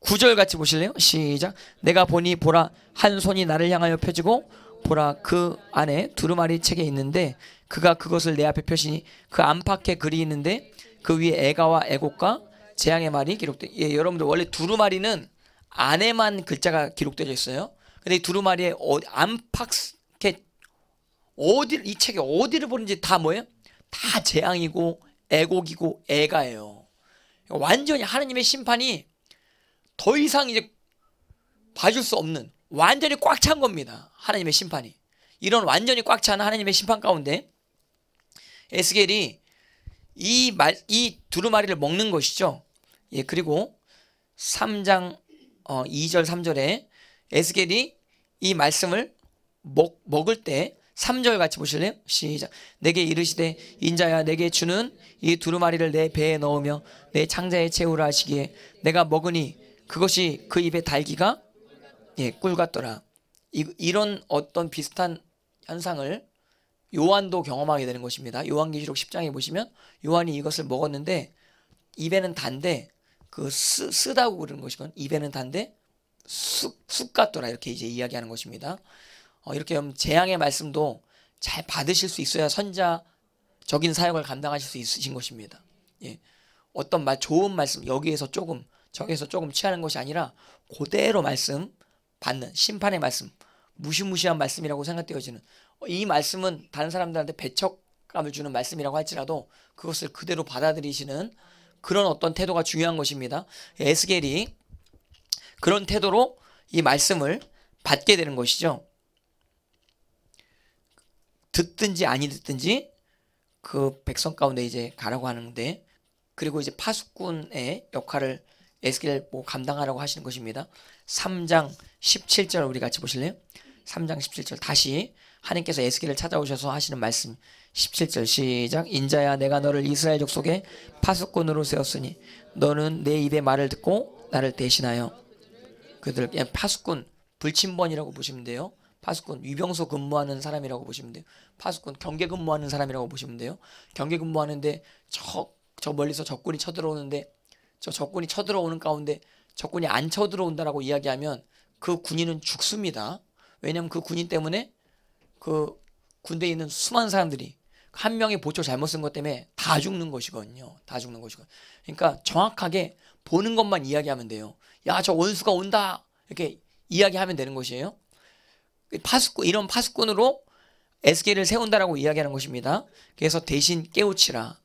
구절 같이 보실래요? 시작. 내가 보니 보라 한 손이 나를 향하여 펴지고 보라 그 안에 두루마리 책에 있는데 그가 그것을 내 앞에 펴시니 그 안팎에 글이 있는데 그 위에 애가와 애곡과 재앙의 말이 기록돼. 예, 여러분들 원래 두루마리는 안에만 글자가 기록되어 있어요. 근데 두루마리의 안팎에 어디 이 책이 어, 어디를 보는지 다 뭐예요? 다 재앙이고 애곡이고 애가예요. 완전히 하나님의 심판이 더 이상 이제 봐줄 수 없는 완전히 꽉 찬 겁니다. 하나님의 심판이 이런 완전히 꽉 찬 하나님의 심판 가운데 에스겔이 이 말 이 두루마리를 먹는 것이죠. 예 그리고 3장 어, 2절 3절에 에스겔이 이 말씀을 먹, 먹을 때 3절 같이 보실래요? 시작. 내게 이르시되 인자야 내게 주는 이 두루마리를 내 배에 넣으며 내 창자에 채우라 하시기에 내가 먹으니 그것이 그 입에 달기가 예, 꿀 같더라. 이, 런 어떤 비슷한 현상을 요한도 경험하게 되는 것입니다. 요한계시록 10장에 보시면 요한이 이것을 먹었는데 입에는 단데 그 쓰, 쓰다고 그러는 것이건 입에는 단데 쑥, 쑥 같더라 이렇게 이제 이야기하는 것입니다. 어, 이렇게 하면 재앙의 말씀도 잘 받으실 수 있어야 선자적인 사역을 감당하실 수 있으신 것입니다. 예. 어떤 말 좋은 말씀 여기에서 조금 저기에서 조금 취하는 것이 아니라 고대로 말씀 받는 심판의 말씀 무시무시한 말씀이라고 생각되어지는 어, 이 말씀은 다른 사람들한테 배척감을 주는 말씀이라고 할지라도 그것을 그대로 받아들이시는 그런 어떤 태도가 중요한 것입니다. 에스겔이 그런 태도로 이 말씀을 받게 되는 것이죠. 듣든지 아니 듣든지 그 백성 가운데 이제 가라고 하는데 그리고 이제 파수꾼의 역할을 에스겔 뭐 감당하라고 하시는 것입니다. 3장 17절 우리 같이 보실래요? 3장 17절 다시 하나님께서 에스겔을 찾아오셔서 하시는 말씀 17절 시작 인자야 내가 너를 이스라엘 족속의 파수꾼으로 세웠으니 너는 내 입의 말을 듣고 나를 대신하여 그들 그냥 파수꾼 불침번이라고 보시면 돼요. 파수꾼 위병소 근무하는 사람이라고 보시면 돼요. 파수꾼 경계 근무하는 사람이라고 보시면 돼요. 경계 근무하는데 저, 저 멀리서 적군이 쳐들어오는데 저 적군이 쳐들어오는 가운데 적군이 안 쳐들어온다라고 이야기하면 그 군인은 죽습니다. 왜냐면그 군인 때문에 그 군대에 있는 수많은 사람들이 한 명이 보초 잘못 쓴 것 때문에 다 죽는 것이거든요. 다 죽는 것이거 든요 그러니까 정확하게 보는 것만 이야기하면 돼요. 야, 저 원수가 온다. 이렇게 이야기하면 되는 것이에요. 파수꾼, 이런 파수꾼으로 에스겔을 세운다라고 이야기하는 것입니다. 그래서 대신 깨우치라.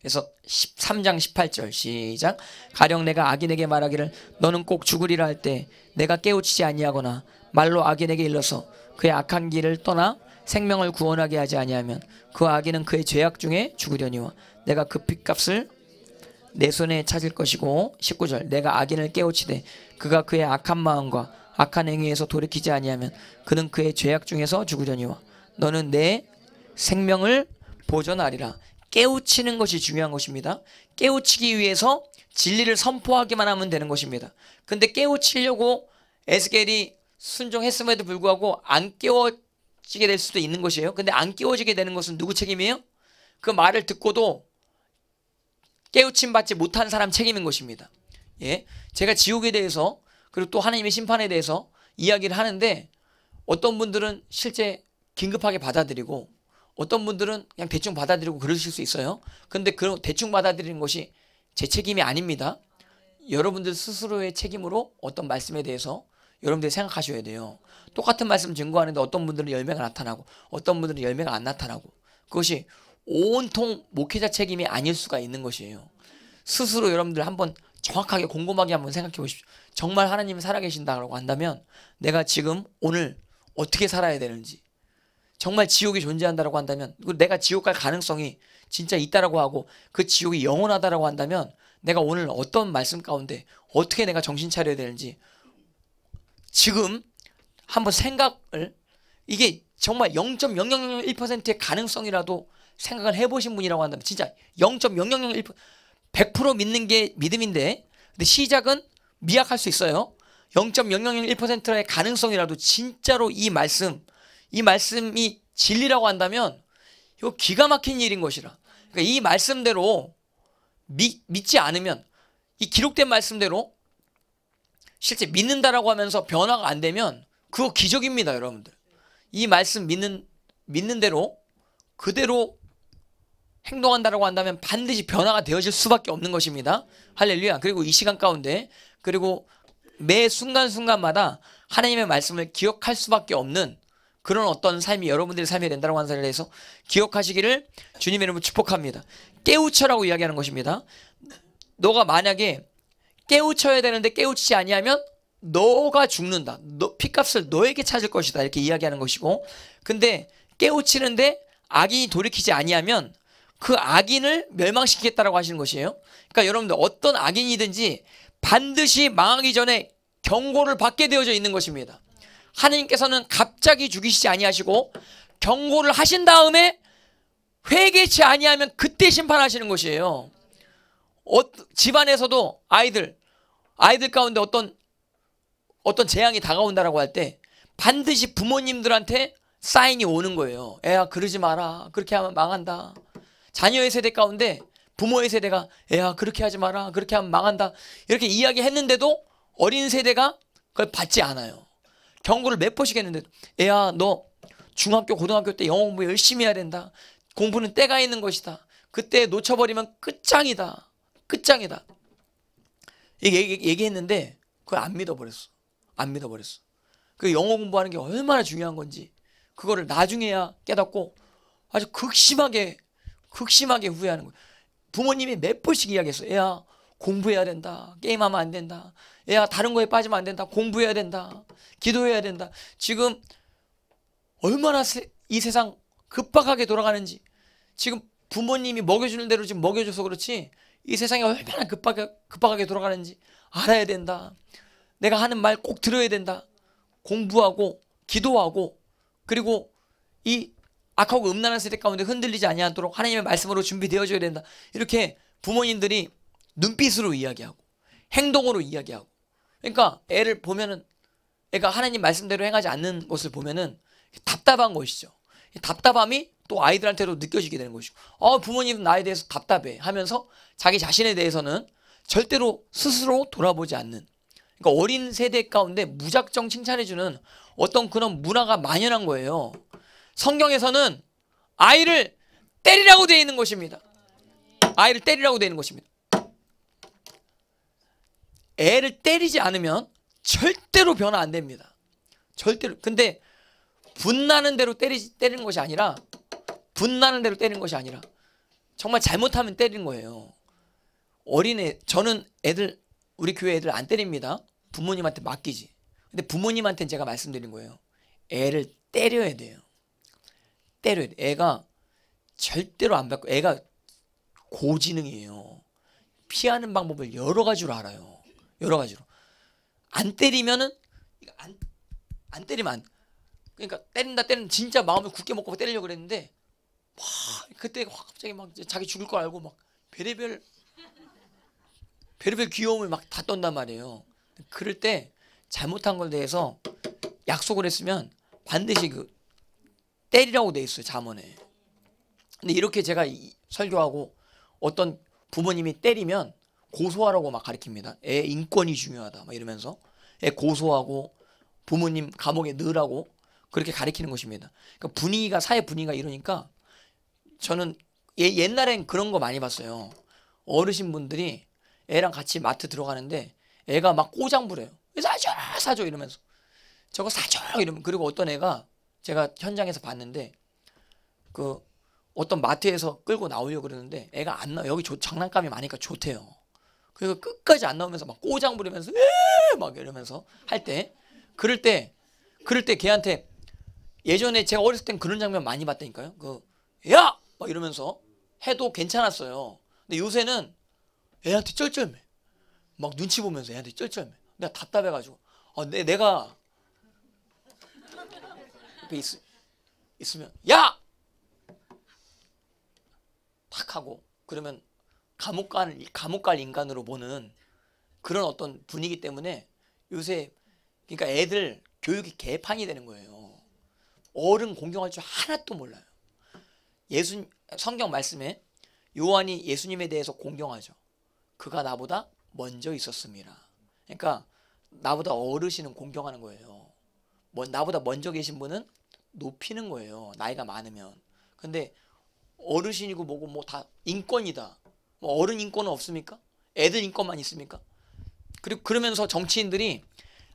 그래서 13장 18절 시작 가령 내가 악인에게 말하기를 너는 꼭 죽으리라 할 때 내가 깨우치지 아니하거나 말로 악인에게 일러서 그의 악한 길을 떠나 생명을 구원하게 하지 아니하면 그 아기는 그의 죄악 중에 죽으려니와 내가 그 핏값을 내 손에 찾을 것이고 19절 내가 악인을 깨우치되 그가 그의 악한 마음과 악한 행위에서 돌이키지 아니하면 그는 그의 죄악 중에서 죽으려니와 너는 내 생명을 보존하리라 깨우치는 것이 중요한 것입니다 깨우치기 위해서 진리를 선포하기만 하면 되는 것입니다 근데 깨우치려고 에스겔이 순종했음에도 불구하고 안 깨워 끼워지게 될 수도 있는 것이에요. 근데 안 끼워지게 되는 것은 누구 책임이에요? 그 말을 듣고도 깨우침 받지 못한 사람 책임인 것입니다. 예. 제가 지옥에 대해서 그리고 또 하나님의 심판에 대해서 이야기를 하는데 어떤 분들은 실제 긴급하게 받아들이고 어떤 분들은 그냥 대충 받아들이고 그러실 수 있어요. 근데 그런 대충 받아들이는 것이 제 책임이 아닙니다. 여러분들 스스로의 책임으로 어떤 말씀에 대해서 여러분들이 생각하셔야 돼요. 똑같은 말씀 증거하는데 어떤 분들은 열매가 나타나고 어떤 분들은 열매가 안 나타나고 그것이 온통 목회자 책임이 아닐 수가 있는 것이에요. 스스로 여러분들 한번 정확하게 곰곰하게 한번 생각해 보십시오. 정말 하나님이 살아계신다고 한다면 내가 지금 오늘 어떻게 살아야 되는지 정말 지옥이 존재한다라고 한다면 내가 지옥 갈 가능성이 진짜 있다라고 하고 그 지옥이 영원하다라고 한다면 내가 오늘 어떤 말씀 가운데 어떻게 내가 정신 차려야 되는지 지금 한번 생각을 이게 정말 0.0001%의 가능성이라도 생각을 해보신 분이라고 한다면 진짜 0.0001% 100% 믿는 게 믿음인데 근데 시작은 미약할 수 있어요. 0.0001%의 가능성이라도 진짜로 이 말씀 이 말씀이 진리라고 한다면 이거 기가 막힌 일인 것이라. 그러니까 이 말씀대로 미, 믿지 않으면 이 기록된 말씀대로 실제 믿는다라고 하면서 변화가 안 되면 그거 기적입니다, 여러분들. 이 말씀 믿는 믿는 대로 그대로 행동한다라고 한다면 반드시 변화가 되어질 수밖에 없는 것입니다. 할렐루야. 그리고 이 시간 가운데 그리고 매 순간순간마다 하나님의 말씀을 기억할 수밖에 없는 그런 어떤 삶이 여러분들의 삶이 된다고 하는 사실에 대해서 기억하시기를 주님의 이름으로 축복합니다. 깨우쳐라고 이야기하는 것입니다. 너가 만약에 깨우쳐야 되는데 깨우치지 아니하면 너가 죽는다. 너 피값을 너에게 찾을 것이다. 이렇게 이야기하는 것이고. 근데 깨우치는데 악인이 돌이키지 아니하면 그 악인을 멸망시키겠다라고 하시는 것이에요. 그러니까 여러분들 어떤 악인이든지 반드시 망하기 전에 경고를 받게 되어져 있는 것입니다. 하느님께서는 갑자기 죽이시지 아니하시고 경고를 하신 다음에 회개치 아니하면 그때 심판하시는 것이에요. 어, 집안에서도 아이들 아이들 가운데 어떤 어떤 재앙이 다가온다라고 할 때 반드시 부모님들한테 사인이 오는 거예요. 애야 그러지 마라. 그렇게 하면 망한다. 자녀의 세대 가운데 부모의 세대가 애야 그렇게 하지 마라. 그렇게 하면 망한다. 이렇게 이야기했는데도 어린 세대가 그걸 받지 않아요. 경고를 몇 번씩 했는데 애야 너 중학교 고등학교 때 영어 공부 열심히 해야 된다. 공부는 때가 있는 것이다. 그때 놓쳐버리면 끝장이다. 끝장이다. 얘기, 얘기 했는데 그걸 안 믿어버렸어. 안 믿어버렸어. 그 영어 공부하는 게 얼마나 중요한 건지 그거를 나중에야 깨닫고 아주 극심하게 극심하게 후회하는 거예요. 부모님이 몇 번씩 이야기했어. 애야 공부해야 된다. 게임하면 안 된다. 애야 다른 거에 빠지면 안 된다. 공부해야 된다. 기도해야 된다. 지금 얼마나 세, 이 세상 급박하게 돌아가는지 지금 부모님이 먹여주는 대로 지금 먹여줘서 그렇지 이 세상이 얼마나 급하게, 급하게 돌아가는지 알아야 된다. 내가 하는 말 꼭 들어야 된다. 공부하고 기도하고 그리고 이 악하고 음란한 세대 가운데 흔들리지 아니하도록 하나님의 말씀으로 준비되어져야 된다. 이렇게 부모님들이 눈빛으로 이야기하고 행동으로 이야기하고 그러니까 애를 보면은 애가 하나님 말씀대로 행하지 않는 것을 보면은 답답한 것이죠. 답답함이 또 아이들한테도 느껴지게 되는 것이고 어 부모님 나에 대해서 답답해 하면서 자기 자신에 대해서는 절대로 스스로 돌아보지 않는 그러니까 어린 세대 가운데 무작정 칭찬해주는 어떤 그런 문화가 만연한 거예요. 성경에서는 아이를 때리라고 되어 있는 것입니다. 아이를 때리라고 되어 있는 것입니다. 애를 때리지 않으면 절대로 변화 안 됩니다. 절대로. 근데 분나는 대로 때리, 때리는 것이 아니라 분나는 대로 때리는 것이 아니라 정말 잘못하면 때리는 거예요. 어린애 저는 애들 우리 교회 애들 안 때립니다. 부모님한테 맡기지. 근데 부모님한테 제가 말씀드린 거예요. 애를 때려야 돼요. 때려야 돼. 애가 절대로 안 받고 애가 고지능이에요. 피하는 방법을 여러 가지로 알아요. 여러 가지로. 안 때리면은 안, 안 때리면 안. 그러니까 때린다 때린 진짜 마음을 굳게 먹고 때리려고 그랬는데 막 그때 확 갑자기 막 자기 죽을 거 알고 막 별의별 별의별 귀여움을 막 다 떤단 말이에요. 그럴 때 잘못한 걸 대해서 약속을 했으면 반드시 그 때리라고 돼 있어요 잠언에. 근데 이렇게 제가 이, 설교하고 어떤 부모님이 때리면 고소하라고 막 가르칩니다. 애 인권이 중요하다 막 이러면서 애 고소하고 부모님 감옥에 넣으라고 그렇게 가르치는 것입니다. 그러니까 분위기가 사회 분위기가 이러니까 저는 예, 옛날엔 그런 거 많이 봤어요. 어르신분들이 애랑 같이 마트 들어가는데 애가 막 꼬장 부려요. 사줘 사줘 이러면서 저거 사줘 이러면 그리고 어떤 애가 제가 현장에서 봤는데 그 어떤 마트에서 끌고 나오려고 그러는데 애가 안 나. 여기 조, 장난감이 많으니까 좋대요. 그래서 끝까지 안 나오면서 막 꼬장 부리면서 에막 이러면서 할 때 그럴 때 그럴 때 걔한테 예전에 제가 어렸을 땐 그런 장면 많이 봤다니까요. 그야 막 이러면서 해도 괜찮았어요. 근데 요새는 애한테 쩔쩔매. 막 눈치 보면서 애한테 쩔쩔매. 내가 답답해가지고 아, 내, 내가 옆에 있, 있으면 야! 탁 하고 그러면 감옥 갈, 감옥 갈 인간으로 보는 그런 어떤 분위기 때문에 요새 그러니까 애들 교육이 개판이 되는 거예요. 어른 공경할 줄 하나도 몰라요. 예수 성경 말씀에 요한이 예수님에 대해서 공경하죠. 그가 나보다 먼저 있었습니다. 그러니까 나보다 어르신은 공경하는 거예요. 뭐, 나보다 먼저 계신 분은 높이는 거예요. 나이가 많으면. 근데 어르신이고 뭐고 뭐 다 인권이다. 뭐 어른 인권은 없습니까? 애들 인권만 있습니까? 그리고 그러면서 정치인들이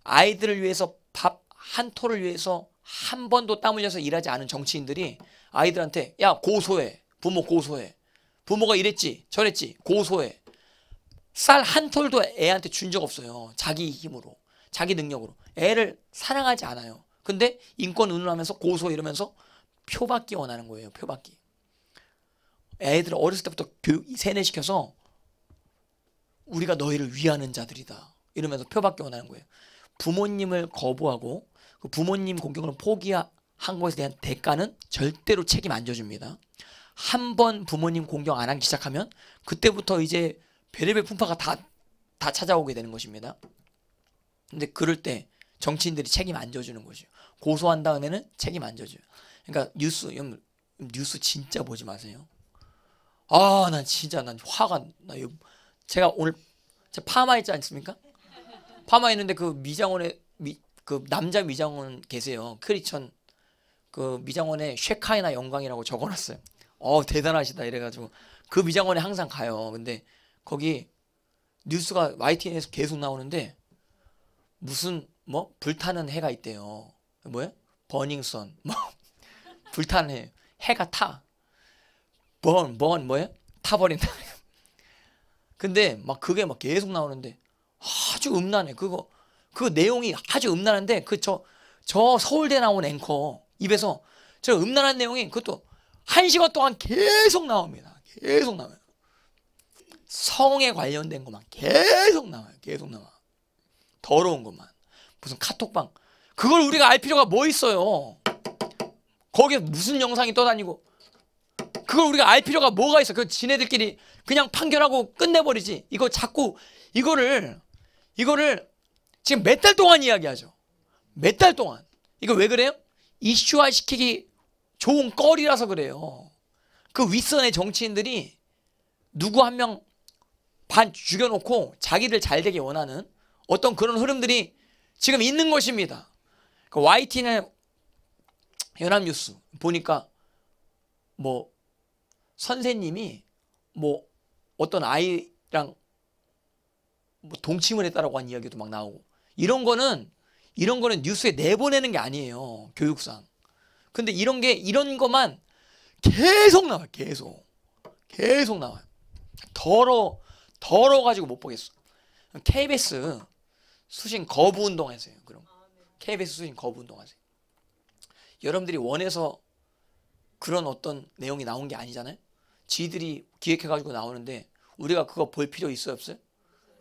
아이들을 위해서 밥 한 토를 위해서 한 번도 땀 흘려서 일하지 않은 정치인들이 아이들한테 야 고소해 부모 고소해 부모가 이랬지 저랬지 고소해 쌀 한 톨도 애한테 준 적 없어요 자기 힘으로 자기 능력으로 애를 사랑하지 않아요 근데 인권 운운하면서 고소 이러면서 표받기 원하는 거예요 표받기 애들을 어렸을 때부터 교육 세뇌시켜서 우리가 너희를 위하는 자들이다 이러면서 표받기 원하는 거예요 부모님을 거부하고 그 부모님 공경을 포기한 것에 대한 대가는 절대로 책임 안 져줍니다. 한 번 부모님 공경 안 하기 시작하면 그때부터 이제 베레베 풍파가 다, 다 찾아오게 되는 것입니다. 근데 그럴 때 정치인들이 책임 안 져주는 거죠. 고소한 다음에는 책임 안 져줘요. 그러니까 뉴스, 뉴스 진짜 보지 마세요. 아, 난 진짜 난 화가 나. 제가 오늘 제가 파마 했지 않습니까? 파마 했는데 그 미장원에 그 남자 미장원 계세요. 크리천 그 미장원에 쉐카이나 영광이라고 적어놨어요. 어 대단하시다 이래가지고 그 미장원에 항상 가요. 근데 거기 뉴스가 YTN에서 계속 나오는데 무슨 뭐 불타는 해가 있대요. 뭐야? 버닝썬 뭐 불타는 해 해가 타. 번, 번 뭐야? 타버린다. 근데 막 그게 막 계속 나오는데 아주 음란해. 그거 그 내용이 아주 음란한데 그 저 저 서울대 나온 앵커 입에서 저 음란한 내용이 그것도 한 시간 동안 계속 나옵니다. 계속 나와요. 성에 관련된 것만 계속 나와요. 계속 나와. 더러운 것만. 무슨 카톡방. 그걸 우리가 알 필요가 뭐 있어요. 거기에 무슨 영상이 떠다니고. 그걸 우리가 알 필요가 뭐가 있어. 그 지네들끼리 그냥 판결하고 끝내버리지. 이거 자꾸 이거를 이거를 지금 몇 달 동안 이야기하죠. 몇 달 동안. 이거 왜 그래요? 이슈화 시키기 좋은 꺼리라서 그래요. 그 윗선의 정치인들이 누구 한 명 반 죽여놓고 자기들 잘 되게 원하는 어떤 그런 흐름들이 지금 있는 것입니다. 그 YTN의 연합뉴스 보니까 뭐 선생님이 뭐 어떤 아이랑 뭐 동침을 했다라고 한 이야기도 막 나오고 이런 거는 이런 거는 뉴스에 내보내는 게 아니에요. 교육상. 근데 이런 게 이런 것만 계속 나와요. 계속. 계속 나와요. 더러 더러 가지고 못 보겠어. KBS 수신 거부 운동 하세요. 그럼 KBS 아, 네. 수신 거부 운동 하세요. 여러분들이 원해서 그런 어떤 내용이 나온 게 아니잖아요. 지들이 기획해 가지고 나오는데 우리가 그거 볼 필요 있어요, 없어요?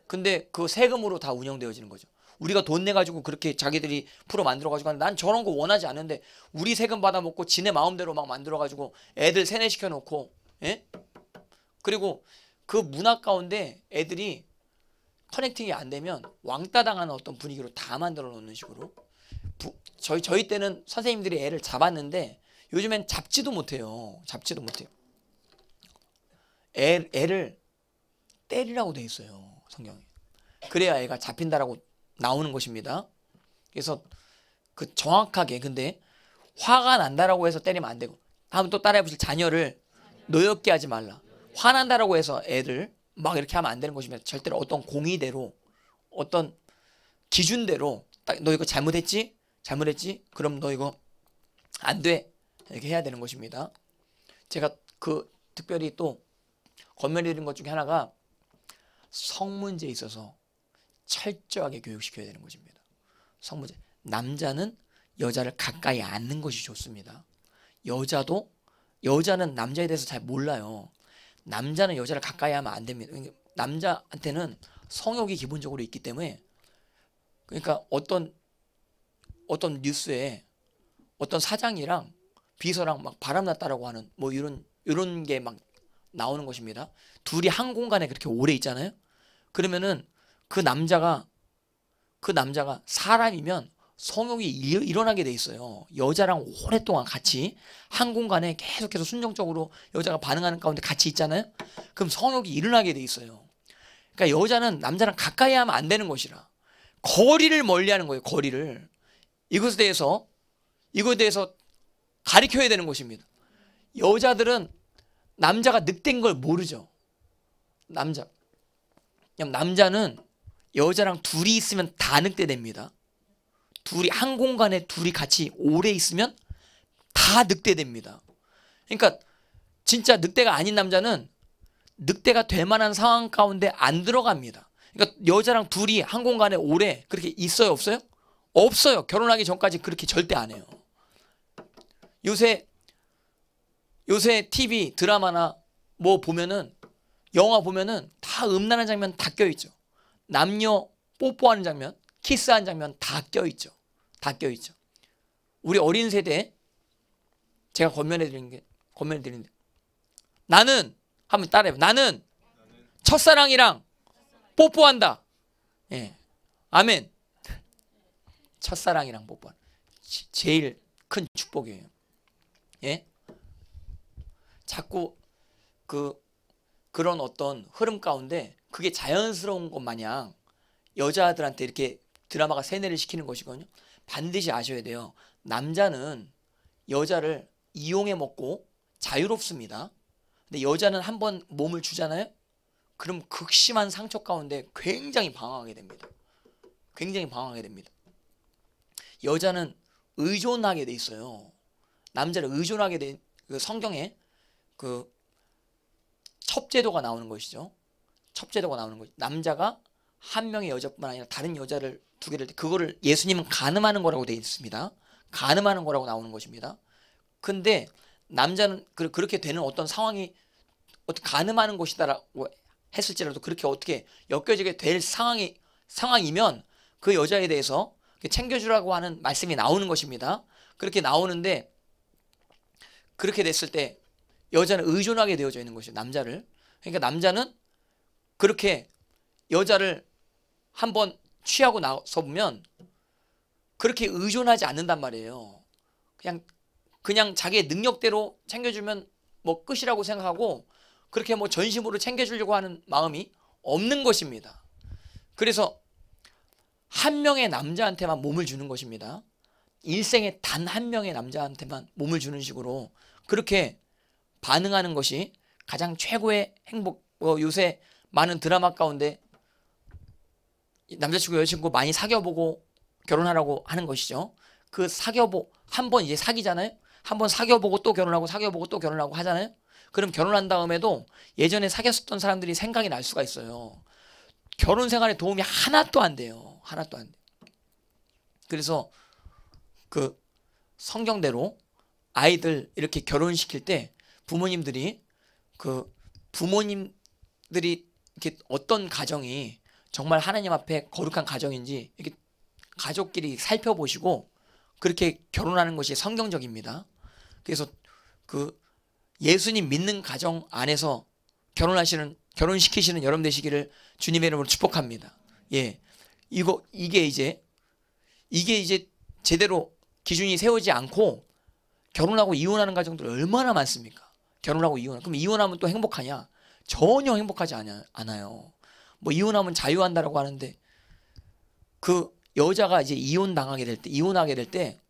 근데 그 세금으로 다 운영되어지는 거죠. 우리가 돈 내가지고 그렇게 자기들이 풀어 만들어가지고 난 저런 거 원하지 않는데 우리 세금 받아먹고 지네 마음대로 막 만들어가지고 애들 세뇌시켜놓고 예? 그리고 그 문화 가운데 애들이 커넥팅이 안 되면 왕따 당하는 어떤 분위기로 다 만들어 놓는 식으로 부, 저희 저희 때는 선생님들이 애를 잡았는데 요즘엔 잡지도 못해요 잡지도 못해요 애, 애를 때리라고 돼 있어요 성경에 그래야 애가 잡힌다라고 나오는 것입니다. 그래서 그 정확하게 근데 화가 난다라고 해서 때리면 안 되고 다음 또 따라해 보실 자녀를 노엽게 하지 말라. 화난다라고 해서 애를 막 이렇게 하면 안 되는 것입니다. 절대로 어떤 공의대로 어떤 기준대로 딱 너 이거 잘못했지? 잘못했지? 그럼 너 이거 안 돼. 이렇게 해야 되는 것입니다. 제가 그 특별히 또 건면드린 것 중에 하나가 성문제에 있어서 철저하게 교육시켜야 되는 것입니다. 성모제 남자는 여자를 가까이 앉는 것이 좋습니다. 여자도 여자는 남자에 대해서 잘 몰라요. 남자는 여자를 가까이 하면 안 됩니다. 그러니까 남자한테는 성욕이 기본적으로 있기 때문에 그러니까 어떤 어떤 뉴스에 어떤 사장이랑 비서랑 막 바람났다라고 하는 뭐 이런 이런 게 막 나오는 것입니다. 둘이 한 공간에 그렇게 오래 있잖아요. 그러면은 그 남자가 그 남자가 사람이면 성욕이 일, 어나게돼 있어요. 여자랑 오랫동안 같이 한 공간에 계속해서 순정적으로 여자가 반응하는 가운데 같이 있잖아요. 그럼 성욕이 일어나게 돼 있어요. 그러니까 여자는 남자랑 가까이 하면 안 되는 것이라 거리를 멀리하는 거예요. 거리를 이것에 대해서 이거에 대해서 가리켜야 되는 것입니다. 여자들은 남자가 늑된걸 모르죠. 남자. 남자는 여자랑 둘이 있으면 다 늑대됩니다. 둘이 한 공간에 둘이 같이 오래 있으면 다 늑대됩니다. 그러니까 진짜 늑대가 아닌 남자는 늑대가 될 만한 상황 가운데 안 들어갑니다. 그러니까 여자랑 둘이 한 공간에 오래 그렇게 있어요 없어요? 없어요. 결혼하기 전까지 그렇게 절대 안 해요. 요새 요새 TV 드라마나 뭐 보면은 영화 보면은 다 음란한 장면 다 껴있죠. 남녀 뽀뽀하는 장면, 키스하는 장면 다 껴있죠. 다 껴있죠. 우리 어린 세대 제가 권면해드리는 게, 권면해드리는 게. 나는, 한번 따라해봐. 나는 첫사랑이랑 뽀뽀한다. 예. 아멘. 첫사랑이랑 뽀뽀 제일 큰 축복이에요. 예? 자꾸 그 그런 어떤 흐름 가운데 그게 자연스러운 것 마냥 여자들한테 이렇게 드라마가 세뇌를 시키는 것이거든요. 반드시 아셔야 돼요. 남자는 여자를 이용해 먹고 자유롭습니다. 근데 여자는 한 번 몸을 주잖아요. 그럼 극심한 상처 가운데 굉장히 방황하게 됩니다. 굉장히 방황하게 됩니다. 여자는 의존하게 돼 있어요. 남자를 의존하게 된 그 성경에 그 첩제도가 나오는 것이죠. 첩죄라고 나오는 거죠. 남자가 한 명의 여자뿐만 아니라 다른 여자를 두 개를 그거를 예수님은 가늠하는 거라고 되어 있습니다. 가늠하는 거라고 나오는 것입니다. 근데 남자는 그, 그렇게 되는 어떤 상황이 가늠하는 것이다라고 했을지라도 그렇게 어떻게 엮여지게 될 상황이 상황이면 그 여자에 대해서 챙겨주라고 하는 말씀이 나오는 것입니다. 그렇게 나오는데 그렇게 됐을 때 여자는 의존하게 되어져 있는 것이죠 남자를. 그러니까 남자는 그렇게 여자를 한번 취하고 나서 보면 그렇게 의존하지 않는단 말이에요. 그냥 그냥 자기의 능력대로 챙겨주면 뭐 끝이라고 생각하고 그렇게 뭐 전심으로 챙겨주려고 하는 마음이 없는 것입니다. 그래서 한 명의 남자한테만 몸을 주는 것입니다. 일생에 단 한 명의 남자한테만 몸을 주는 식으로 그렇게 반응하는 것이 가장 최고의 행복. 어, 요새 많은 드라마 가운데 남자친구 여자친구 많이 사귀어보고 결혼하라고 하는 것이죠. 그 사귀어보 한번 이제 사귀잖아요. 한 번 사귀어보고 또 결혼하고 사귀어보고 또 결혼하고 하잖아요. 그럼 결혼한 다음에도 예전에 사귀었던 사람들이 생각이 날 수가 있어요. 결혼 생활에 도움이 하나도 안 돼요. 하나도 안 돼. 그래서 그 성경대로 아이들 이렇게 결혼시킬 때 부모님들이 그 부모님들이 이렇게 어떤 가정이 정말 하나님 앞에 거룩한 가정인지 이렇게 가족끼리 살펴보시고 그렇게 결혼하는 것이 성경적입니다. 그래서 그 예수님 믿는 가정 안에서 결혼하시는 결혼시키시는 여러분 되시기를 주님의 이름으로 축복합니다. 예. 이거 이게 이제 이게 이제 제대로 기준이 세우지 않고 결혼하고 이혼하는 가정들 얼마나 많습니까? 결혼하고 이혼. 그럼 이혼하면 또 행복하냐? 전혀 행복하지 않아요. 뭐 이혼하면 자유한다라고 하는데 그 여자가 이제 이혼 당하게 될 때, 이혼하게 될 때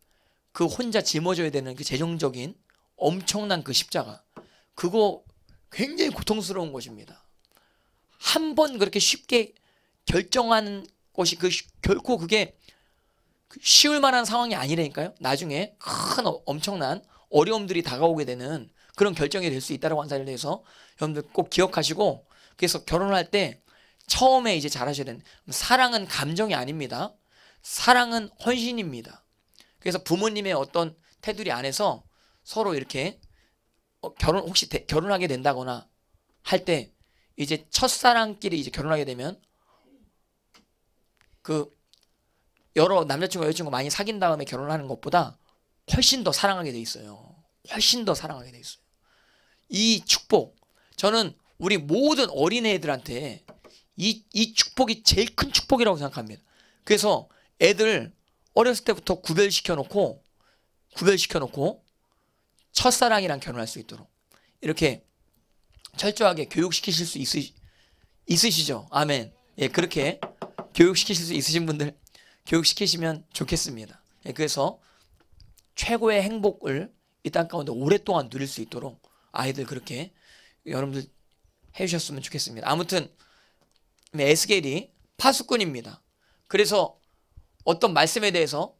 그 혼자 짊어져야 되는 그 재정적인 엄청난 그 십자가 그거 굉장히 고통스러운 것입니다. 한 번 그렇게 쉽게 결정하 것이 그 결코 그게 그 쉬울 만한 상황이 아니라니까요. 나중에 큰 엄청난 어려움들이 다가오게 되는 그런 결정이 될 수 있다라고 한 사례에 해서 여러분들 꼭 기억하시고 그래서 결혼할 때 처음에 이제 잘하셔야 되는 사랑은 감정이 아닙니다. 사랑은 헌신입니다. 그래서 부모님의 어떤 테두리 안에서 서로 이렇게 어, 결혼 혹시 대, 결혼하게 된다거나 할 때 이제 첫사랑끼리 이제 결혼하게 되면 그 여러 남자친구 여자친구 많이 사귄 다음에 결혼하는 것보다 훨씬 더 사랑하게 돼 있어요. 훨씬 더 사랑하게 돼 있어요. 이 축복 저는 우리 모든 어린애들한테 이, 이 축복이 제일 큰 축복이라고 생각합니다. 그래서 애들 어렸을 때부터 구별시켜 놓고 구별시켜 놓고 첫사랑이랑 결혼할 수 있도록 이렇게 철저하게 교육시키실 수 있으, 있으시죠? 아멘. 예, 그렇게 교육시키실 수 있으신 분들 교육시키시면 좋겠습니다. 예, 그래서 최고의 행복을 이 땅 가운데 오랫동안 누릴 수 있도록 아이들 그렇게 여러분들 해주셨으면 좋겠습니다. 아무튼 네, 에스겔이 파수꾼입니다. 그래서 어떤 말씀에 대해서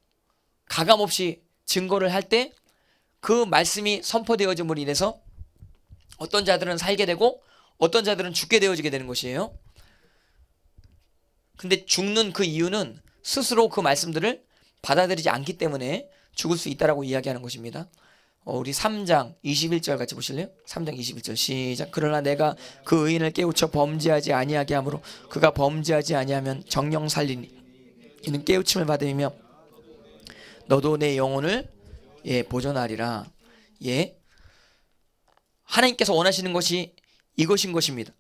가감없이 증거를 할 때 그 말씀이 선포되어짐으로 인해서 어떤 자들은 살게 되고 어떤 자들은 죽게 되어지게 되는 것이에요. 근데 죽는 그 이유는 스스로 그 말씀들을 받아들이지 않기 때문에 죽을 수 있다라고 이야기하는 것입니다. 어, 우리 3장 21절 같이 보실래요? 3장 21절 시작. 그러나 내가 그 의인을 깨우쳐 범죄하지 아니하게 하므로 그가 범죄하지 아니하면 정령 살리니 이는 깨우침을 받으며 너도 내 영혼을 예 보존하리라. 예. 하나님께서 원하시는 것이 이것인 것입니다.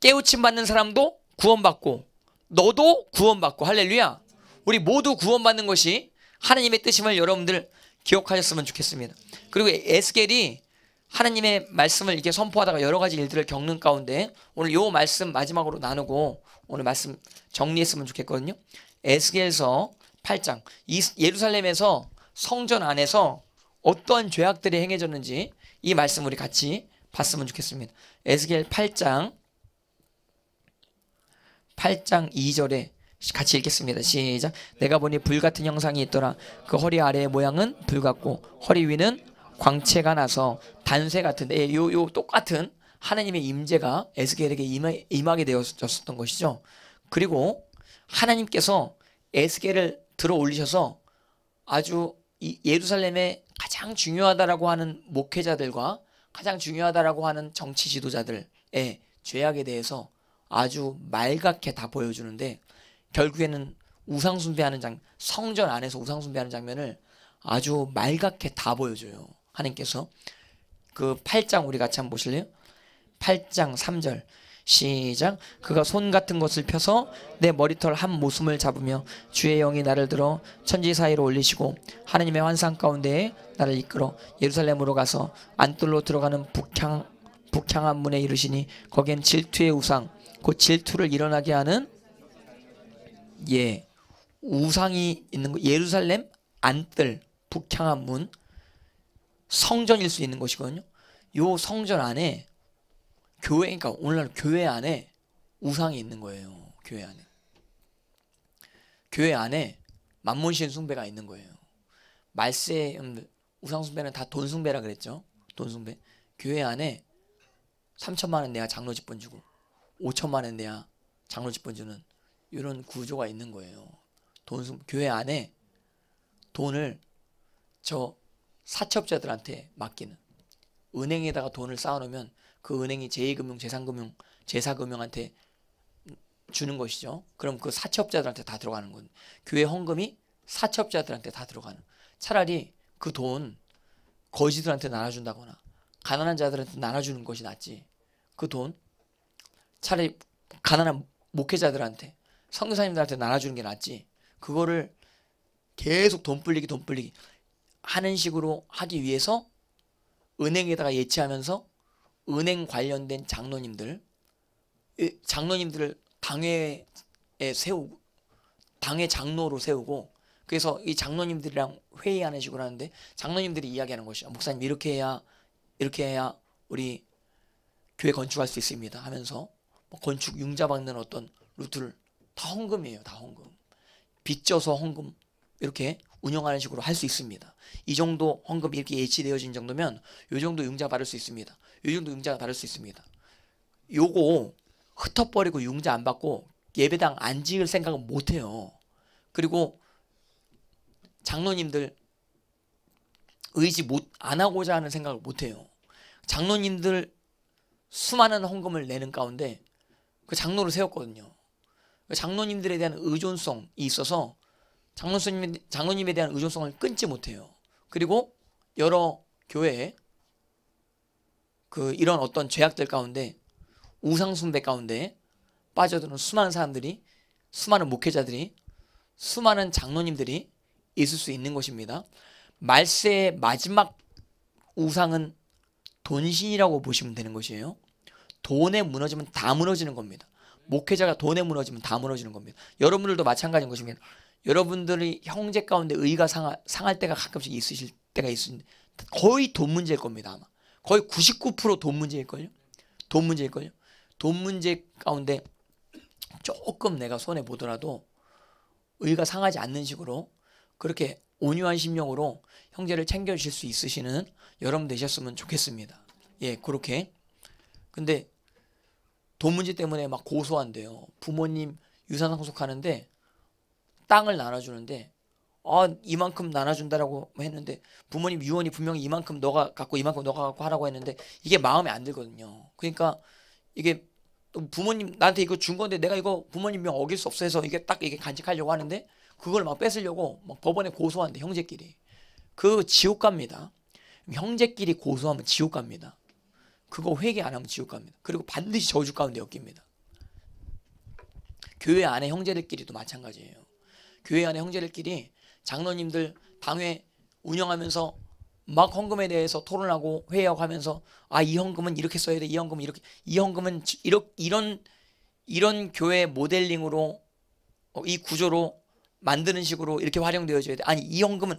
깨우침 받는 사람도 구원받고 너도 구원받고 할렐루야. 우리 모두 구원받는 것이 하나님의 뜻임을 여러분들 기억하셨으면 좋겠습니다. 그리고 에스겔이 하나님의 말씀을 이렇게 선포하다가 여러 가지 일들을 겪는 가운데 오늘 요 말씀 마지막으로 나누고 오늘 말씀 정리했으면 좋겠거든요. 에스겔서 8장 예루살렘에서 성전 안에서 어떠한 죄악들이 행해졌는지 이 말씀 우리 같이 봤으면 좋겠습니다. 에스겔 8장 8장 2절에 같이 읽겠습니다. 시작. 내가 보니 불 같은 형상이 있더라. 그 허리 아래의 모양은 불 같고 허리 위는 광채가 나서 단쇠 같은데 요요 예, 똑같은 하나님의 임재가 에스겔에게 임하, 게 되었었던 것이죠. 그리고 하나님께서 에스겔을 들어 올리셔서 아주 예루살렘의 가장 중요하다라고 하는 목회자들과 가장 중요하다라고 하는 정치 지도자들의 죄악에 대해서 아주 말갛게 다 보여주는데 결국에는 우상 숭배하는 장 성전 안에서 우상 숭배하는 장면을 아주 말갛게 다 보여줘요. 하나님께서 그 8장 우리 같이 한번 보실래요? 8장 3절 시작 그가 손 같은 것을 펴서 내 머리털 한 모숨을 잡으며 주의 영이 나를 들어 천지 사이로 올리시고 하나님의 환상 가운데에 나를 이끌어 예루살렘으로 가서 안뜰로 들어가는 북향 북향한 문에 이르시니 거기엔 질투의 우상 곧 질투를 일어나게 하는 예 우상이 있는 것 예루살렘 안뜰 북향한 문 성전일 수 있는 것이거든요. 요 성전 안에 교회 그러니까 오늘날 교회 안에 우상이 있는 거예요. 교회 안에 교회 안에 만몬신 숭배가 있는 거예요. 말세 우상 숭배는 다 돈 숭배라 그랬죠. 돈 숭배 교회 안에 3천만 원 내야 장로 집분 주고 5천만 원 내야 장로 집분 주는 이런 구조가 있는 거예요. 돈 교회 안에 돈을 저 사채업자들한테 맡기는 은행에다가 돈을 쌓아놓으면 그 은행이 제2금융, 제3금융, 제4금융한테 주는 것이죠. 그럼 그 사채업자들한테 다 들어가는 건 교회 헌금이 사채업자들한테 다 들어가는. 차라리 그 돈 거지들한테 나눠준다거나 가난한 자들한테 나눠주는 것이 낫지. 그 돈 차라리 가난한 목회자들한테 선교사님들한테 나눠주는 게 낫지. 그거를 계속 돈 불리기 돈 불리기 하는 식으로 하기 위해서 은행에다가 예치하면서 은행 관련된 장로님들 장로님들을 당회에 세우고 당회 장로로 세우고 그래서 이 장로님들이랑 회의하는 식으로 하는데 장로님들이 이야기하는 것이야 목사님 이렇게 해야 이렇게 해야 우리 교회 건축할 수 있습니다 하면서 뭐 건축 융자 받는 어떤 루트를 다 헌금이에요. 다 헌금. 빚져서 헌금 이렇게 운영하는 식으로 할 수 있습니다. 이 정도 헌금 이렇게 예치되어진 정도면 이 정도 융자 받을 수 있습니다. 이 정도 융자 받을 수 있습니다. 요거 흩어버리고 융자 안 받고 예배당 안 지을 생각은 못 해요. 그리고 장로님들 의지 못 안 하고자 하는 생각을 못 해요. 장로님들 수많은 헌금을 내는 가운데 그 장로를 세웠거든요. 장로님들에 대한 의존성이 있어서 장로님 장로님에 대한 의존성을 끊지 못해요. 그리고 여러 교회에 그 이런 어떤 죄악들 가운데 우상 숭배 가운데 빠져드는 수많은 사람들이 수많은 목회자들이 수많은 장로님들이 있을 수 있는 것입니다. 말세의 마지막 우상은 돈신이라고 보시면 되는 것이에요. 돈에 무너지면 다 무너지는 겁니다. 목회자가 돈에 무너지면 다 무너지는 겁니다. 여러분들도 마찬가지인 것입니다. 여러분들이 형제 가운데 의가 상하, 상할 때가 가끔씩 있으실 때가 있습니다. 거의 돈 문제일 겁니다 아마. 거의 99%돈 문제일거예요돈문제일거예요돈 문제 가운데 조금 내가 손해 보더라도 의가 상하지 않는 식으로 그렇게 온유한 심령으로 형제를 챙겨주실 수 있으시는 여러분 되셨으면 좋겠습니다. 예, 그렇게. 근데 돈 문제 때문에 막 고소한대요. 부모님 유산 상속하는데 땅을 나눠주는데 아 이만큼 나눠준다라고 했는데 부모님 유언이 분명히 이만큼 너가 갖고 이만큼 너가 갖고 하라고 했는데 이게 마음에 안 들거든요. 그러니까 이게 부모님 나한테 이거 준 건데 내가 이거 부모님 명 어길 수 없어 해서 이게 딱 이게 간직하려고 하는데 그걸 막 뺏으려고 막 법원에 고소한대 형제끼리 그 지옥 갑니다. 형제끼리 고소하면 지옥 갑니다. 그거 회개 안 하면 지옥 갑니다. 그리고 반드시 저주 가운데 엮입니다. 교회 안에 형제들끼리도 마찬가지예요. 교회 안에 형제들끼리 장로님들 당회 운영하면서 막 헌금에 대해서 토론하고 회의하고 하면서 아이 헌금은 이렇게 써야 돼. 이 헌금은 이렇게 이 헌금은 이렇 이런 이런 교회 모델링으로 어, 이 구조로 만드는 식으로 이렇게 활용되어져야 돼. 아니 이 헌금은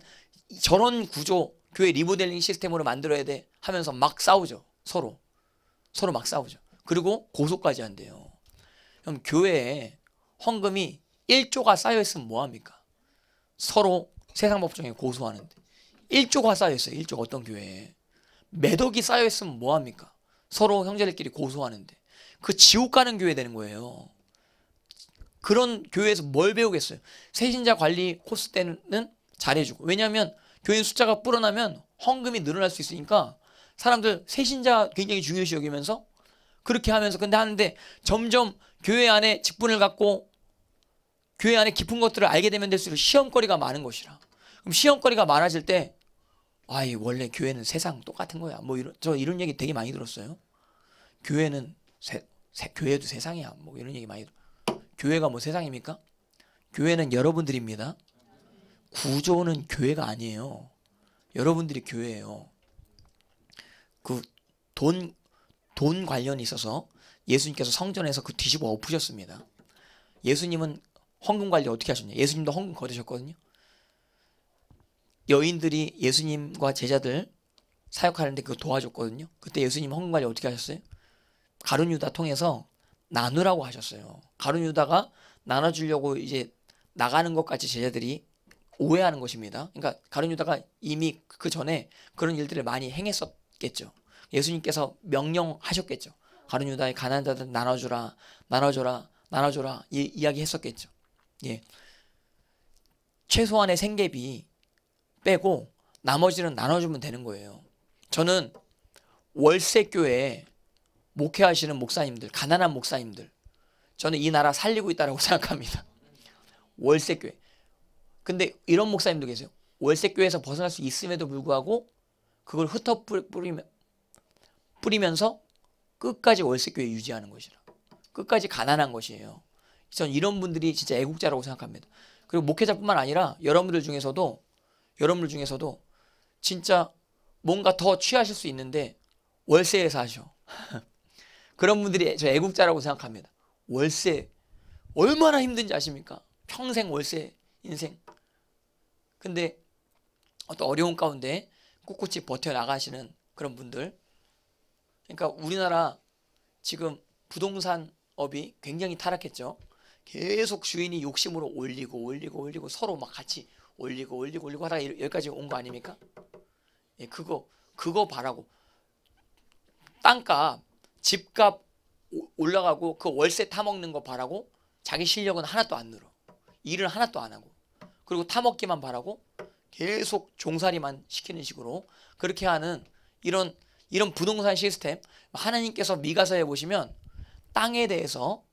저런 구조 교회 리모델링 시스템으로 만들어야 돼 하면서 막 싸우죠. 서로. 서로 막 싸우죠. 그리고 고소까지 한대요. 그럼 교회에 헌금이 1조가 쌓여있으면 뭐합니까? 서로 세상 법정에 고소하는데. 1조가 쌓여있어요. 1조가 어떤 교회에. 매덕이 쌓여있으면 뭐합니까? 서로 형제들끼리 고소하는데. 그 지옥 가는 교회 되는 거예요. 그런 교회에서 뭘 배우겠어요? 세신자 관리 코스 때는 잘해주고. 왜냐하면 교인 숫자가 불어나면 헌금이 늘어날 수 있으니까 사람들 세신자 굉장히 중요시 여기면서 그렇게 하면서 근데 하는데 점점 교회 안에 직분을 갖고 교회 안에 깊은 것들을 알게 되면 될수록 시험거리가 많은 것이라. 그럼 시험거리가 많아질 때 아이 원래 교회는 세상 똑같은 거야. 뭐 이런 저 이런 얘기 되게 많이 들었어요. 교회는 세, 세, 교회도 세상이야. 뭐 이런 얘기 많이 교회가 뭐 세상입니까? 교회는 여러분들입니다. 구조는 교회가 아니에요. 여러분들이 교회예요. 그돈돈 관련이 있어서 예수님께서 성전에서 그 뒤집어 엎으셨습니다. 예수님은 헌금 관리 어떻게 하셨냐? 예수님도 헌금 거두셨거든요. 여인들이 예수님과 제자들 사역하는데 그 도와줬거든요. 그때 예수님 헌금 관리 어떻게 하셨어요? 가룟 유다 통해서 나누라고 하셨어요. 가룟 유다가 나눠 주려고 이제 나가는 것까지 제자들이 오해하는 것입니다. 그러니까 가룟 유다가 이미 그 전에 그런 일들을 많이 행했었 있겠죠. 예수님께서 명령하셨겠죠. 가룟 유다의 가난한 자들 나눠주라, 나눠줘라, 나눠줘라 이 이야기했었겠죠. 예, 최소한의 생계비 빼고 나머지는 나눠주면 되는 거예요. 저는 월세교에 목회하시는 목사님들, 가난한 목사님들, 저는 이 나라 살리고 있다고 생각합니다. 월세교회. 근데 이런 목사님도 계세요. 월세교회에서 벗어날 수 있음에도 불구하고 그걸 흩어 뿌리면 뿌리면서 끝까지 월세교회 유지하는 것이라. 끝까지 가난한 것이에요. 전 이런 분들이 진짜 애국자라고 생각합니다. 그리고 목회자뿐만 아니라 여러분들 중에서도 여러분들 중에서도 진짜 뭔가 더 취하실 수 있는데 월세에서 하셔. 그런 분들이 저 애국자라고 생각합니다. 월세 얼마나 힘든지 아십니까? 평생 월세 인생. 근데 어떤 어려운 가운데 꿋꿋이 버텨나가시는 그런 분들. 그러니까 우리나라 지금 부동산 업이 굉장히 타락했죠. 계속 주인이 욕심으로 올리고 올리고 올리고 서로 막 같이 올리고 올리고 올리고 하다가 여기까지 온 거 아닙니까? 예, 그거 그거 바라고 땅값, 집값 올라가고 그 월세 타먹는 거 바라고 자기 실력은 하나도 안 늘어. 일을 하나도 안 하고 그리고 타먹기만 바라고 계속 종살이만 시키는 식으로 그렇게 하는 이런 이런 부동산 시스템 하나님께서 미가서에 보시면 땅에 대해서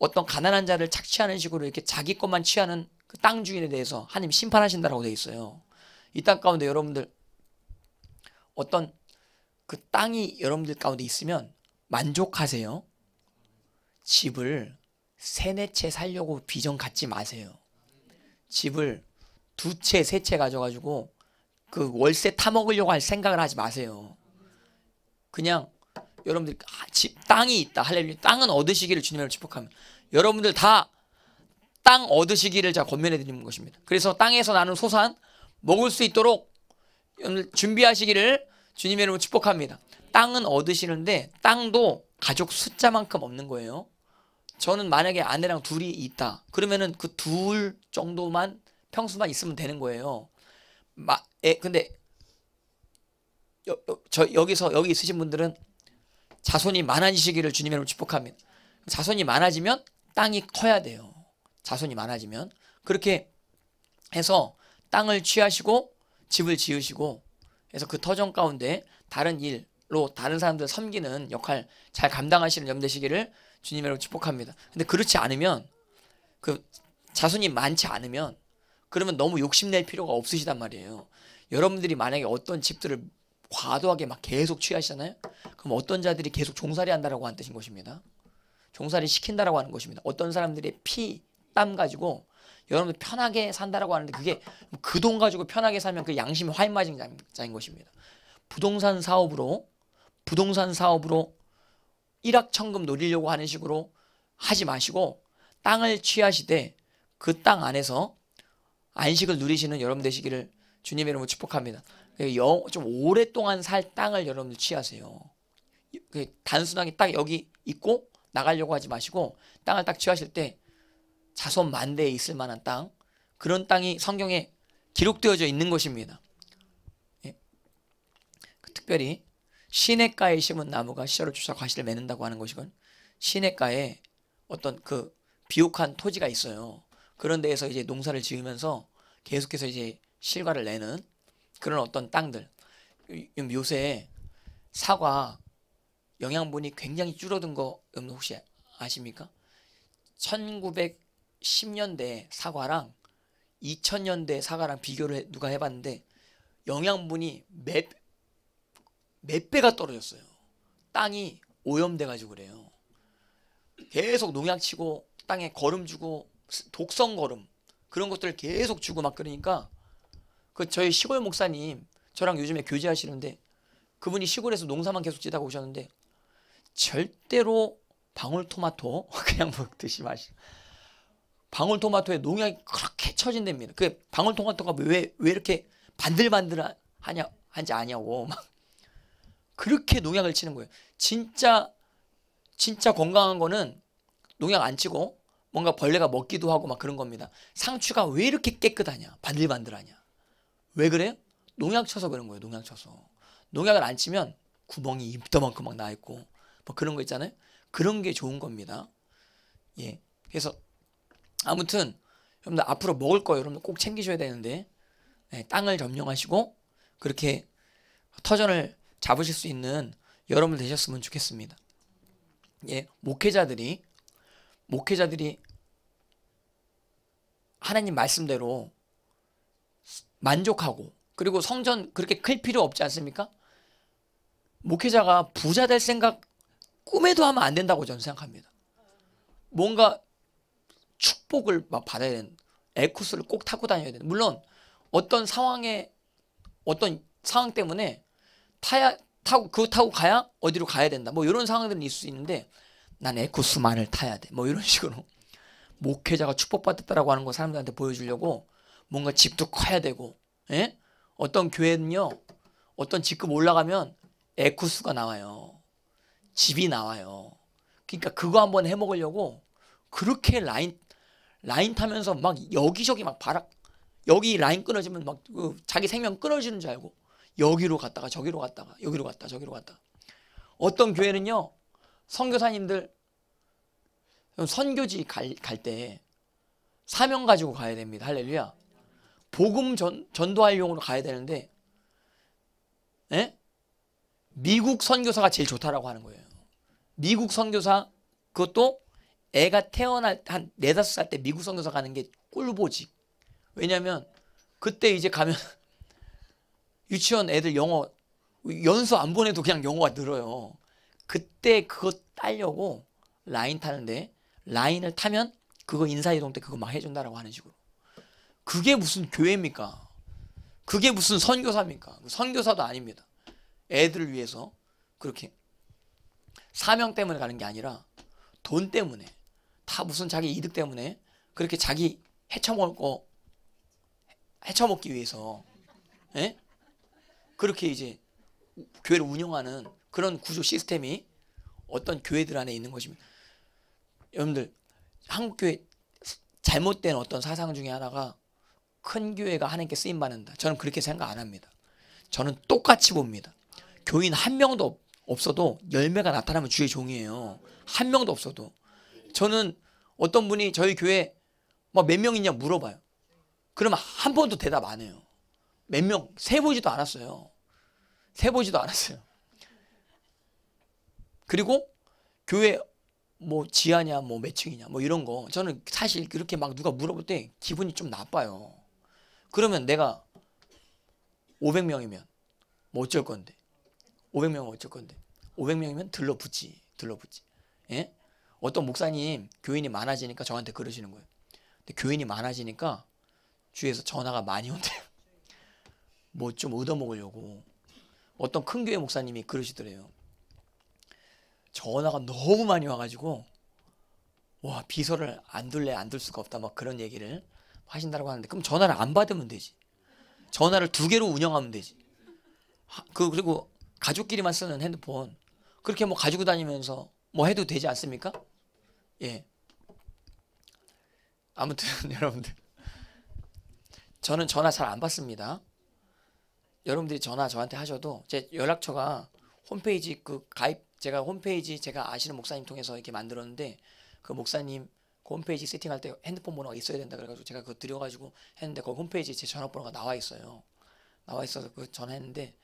어떤 가난한 자를 착취하는 식으로 이렇게 자기 것만 취하는 그 땅 주인에 대해서 하나님 심판하신다라고 돼 있어요. 이 땅 가운데 여러분들 어떤 그 땅이 여러분들 가운데 있으면 만족하세요. 집을 세네 채 살려고 비전 갖지 마세요. 집을 두 채, 세 채 가져가지고 그 월세 타먹으려고 할 생각을 하지 마세요. 그냥 여러분들 집 아, 땅이 있다 할렐루야 땅은 얻으시기를 주님을 축복하면 여러분들 다 땅 얻으시기를 자 권면해 드리는 것입니다. 그래서 땅에서 나는 소산 먹을 수 있도록 준비하시기를 주님으로 축복합니다. 땅은 얻으시는데 땅도 가족 숫자만큼 없는 거예요. 저는 만약에 아내랑 둘이 있다. 그러면은 그 둘 정도만 평수만 있으면 되는 거예요. 마, 에, 근데 여, 저 여기서 여기 있으신 분들은 자손이 많아지시기를 주님의 이름으로 축복합니다. 자손이 많아지면 땅이 커야 돼요. 자손이 많아지면 그렇게 해서 땅을 취하시고 집을 지으시고 그서그 터전 가운데 다른 일로 다른 사람들 섬기는 역할 잘 감당하시는 염 되시기를 주님으로 축복합니다. 근데 그렇지 않으면 그 자손이 많지 않으면 그러면 너무 욕심낼 필요가 없으시단 말이에요. 여러분들이 만약에 어떤 집들을 과도하게 막 계속 취하시잖아요. 그럼 어떤 자들이 계속 종살이 한다라고 한 뜻인 것입니다. 종살이 시킨다라고 하는 것입니다. 어떤 사람들이 피, 땀 가지고 여러분들 편하게 산다라고 하는데 그게 그 돈 가지고 편하게 살면 그양심이 화인마진자인 것입니다. 부동산 사업으로 부동산 사업으로 일확천금 노리려고 하는 식으로 하지 마시고 땅을 취하시되 그 땅 안에서 안식을 누리시는 여러분 되시기를 주님의 이름으로 축복합니다. 그 좀 오랫동안 살 땅을 여러분들 취하세요. 그 단순하게 딱 여기 있고 나가려고 하지 마시고 땅을 딱 취하실 때 자손 만대에 있을 만한 땅 그런 땅이 성경에 기록되어져 있는 것입니다. 예. 그 특별히 시냇가에 심은 나무가 시절을 쫓아 과실을 맺는다고 하는 것이건 시냇가에 어떤 그 비옥한 토지가 있어요. 그런 데에서 이제 농사를 지으면서 계속해서 이제 실과를 내는 그런 어떤 땅들. 요새 사과 영양분이 굉장히 줄어든 거 음, 혹시 아십니까? 1910년대 사과랑 2000년대 사과랑 비교를 누가 해봤는데 영양분이 몇, 몇 배가 떨어졌어요. 땅이 오염돼가지고 그래요. 계속 농약 치고 땅에 거름 주고 독성 걸음 그런 것들을 계속 주고 막 그러니까 그 저희 시골 목사님 저랑 요즘에 교제하시는데 그분이 시골에서 농사만 계속 지다가 오셨는데 절대로 방울토마토 그냥 먹듯이 뭐 마시 방울토마토에 농약이 그렇게 처진답니다그 방울토마토가 왜 왜 이렇게 반들반들하냐 한지 아냐고 막 그렇게 농약을 치는 거예요. 진짜 진짜 건강한 거는 농약 안 치고 뭔가 벌레가 먹기도 하고 막 그런 겁니다. 상추가 왜 이렇게 깨끗하냐? 반들반들하냐? 왜 그래요? 농약 쳐서 그런 거예요. 농약 쳐서. 농약을 안 치면 구멍이 입더만큼 막 나 있고 뭐 그런 거 있잖아요. 그런 게 좋은 겁니다. 예. 그래서 아무튼 여러분들 앞으로 먹을 거 여러분들 꼭 챙기셔야 되는데 예, 땅을 점령하시고 그렇게 터전을 잡으실 수 있는 여러분 되셨으면 좋겠습니다. 예, 목회자들이 목회자들이 하나님 말씀대로 만족하고 그리고 성전 그렇게 클 필요 없지 않습니까? 목회자가 부자 될 생각 꿈에도 하면 안 된다고 저는 생각합니다. 뭔가 축복을 막 받아야 되는 에쿠스를 꼭 타고 다녀야 되는 물론 어떤 상황에 어떤 상황 때문에 타야 타고 그거 타고 가야 어디로 가야 된다 뭐 이런 상황들은 있을 수 있는데 난에쿠스만을 그 타야 돼. 뭐 이런 식으로 목회자가 축복받았다라고 하는 거 사람들한테 보여주려고 뭔가 집도 커야 되고, 예? 어떤 교회는요, 어떤 직급 올라가면 에쿠스가 나와요. 집이 나와요. 그러니까 그거 한번 해 먹으려고 그렇게 라인 라인 타면서 막 여기저기 막 바락 여기 라인 끊어지면 막그 자기 생명 끊어지는 줄 알고 여기로 갔다가 저기로 갔다가 여기로 갔다 저기로 갔다. 어떤 교회는요 선교사님들 선교지 갈 때 사명 가지고 가야 됩니다. 할렐루야. 복음 전, 전도할 용으로 가야 되는데 에? 예? 미국 선교사가 제일 좋다라고 하는 거예요. 미국 선교사 그것도 애가 태어날 한 네다섯 살 때 미국 선교사 가는 게꿀보지 왜냐면 그때 이제 가면 유치원 애들 영어 연수 안 보내도 그냥 영어가 늘어요. 그때 그거 따려고 라인 타는데 라인을 타면 그거 인사이동 때 그거 막 해준다라고 하는 식으로 그게 무슨 교회입니까? 그게 무슨 선교사입니까? 선교사도 아닙니다. 애들을 위해서 그렇게 사명 때문에 가는 게 아니라 돈 때문에 다 무슨 자기 이득 때문에 그렇게 자기 해쳐먹을 거 해쳐먹기 위해서 에? 예? 그렇게 이제 교회를 운영하는 그런 구조 시스템이 어떤 교회들 안에 있는 것입니다. 여러분들 한국 교회 잘못된 어떤 사상 중에 하나가 큰 교회가 하나님께 쓰임 받는다. 저는 그렇게 생각 안 합니다. 저는 똑같이 봅니다. 교인 한 명도 없어도 열매가 나타나면 주의 종이에요. 한 명도 없어도 저는 어떤 분이 저희 교회 뭐몇명 있냐 물어봐요. 그러면 한 번도 대답 안 해요. 몇 명, 세보지도 않았어요. 세보지도 않았어요. 그리고 교회 뭐 지하냐 뭐매 층이냐 뭐 이런 거 저는 사실 그렇게 막 누가 물어볼 때 기분이 좀 나빠요. 그러면 내가 500명이면 뭐 어쩔 건데 500명은 어쩔 건데 500명이면 들러붙지 들러붙지 예? 어떤 목사님 교인이 많아지니까 저한테 그러시는 거예요. 근데 교인이 많아지니까 주위에서 전화가 많이 온대요. 뭐 좀 얻어먹으려고 어떤 큰 교회 목사님이 그러시더래요. 전화가 너무 많이 와가지고 와 비서를 안 둘래 안 둘 수가 없다 막 그런 얘기를 하신다고 하는데 그럼 전화를 안 받으면 되지 전화를 두 개로 운영하면 되지 그 그리고 가족끼리만 쓰는 핸드폰 그렇게 뭐 가지고 다니면서 뭐 해도 되지 않습니까? 예 아무튼 여러분들 저는 전화 잘 안 받습니다 여러분들이 전화 저한테 하셔도 제 연락처가 홈페이지 그 가입 제가 홈페이지 제가 아시는 목사님 통해서 이렇게 만들었는데 그 목사님 그 홈페이지 세팅할 때 핸드폰 번호가 있어야 된다 그래가지고 제가 그거 드려가지고 했는데 그 홈페이지에 제 전화번호가 나와 있어요. 나와 있어서 그 전화했는데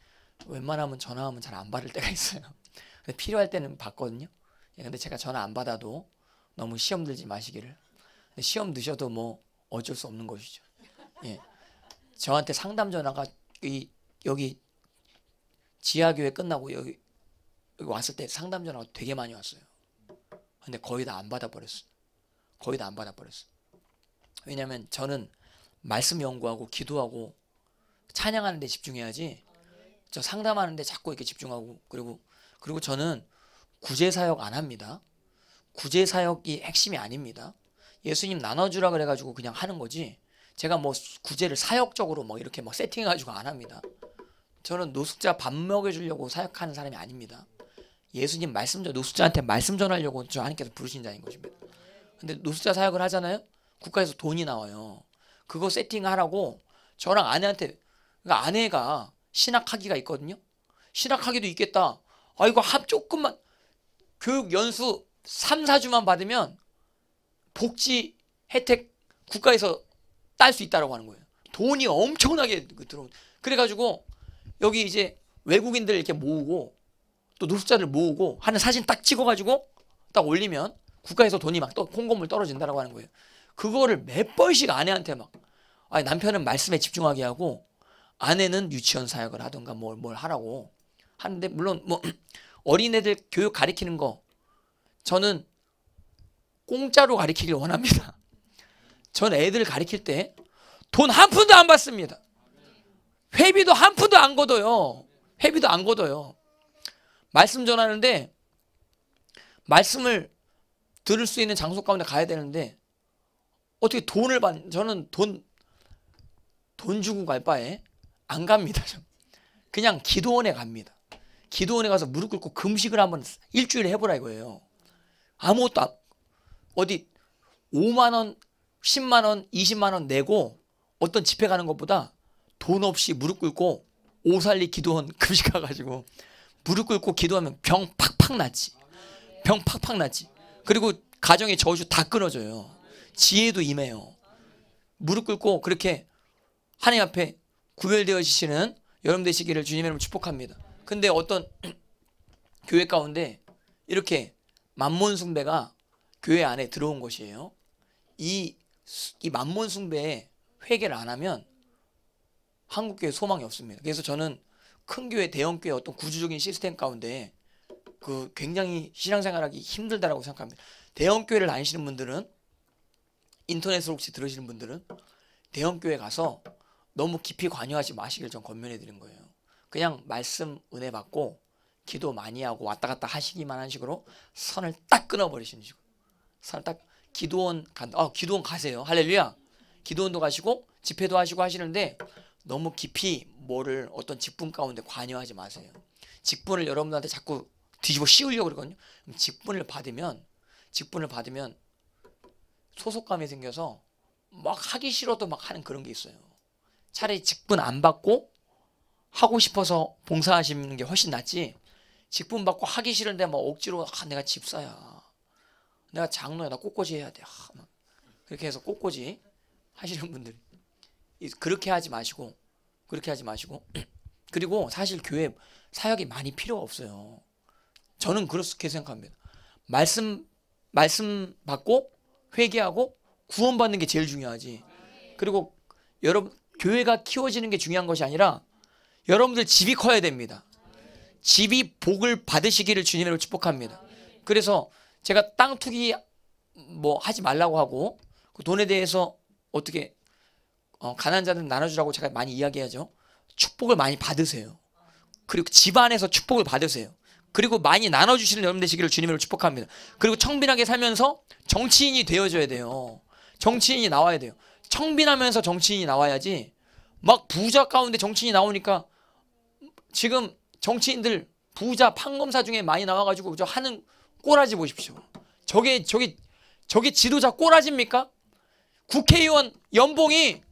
웬만하면 전화하면 잘 안 받을 때가 있어요. 근데 필요할 때는 받거든요. 예, 근데 제가 전화 안 받아도 너무 시험 들지 마시기를. 시험 드셔도 뭐 어쩔 수 없는 것이죠. 예. 저한테 상담 전화가 이 여기 지하교회 끝나고 여기 왔을 때 상담 전화 되게 많이 왔어요. 근데 거의 다 안 받아버렸어. 거의 다 안 받아버렸어. 왜냐면 저는 말씀 연구하고 기도하고 찬양하는 데 집중해야지 저 상담하는 데 자꾸 이렇게 집중하고 그리고 그리고 저는 구제 사역 안 합니다. 구제 사역이 핵심이 아닙니다. 예수님 나눠주라 그래가지고 그냥 하는 거지. 제가 뭐 구제를 사역적으로 뭐 이렇게 뭐 세팅해가지고 안 합니다. 저는 노숙자 밥 먹여주려고 사역하는 사람이 아닙니다. 예수님 말씀 전 노숙자한테 말씀 전하려고 저 하나님께서 부르신 자인 것입니다. 근데 노숙자 사역을 하잖아요. 국가에서 돈이 나와요. 그거 세팅하라고 저랑 아내한테 그러니까 아내가 신학하기가 있거든요. 신학하기도 있겠다. 아 이거 합 조금만 교육 연수 3, 4주만 받으면 복지 혜택 국가에서 딸 수 있다라고 하는 거예요. 돈이 엄청나게 그 들어온. 그래가지고 여기 이제 외국인들 이렇게 모으고 또 노숙자를 모으고 하는 사진 딱 찍어가지고 딱 올리면 국가에서 돈이 막 또 콩고물 떨어진다라고 하는 거예요. 그거를 몇 번씩 아내한테 막 아니 남편은 말씀에 집중하게 하고 아내는 유치원 사역을 하던가 뭘, 뭘 하라고 하는데 물론 뭐 어린애들 교육 가리키는 거 저는 공짜로 가리키길 원합니다. 전애들 가리킬 때 돈 한 푼도 안 받습니다. 회비도 한 푼도 안 걷어요. 회비도 안 걷어요. 말씀 전하는데 말씀을 들을 수 있는 장소 가운데 가야 되는데 어떻게 돈을 받 저는 돈 돈 주고 갈 바에 안 갑니다. 그냥 기도원에 갑니다. 기도원에 가서 무릎 꿇고 금식을 한번 일주일 해보라 이거예요. 아무것도 안, 어디 5만 원, 10만 원, 20만 원 내고 어떤 집회 가는 것보다 돈 없이 무릎 꿇고 오살리 기도원 금식가가지고 무릎 꿇고 기도하면 병 팍팍 나지. 병 팍팍 나지. 그리고 가정의 저주 다 끊어져요. 지혜도 임해요. 무릎 꿇고 그렇게 하나님 앞에 구별되어지시는 여름 되시기를 주님의 이름으로 축복합니다. 근데 어떤 교회 가운데 이렇게 만몬 숭배가 교회 안에 들어온 것이에요. 이, 이 만몬 숭배에 회개를 안 하면 한국교회 소망이 없습니다. 그래서 저는 큰 교회 대형 교회 어떤 구조적인 시스템 가운데 그 굉장히 신앙생활하기 힘들다라고 생각합니다. 대형 교회를 다니시는 분들은 인터넷으로 혹시 들으시는 분들은 대형 교회 가서 너무 깊이 관여하지 마시길 전 권면해 드린 거예요. 그냥 말씀 은혜 받고 기도 많이 하고 왔다 갔다 하시기만 한 식으로 선을 딱 끊어버리시는 식으로 선을 딱 기도원 간 아, 기도원 가세요. 할렐루야. 기도원도 가시고 집회도 하시고 하시는데 너무 깊이 뭐를 어떤 직분 가운데 관여하지 마세요. 직분을 여러분한테 자꾸 뒤집어 씌우려고 그러거든요. 직분을 받으면 직분을 받으면 소속감이 생겨서 막 하기 싫어도 막 하는 그런 게 있어요. 차라리 직분 안 받고 하고 싶어서 봉사하시는 게 훨씬 낫지. 직분 받고 하기 싫은데 막 억지로 아, 내가 집사야. 내가 장로야. 나 꽃꽂이 해야 돼. 아, 그렇게 해서 꽃꽂이 하시는 분들 그렇게 하지 마시고 그렇게 하지 마시고 그리고 사실 교회 사역이 많이 필요가 없어요. 저는 그렇게 생각합니다. 말씀 말씀 받고 회개하고 구원받는 게 제일 중요하지. 그리고 여러분 교회가 키워지는 게 중요한 것이 아니라 여러분들 집이 커야 됩니다. 집이 복을 받으시기를 주님으로 축복합니다. 그래서 제가 땅 투기 뭐 하지 말라고 하고 그 돈에 대해서 어떻게 어, 가난 자는 나눠주라고 제가 많이 이야기하죠. 축복을 많이 받으세요. 그리고 집안에서 축복을 받으세요. 그리고 많이 나눠주시는 여러분 되시기를 주님으로 축복합니다. 그리고 청빈하게 살면서 정치인이 되어줘야 돼요. 정치인이 나와야 돼요. 청빈하면서 정치인이 나와야지 막 부자 가운데 정치인이 나오니까 지금 정치인들 부자 판검사 중에 많이 나와가지고 저 하는 꼬라지 보십시오. 저게 저게 저게 지도자 꼬라지입니까? 국회의원 연봉이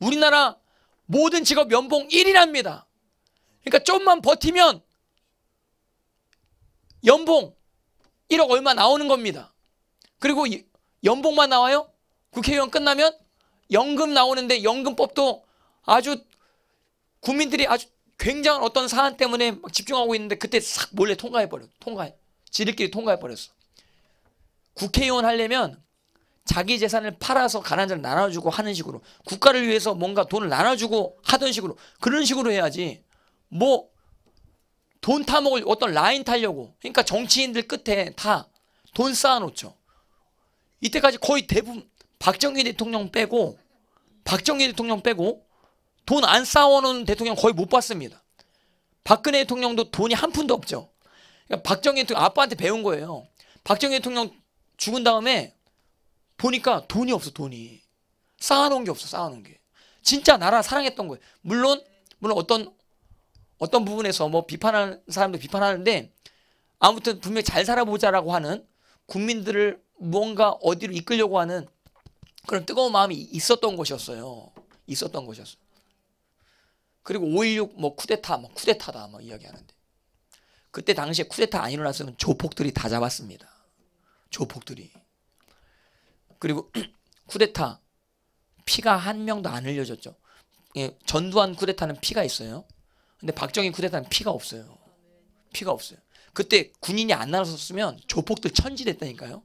우리나라 모든 직업 연봉 1위랍니다. 그러니까 좀만 버티면 연봉 1억 얼마 나오는 겁니다. 그리고 연봉만 나와요? 국회의원 끝나면 연금 나오는데 연금법도 아주 국민들이 아주 굉장한 어떤 사안 때문에 막 집중하고 있는데 그때 싹 몰래 통과해버려. 통과해. 지들끼리 통과해버렸어. 국회의원 하려면 자기 재산을 팔아서 가난 자를 나눠주고 하는 식으로 국가를 위해서 뭔가 돈을 나눠주고 하던 식으로 그런 식으로 해야지 뭐 돈 타먹을 어떤 라인 타려고 그러니까 정치인들 끝에 다 돈 쌓아놓죠 이때까지 거의 대부분 박정희 대통령 빼고 박정희 대통령 빼고 돈 안 쌓아놓은 대통령 거의 못 봤습니다 박근혜 대통령도 돈이 한 푼도 없죠 그러니까 박정희 대통령 아빠한테 배운 거예요 박정희 대통령 죽은 다음에 보니까 돈이 없어 돈이 쌓아놓은 게 없어 쌓아놓은 게 진짜 나라 사랑했던 거예요 물론 물론 어떤 어떤 부분에서 뭐 비판하는 사람도 비판하는데 아무튼 분명히 잘 살아보자라고 하는 국민들을 무언가 어디로 이끌려고 하는 그런 뜨거운 마음이 있었던 것이었어요 있었던 것이었어요 그리고 5.16 뭐 쿠데타 뭐 쿠데타다 막 뭐 이야기하는데 그때 당시에 쿠데타 안 일어났으면 조폭들이 다 잡았습니다 조폭들이 그리고 쿠데타 피가 한 명도 안 흘려졌죠. 예, 전두환 쿠데타는 피가 있어요. 근데 박정희 쿠데타는 피가 없어요. 피가 없어요. 그때 군인이 안 나섰으면 조폭들 천지됐다니까요.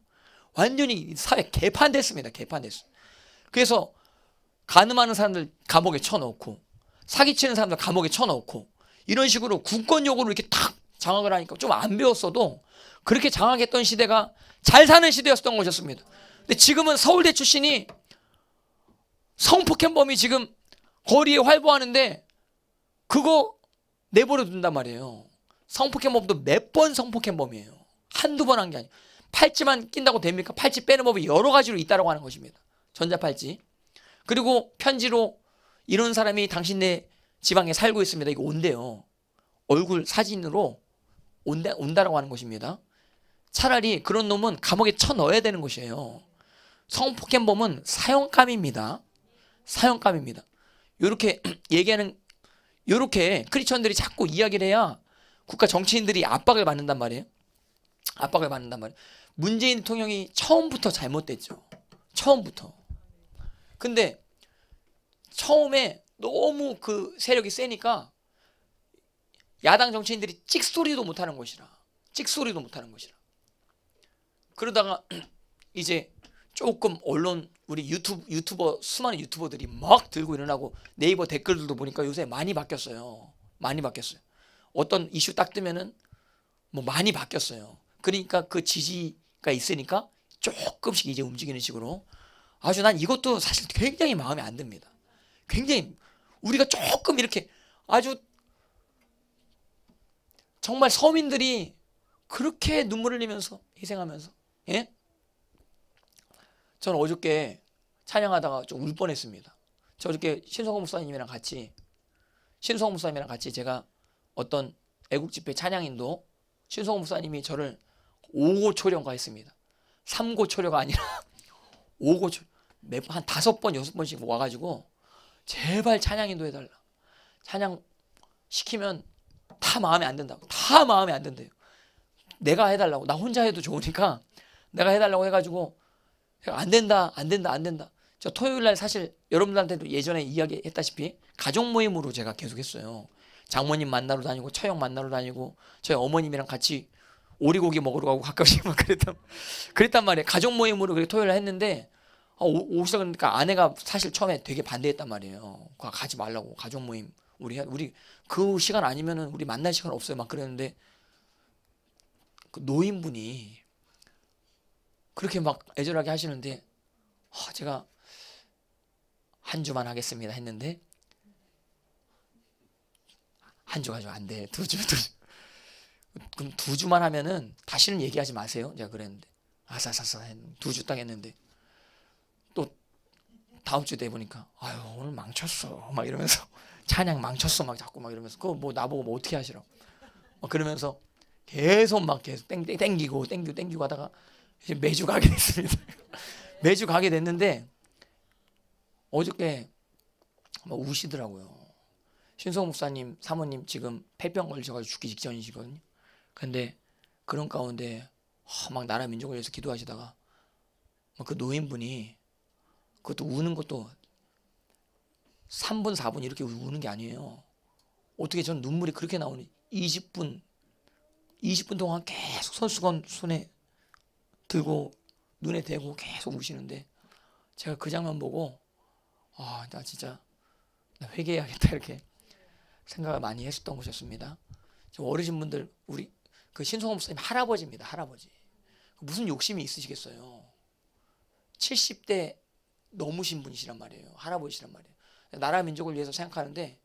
완전히 사회 개판됐습니다. 개판됐어. 그래서 가늠하는 사람들 감옥에 쳐넣고 사기치는 사람들 감옥에 쳐넣고 이런 식으로 군권 요구를 이렇게 탁 장악을 하니까 좀 안 배웠어도 그렇게 장악했던 시대가 잘 사는 시대였던 것이었습니다. 근데 지금은 서울대 출신이 성폭행범이 지금 거리에 활보하는데 그거 내버려 둔단 말이에요. 성폭행범도 몇 번 성폭행범이에요. 한두 번 한 게 아니에요. 팔찌만 낀다고 됩니까? 팔찌 빼는 법이 여러 가지로 있다고 하는 것입니다. 전자팔찌. 그리고 편지로 이런 사람이 당신네 지방에 살고 있습니다. 이거 온대요. 얼굴 사진으로 온다, 온다라고 하는 것입니다. 차라리 그런 놈은 감옥에 쳐넣어야 되는 것이에요. 성폭행범은 사형감입니다. 사형감입니다. 이렇게 얘기하는 이렇게 크리스천들이 자꾸 이야기를 해야 국가 정치인들이 압박을 받는단 말이에요. 압박을 받는단 말이에요. 문재인 대통령이 처음부터 잘못됐죠. 처음부터. 근데 처음에 너무 그 세력이 세니까 야당 정치인들이 찍소리도 못하는 것이라. 찍소리도 못하는 것이라. 그러다가 이제 조금 언론 우리 유튜브 유튜버 수많은 유튜버들이 막 들고 일어나고 네이버 댓글들도 보니까 요새 많이 바뀌었어요. 많이 바뀌었어요. 어떤 이슈 딱 뜨면은 뭐 많이 바뀌었어요. 그러니까 그 지지가 있으니까 조금씩 이제 움직이는 식으로 아주 난 이것도 사실 굉장히 마음에 안 듭니다. 굉장히 우리가 조금 이렇게 아주 정말 서민들이 그렇게 눈물 흘리면서 희생하면서 예? 저는 어저께 찬양하다가 좀 울 뻔했습니다. 저 어저께 신성호 목사님이랑 같이 신성호 목사님이랑 같이 제가 어떤 애국 집회 찬양인도 신성호 목사님이 저를 5고 초령가했습니다. 3고 초려가 아니라 5고 초매한다번여 번씩 와가지고 제발 찬양인도 해달라. 찬양 시키면 다 마음에 안 든다고. 다 마음에 안 든대요. 내가 해달라고. 나 혼자 해도 좋으니까 내가 해달라고 해가지고 안 된다, 안 된다, 안 된다. 저 토요일 날 사실 여러분들한테도 예전에 이야기했다시피 가족 모임으로 제가 계속했어요. 장모님 만나러 다니고 처형 만나러 다니고 저희 어머님이랑 같이 오리고기 먹으러 가고 가끔씩 막 그랬단 그랬단 말이에요. 가족 모임으로 그렇게 토요일 날 했는데 아, 오, 오시라 그러니까 아내가 사실 처음에 되게 반대했단 말이에요. 가지 말라고 가족 모임 우리 우리 그 시간 아니면은 우리 만날 시간 없어요. 막 그랬는데 그 노인분이 그렇게 막 애절하게 하시는데 아, 제가 한 주만 하겠습니다 했는데 한 주가지안 돼. 두 주, 두 주. 그럼 두 주만 하면은 다시는 얘기하지 마세요. 제가 그랬는데 아사사사 두주 딱 했는데 또 다음 주돼 보니까 아유 오늘 망쳤어 막 이러면서 찬양 망쳤어 막 자꾸 막 이러면서 그거 뭐 나보고 뭐 어떻게 하시라고 막 그러면서 계속 막 계속 땡, 땡, 땡기고 땡기고 땡기고 하다가 이제 매주 가게 됐습니다. 매주 가게 됐는데 어저께 막 우시더라고요. 신성 목사님 사모님 지금 폐병 걸리셔가지고 죽기 직전이시거든요. 근데 그런 가운데 막 나라 민족을 위해서 기도하시다가 그 노인분이 그것도 우는 것도 3분 4분 이렇게 우는 게 아니에요. 어떻게 전 눈물이 그렇게 나오니 20분 20분 동안 계속 손수건 손에 들고 눈에 대고 계속 우시는데 제가 그 장면 보고 아, 나 진짜 나 회개해야겠다 이렇게 생각을 많이 했었던 것이었습니다. 어르신분들 우리 그 신성호 목사님 할아버지입니다. 할아버지. 무슨 욕심이 있으시겠어요. 70대 넘으신 분이시란 말이에요. 할아버지시란 말이에요. 나라 민족을 위해서 생각하는데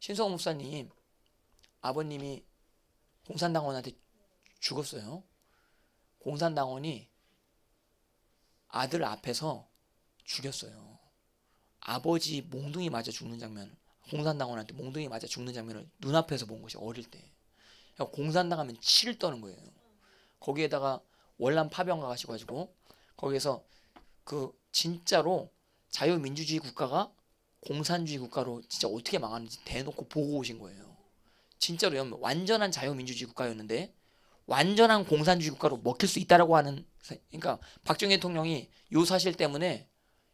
신성호 목사님 아버님이 공산당원한테 죽었어요. 공산당원이 아들 앞에서 죽였어요. 아버지 몽둥이 맞아 죽는 장면, 공산당원한테 몽둥이 맞아 죽는 장면을 눈앞에서 본 것이 어릴 때. 그러니까 공산당 하면 치를 떠는 거예요. 거기에다가 월남 파병 가가지고 거기에서 그 진짜로 자유민주주의 국가가 공산주의 국가로 진짜 어떻게 망하는지 대놓고 보고 오신 거예요. 진짜로 완전한 자유민주주의 국가였는데 완전한 공산주의 국가로 먹힐 수 있다라고 하는 그러니까 박정희 대통령이 요 사실 때문에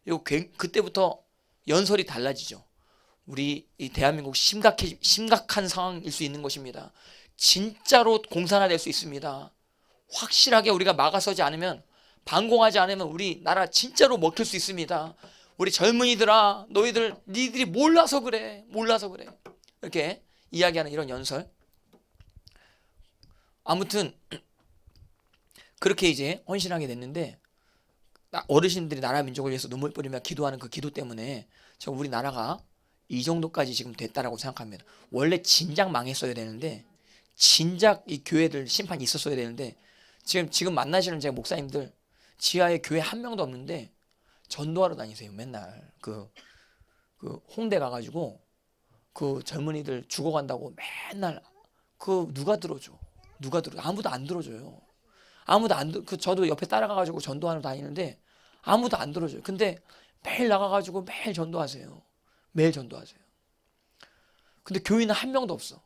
요 그때부터 연설이 달라지죠. 우리 이 대한민국 심각해 심각한 상황일 수 있는 것입니다. 진짜로 공산화될 수 있습니다. 확실하게 우리가 막아서지 않으면 방공하지 않으면 우리 나라 진짜로 먹힐 수 있습니다. 우리 젊은이들아 너희들 니들이 몰라서 그래 몰라서 그래 이렇게 이야기하는 이런 연설 아무튼 그렇게 이제 헌신하게 됐는데 어르신들이 나라 민족을 위해서 눈물 뿌리며 기도하는 그 기도 때문에 저 우리나라가 이 정도까지 지금 됐다라고 생각합니다. 원래 진작 망했어야 되는데 진작 이 교회들 심판이 있었어야 되는데 지금 지금 만나시는 제 목사님들 지하에 교회 한 명도 없는데 전도하러 다니세요. 맨날 그, 그 홍대 가가지고 그 젊은이들 죽어간다고 맨날 그 누가 들어줘. 누가 들어? 아무도 안 들어줘요. 아무도 안 들어 그 저도 옆에 따라가가지고 전도하러 다니는데 아무도 안 들어줘요. 근데 매일 나가가지고 매일 전도하세요. 매일 전도하세요. 근데 교인은 한 명도 없어.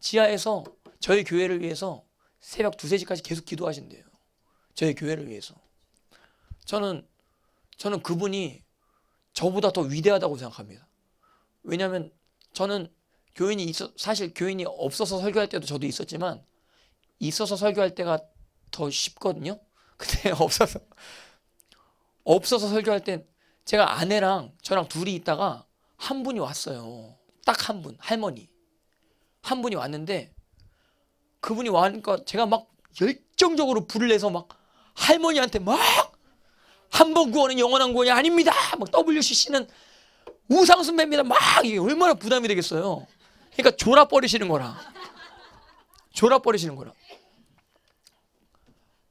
지하에서 저희 교회를 위해서 새벽 두세 시까지 계속 기도하신대요. 저희 교회를 위해서. 저는 저는 그분이 저보다 더 위대하다고 생각합니다. 왜냐하면 저는 교인이 있어 사실 교인이 없어서 설교할 때도 저도 있었지만 있어서 설교할 때가 더 쉽거든요. 근데 없어서 없어서 설교할 땐 제가 아내랑 저랑 둘이 있다가 한 분이 왔어요. 딱 한 분, 할머니. 한 분이 왔는데 그분이 와니까 제가 막 열정적으로 불을 내서 막 할머니한테 막 한 번 구원은 영원한 구원이 아닙니다. 막 WCC는 우상숭배입니다. 막 이게 얼마나 부담이 되겠어요. 그러니까 졸아 버리시는 거라. 졸아 버리시는 거라.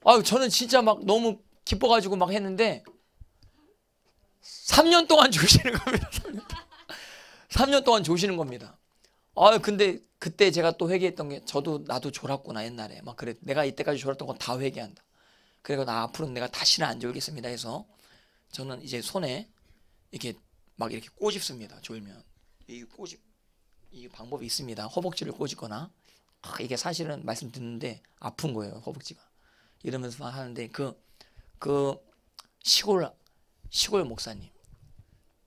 아 저는 진짜 막 너무 기뻐가지고 막 했는데 3년 동안 조시는 겁니다. 3년 동안 조시는 겁니다. 아 근데 그때 제가 또 회개했던 게 저도 나도 졸았구나 옛날에 막 그래 내가 이때까지 졸았던 건 다 회개한다. 그리고나 앞으로는 내가 다시는 안 졸겠습니다 해서 저는 이제 손에 이렇게 막 이렇게 꼬집습니다. 졸면 이 꼬집 이 방법이 있습니다. 허벅지를 꼬집거나 아, 이게 사실은 말씀 듣는데 아픈 거예요 허벅지가. 이러면서 막 하는데 그, 그 시골, 시골 목사님,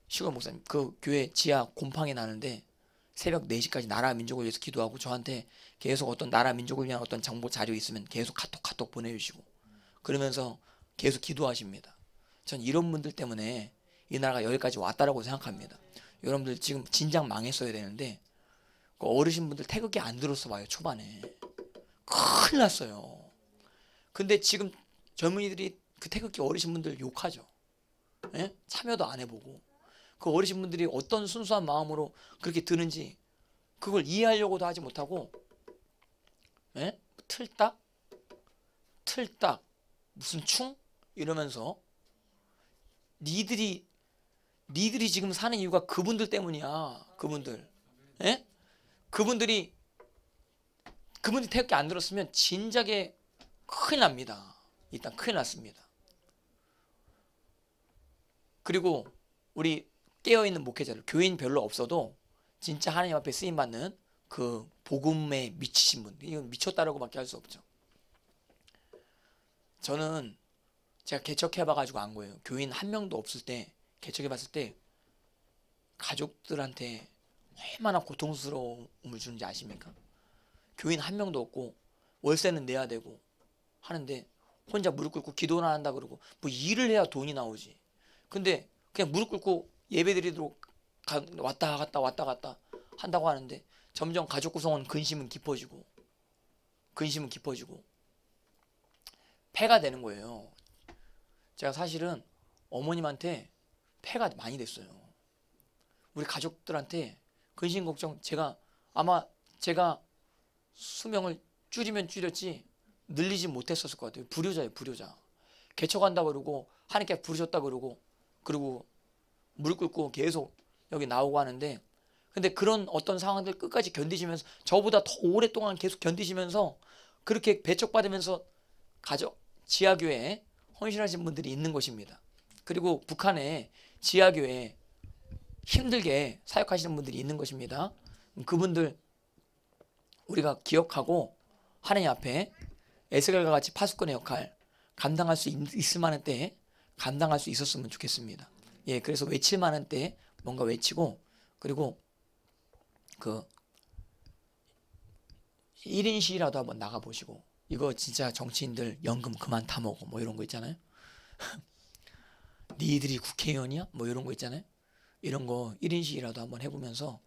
시골 목사님, 그 교회 지하 곰팡이 나는데 새벽 4시까지 나라 민족을 위해서 기도하고 저한테 계속 어떤 나라 민족을 위한 어떤 정보 자료 있으면 계속 카톡 카톡 보내주시고 그러면서 계속 기도하십니다. 전 이런 분들 때문에 이 나라가 여기까지 왔다라고 생각합니다. 여러분들 지금 진작 망했어야 되는데 그 어르신분들 태극기 안 들었어 봐요 초반에 큰일 났어요. 근데 지금 젊은이들이 그 태극기 어르신 분들 욕하죠. 예? 참여도 안 해보고 그 어리신 분들이 어떤 순수한 마음으로 그렇게 드는지 그걸 이해하려고도 하지 못하고 예? 틀딱 틀딱 무슨 충 이러면서 니들이 니들이 지금 사는 이유가 그분들 때문이야 그분들 예? 그분들이 그분들이 태극기 안 들었으면 진작에 큰일 납니다. 일단 큰일 났습니다. 그리고 우리 깨어있는 목회자들, 교인 별로 없어도 진짜 하나님 앞에 쓰임받는 그 복음에 미치신 분, 이건 미쳤다라고밖에 할 수 없죠. 저는 제가 개척해봐가지고 안 거예요. 교인 한 명도 없을 때, 개척해봤을 때 가족들한테 얼마나 고통스러움을 주는지 아십니까? 교인 한 명도 없고 월세는 내야 되고 하는데 혼자 무릎 꿇고 기도나 한다 그러고 뭐 일을 해야 돈이 나오지. 근데 그냥 무릎 꿇고 예배드리도록 왔다 갔다 왔다 갔다 한다고 하는데 점점 가족 구성원 근심은 깊어지고 근심은 깊어지고 폐가 되는 거예요. 제가 사실은 어머님한테 폐가 많이 됐어요. 우리 가족들한테 근심 걱정 제가 아마 제가 수명을 줄이면 줄였지 늘리지 못했었을 것 같아요. 불효자예요, 불효자. 개척한다 그러고 하나님께 부르셨다 그러고 그리고 물 꿇고 계속 여기 나오고 하는데 근데 그런 어떤 상황들 끝까지 견디시면서 저보다 더 오랫동안 계속 견디시면서 그렇게 배척받으면서 가족 지하교회에 헌신하신 분들이 있는 것입니다. 그리고 북한에 지하교회에 힘들게 사역하시는 분들이 있는 것입니다. 그분들 우리가 기억하고 하나님 앞에 에스겔과 같이 파수꾼의 역할 감당할 수 있을 만한 때에 감당할 수 있었으면 좋겠습니다. 예, 그래서 외칠 만한 때에 뭔가 외치고 그리고 그 1인 시위라도 한번 나가 보시고 이거 진짜 정치인들 연금 그만 타먹어 뭐 이런 거 있잖아요. 니들이 국회의원이야? 뭐 이런 거 있잖아요. 이런 거 1인 시위라도 한번 해보면서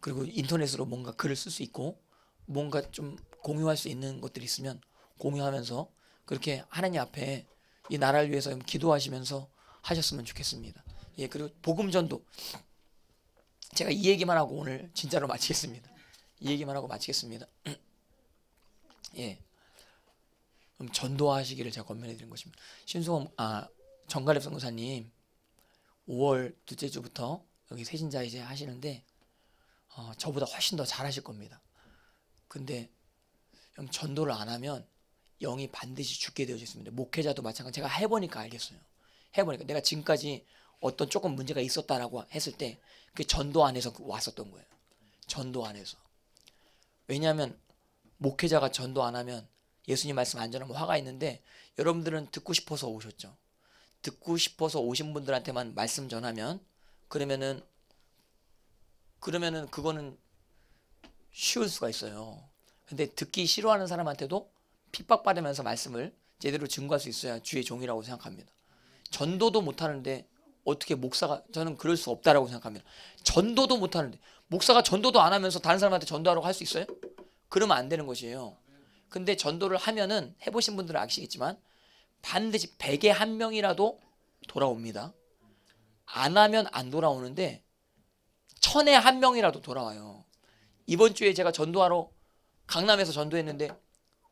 그리고 인터넷으로 뭔가 글을 쓸 수 있고 뭔가 좀 공유할 수 있는 것들이 있으면 공유하면서 그렇게 하나님 앞에 이 나라를 위해서 기도하시면서 하셨으면 좋겠습니다. 예, 그리고 복음 전도 제가 이 얘기만 하고 오늘 진짜로 마치겠습니다. 이 얘기만 하고 마치겠습니다. 예. 그럼 전도하시기를 제가 권면해 드린 것입니다. 신수범 아 정가랩 선교사님 5월 둘째 주부터 여기 세신자 이제 하시는데 어, 저보다 훨씬 더 잘하실 겁니다. 근데 여러 전도를 안 하면 영이 반드시 죽게 되어 있습니다. 목회자도 마찬가지. 제가 해보니까 알겠어요. 해보니까 내가 지금까지 어떤 조금 문제가 있었다라고 했을 때 그 전도 안에서 그 왔었던 거예요. 전도 안에서. 왜냐하면 목회자가 전도 안 하면 예수님 말씀 안 전하면 화가 있는데 여러분들은 듣고 싶어서 오셨죠. 듣고 싶어서 오신 분들한테만 말씀 전하면 그러면은 그러면은 그거는 쉬울 수가 있어요. 근데 듣기 싫어하는 사람한테도 핍박받으면서 말씀을 제대로 증거할 수 있어야 주의 종이라고 생각합니다. 전도도 못하는데 어떻게 목사가 저는 그럴 수 없다라고 생각합니다. 전도도 못하는데 목사가 전도도 안 하면서 다른 사람한테 전도하라고 할 수 있어요? 그러면 안 되는 것이에요. 근데 전도를 하면은 해보신 분들은 아시겠지만 반드시 100에 한 명이라도 돌아옵니다. 안 하면 안 돌아오는데 천에 한 명이라도 돌아와요. 이번 주에 제가 전도하러 강남에서 전도했는데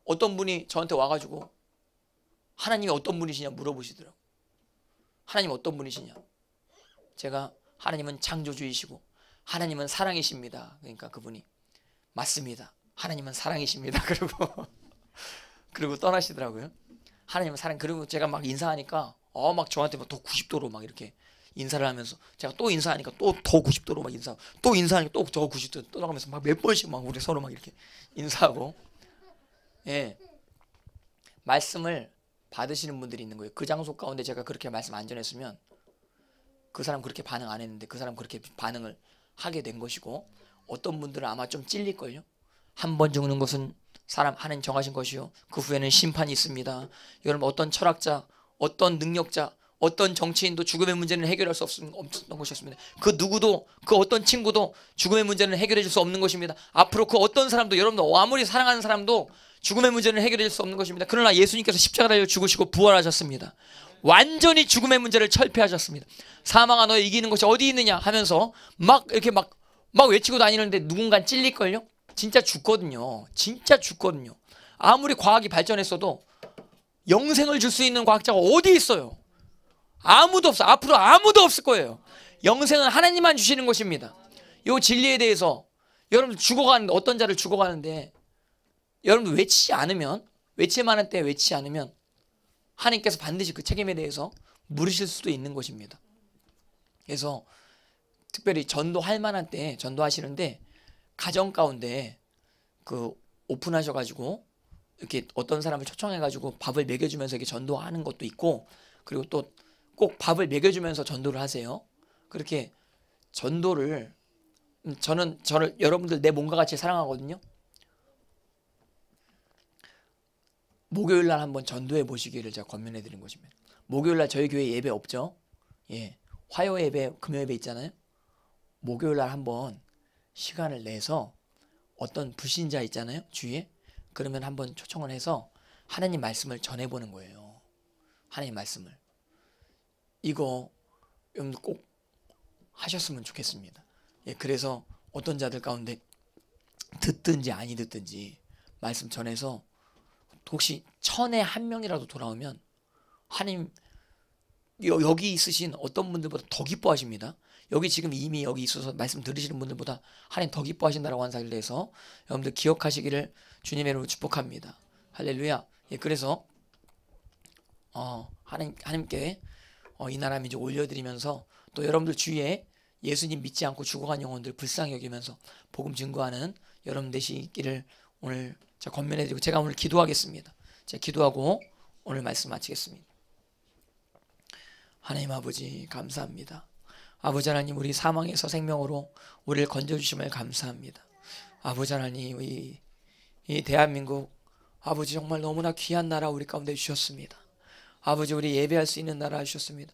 어떤 분이 저한테 와가지고 하나님이 어떤 분이시냐 물어보시더라고. 하나님 어떤 분이시냐. 제가 하나님은 창조주이시고 하나님은 사랑이십니다. 그러니까 그분이 맞습니다. 하나님은 사랑이십니다. 그리고 그리고 떠나시더라고요. 하나님은 사랑. 그리고 제가 막 인사하니까 어 막 저한테 막더 90도로 막 이렇게 인사를 하면서 제가 또 인사하니까 또 더 90도로 막 인사하고 또 인사하니까 또더 90도 로떠 나가면서 막 몇 번씩 막 우리 서로 막 이렇게 인사하고 예 말씀을 받으시는 분들이 있는 거예요. 그 장소 가운데 제가 그렇게 말씀 안 전했으면 그 사람 그렇게 반응 안 했는데 그 사람 그렇게 반응을 하게 된 것이고 어떤 분들은 아마 좀 찔릴걸요. 한 번 죽는 것은 사람 하는 정하신 것이요. 그 후에는 심판이 있습니다. 여러분 어떤 철학자, 어떤 능력자, 어떤 정치인도 죽음의 문제는 해결할 수 없는, 었던 것이었습니다. 그 누구도 그 어떤 친구도 죽음의 문제는 해결해 줄 수 없는 것입니다. 앞으로 그 어떤 사람도 여러분도 아무리 사랑하는 사람도 죽음의 문제는 해결해 줄 수 없는 것입니다. 그러나 예수님께서 십자가 달려 죽으시고 부활하셨습니다. 완전히 죽음의 문제를 철폐하셨습니다. 사망아 너 이기는 것이 어디 있느냐 하면서 막 이렇게 막 막 외치고 다니는데 누군가 찔릴걸요? 진짜 죽거든요. 진짜 죽거든요. 아무리 과학이 발전했어도 영생을 줄 수 있는 과학자가 어디 있어요? 아무도 없어. 앞으로 아무도 없을 거예요. 영생은 하나님만 주시는 것입니다. 요 진리에 대해서 여러분 죽어가는 어떤 자를 죽어가는데 여러분 외치지 않으면 외칠 만한 때 외치지 않으면 하나님께서 반드시 그 책임에 대해서 물으실 수도 있는 것입니다. 그래서 특별히 전도할 만한 때 전도하시는데 가정 가운데 그 오픈하셔가지고 이렇게 어떤 사람을 초청해가지고 밥을 먹여주면서 이렇게 전도하는 것도 있고 그리고 또꼭 밥을 먹여주면서 전도를 하세요. 그렇게 전도를 음, 저는 저를 여러분들 내 몸과 같이 사랑하거든요. 목요일 날 한번 전도해 보시기를 제가 권면해 드린 것입니다. 목요일 날 저희 교회 예배 없죠? 예. 화요 예배, 금요 예배 있잖아요. 목요일 날 한번 시간을 내서 어떤 불신자 있잖아요. 주위에. 그러면 한번 초청을 해서 하나님 말씀을 전해 보는 거예요. 하나님 말씀을. 이거 여러분들 꼭 하셨으면 좋겠습니다. 예, 그래서 어떤 자들 가운데 듣든지 아니 듣든지 말씀 전해서 혹시 천에 한 명이라도 돌아오면 하나님 여기 있으신 어떤 분들보다 더 기뻐하십니다. 여기 지금 이미 여기 있어서 말씀 들으시는 분들보다 하나님 더 기뻐하신다라고 하는 사실에 대해서 여러분들 기억하시기를 주님의 이름으로 축복합니다. 할렐루야. 예, 그래서 어, 하나님 하나님께 어, 이 나라 민족 올려드리면서 또 여러분들 주위에 예수님 믿지 않고 죽어간 영혼들 불쌍히 여기면서 복음 증거하는 여러분 되시기를 오늘 제가 권면해드리고 제가 오늘 기도하겠습니다. 제가 기도하고 오늘 말씀 마치겠습니다. 하나님 아버지 감사합니다. 아버지 하나님 우리 사망에서 생명으로 우리를 건져주심을 감사합니다. 아버지 하나님 이, 이 대한민국 아버지 정말 너무나 귀한 나라 우리 가운데 주셨습니다. 아버지 우리 예배할 수 있는 나라 하셨습니다.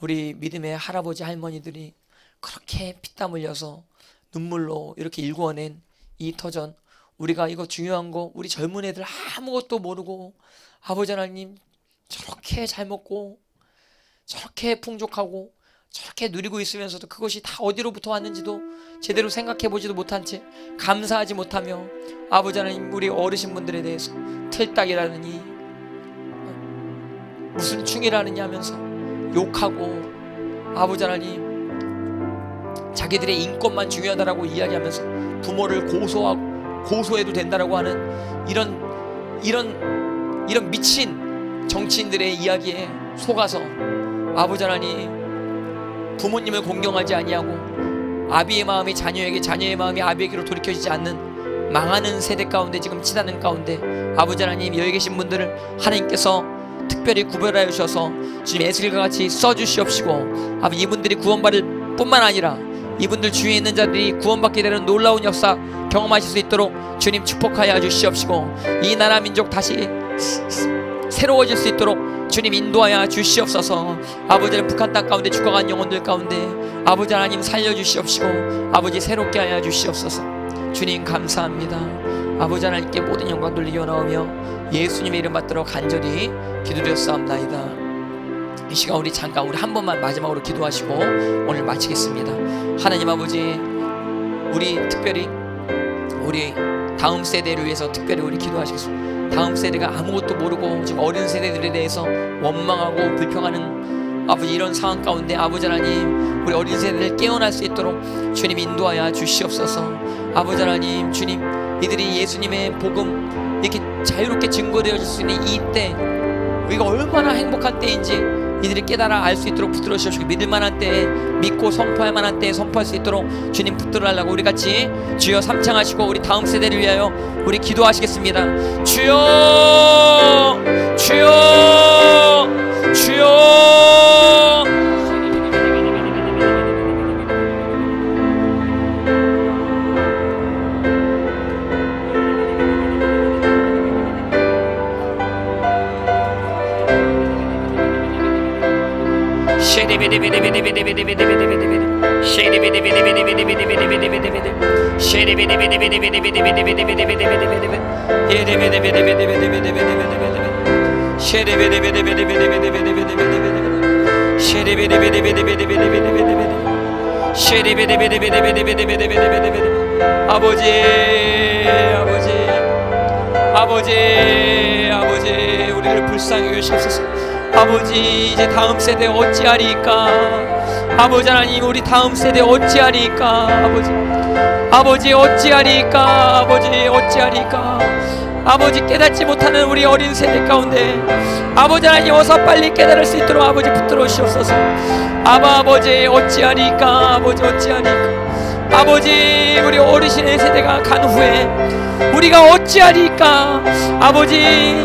우리 믿음의 할아버지 할머니들이 그렇게 피땀 흘려서 눈물로 이렇게 일구낸이 터전 우리가 이거 중요한 거 우리 젊은 애들 아무것도 모르고 아버지 하나님 저렇게 잘 먹고 저렇게 풍족하고 저렇게 누리고 있으면서도 그것이 다 어디로부터 왔는지도 제대로 생각해 보지도 못한 채 감사하지 못하며 아버지 하나님 우리 어르신분들에 대해서 틀딱이라느니 무슨 충이라느냐 하면서 욕하고 아버지 하나님 자기들의 인권만 중요하다라고 이야기하면서 부모를 고소하고 고소해도 된다라고 하는 이런 이런 이런 미친 정치인들의 이야기에 속아서 아버지 하나님 부모님을 공경하지 아니하고 아비의 마음이 자녀에게 자녀의 마음이 아비에게로 돌이켜지지 않는 망하는 세대 가운데 지금 치닫는 가운데 아버지 하나님 여기 계신 분들을 하나님께서 특별히 구별하여 주셔서 주님 예수님과 같이 써주시옵시고 아버 이분들이 구원받을 뿐만 아니라 이분들 주위에 있는 자들이 구원받게 되는 놀라운 역사 경험하실 수 있도록 주님 축복하여 주시옵시고 이 나라 민족 다시 새로워질 수 있도록 주님 인도하여 주시옵소서 아버지 북한 땅 가운데 죽어간 영혼들 가운데 아버지 하나님 살려주시옵시고 아버지 새롭게 하여 주시옵소서 주님 감사합니다 아버지 하나님께 모든 영광 돌리기 원하오며 예수님의 이름 받도록 간절히 기도드렸사옵나이다. 이 시간 우리 잠깐 우리 한 번만 마지막으로 기도하시고 오늘 마치겠습니다. 하나님 아버지 우리 특별히 우리 다음 세대를 위해서 특별히 우리 기도하시겠습니다. 다음 세대가 아무것도 모르고 지금 어린 세대들에 대해서 원망하고 불평하는 아버지 이런 상황 가운데 아버지 하나님 우리 어린 세대를 깨어날 수 있도록 주님 인도하여 주시옵소서. 아버지 하나님 주님 이들이 예수님의 복음 이렇게 자유롭게 증거되어질 수 있는 이때 우리가 얼마나 행복한 때인지 이들이 깨달아 알 수 있도록 붙들어 주시고 믿을 만한 때에 믿고 선포할 만한 때에 선포할 수 있도록 주님 붙들어 달라고 우리 같이 주여 삼창하시고 우리 다음 세대를 위하여 우리 기도하시겠습니다 주여 주여 주여 아버지 아버지 아버지 아버지 우리를 불쌍히 여시옵소서 아버지 이제 다음 세대 어찌하리까 아버지 하나님 우리 다음 세대 어찌하리까 아버지 아버지 어찌하리까 아버지 어찌하리까 아버지 깨닫지 못하는 우리 어린 세대 가운데 아버지 하나님 어서 빨리 깨달을 수 있도록 아버지 붙들어 주시옵소서 아바 아버지 어찌하리까 아버지 어찌하리까 아버지 우리 어르신의 세대가 간 후에 우리가 어찌하리까 아버지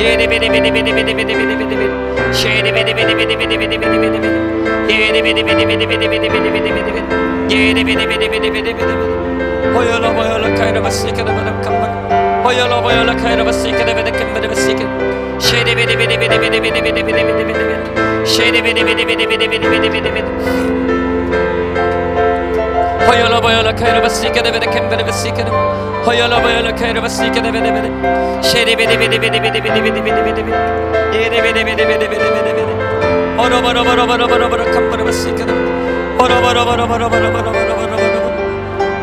Yeni beni beni beni beni beni beni beni beni Yeni beni beni beni beni beni beni beni beni Yeni beni beni beni beni beni beni beni beni beni Yeni beni beni beni beni beni beni Hoyola hoyola kayra vasika da bana kambar Hoyola hoyola kayra vasika da bana kambar vasika Yeni beni beni beni beni beni beni beni beni beni Yeni beni beni beni beni beni beni beni beni Hayala bayala kayra vesike de vede kembere vesike de Hayala bayala kayra vesike de vede vede Şeri vede vede vede vede vede vede vede vede vede Yeri vede vede vede vede vede vede Bara bara bara bara bara bara kembere vesike de Bara bara bara bara bara bara bara bara bara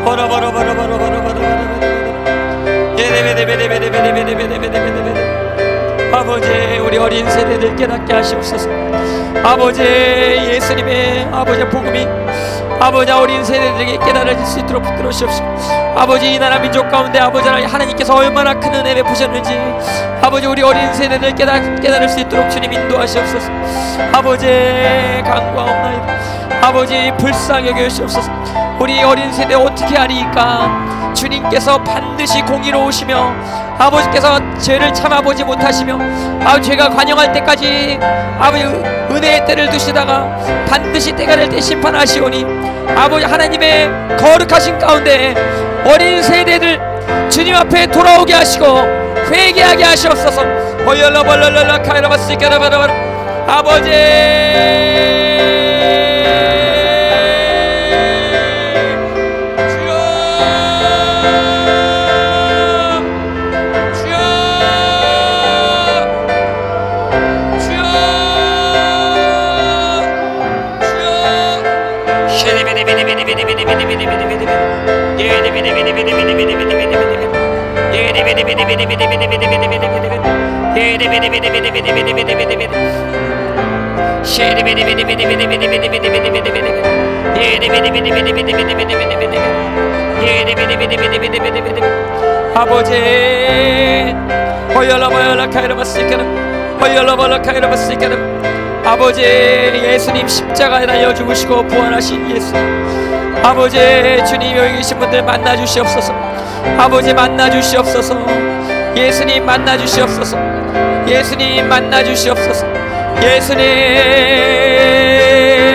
Bara bara bara bara bara bara bara Yeri vede vede vede vede vede vede vede vede vede 아버지 우리 de 세대들 깨닫게 하시옵소서 아버지 예수님의 아버지 복음이 아버지 우리 세대들에게 깨달아질 수 있도록 붙들어 주옵소서 아버지 이 나라 민족 가운데 아버지 하나님께서 얼마나 큰 은혜 베푸셨는지 아버지 우리 어린 세대들 깨달, 깨달을 수 있도록 주님 인도하시옵소서 아버지 강구하나이다 아버지 불쌍히 여겨주옵소서 우리 어린 세대 어떻게 하리까 주님께서 반드시 공의로우시며 아버지께서 죄를 참아보지 못하시며 아 죄가 관영할 때까지 아버지 은혜의 때를 두시다가 반드시 때가 될 때 심판하시오니 아버지 하나님의 거룩하신 가운데 어린 세대들 주님 앞에 돌아오게 하시고 회개하게 하시옵소서 아버지 아버지 허여러버여락하여러버스께는 허여러버락하여러버스께는 아버지 예수님 십자가에 달려 죽으시고 부활하신 예수님 아버지 주님 여기 계신 분들 만나 주시옵소서 아버지 만나 주시옵소서 예수님 만나 주시옵소서 예수님 만나 주시옵소서 예수님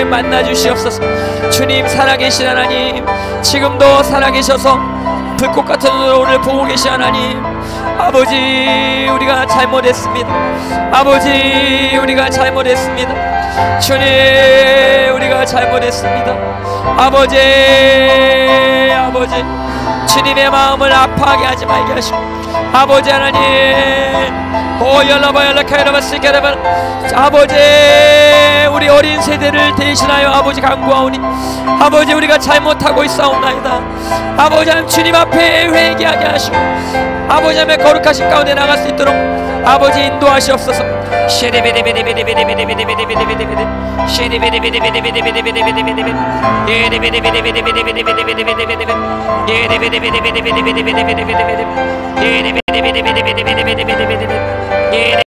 만나 주시옵소서 주님 살아계신 하나님 지금도 살아계셔서 불꽃 같은 오늘 보고 계신 하나님 아버지 우리가 잘못했습니다 아버지 우리가 잘못했습니다 주님 우리가 잘못했습니다 아버지 아버지 주님의 마음을 아파하게 하지 말게 하시고 아버지 하나님 호열라바열라카이라바시게라바 아버지 우리 어린 세대를 대신하여 아버지 강구하오니 아버지 우리가 잘못하고 있사옵나이다 아버지 주님 앞에 회개하게 하시고 아버지 하나 거룩하신 가운데 나갈 수 있도록 아버지 인도하시옵소서 Get it!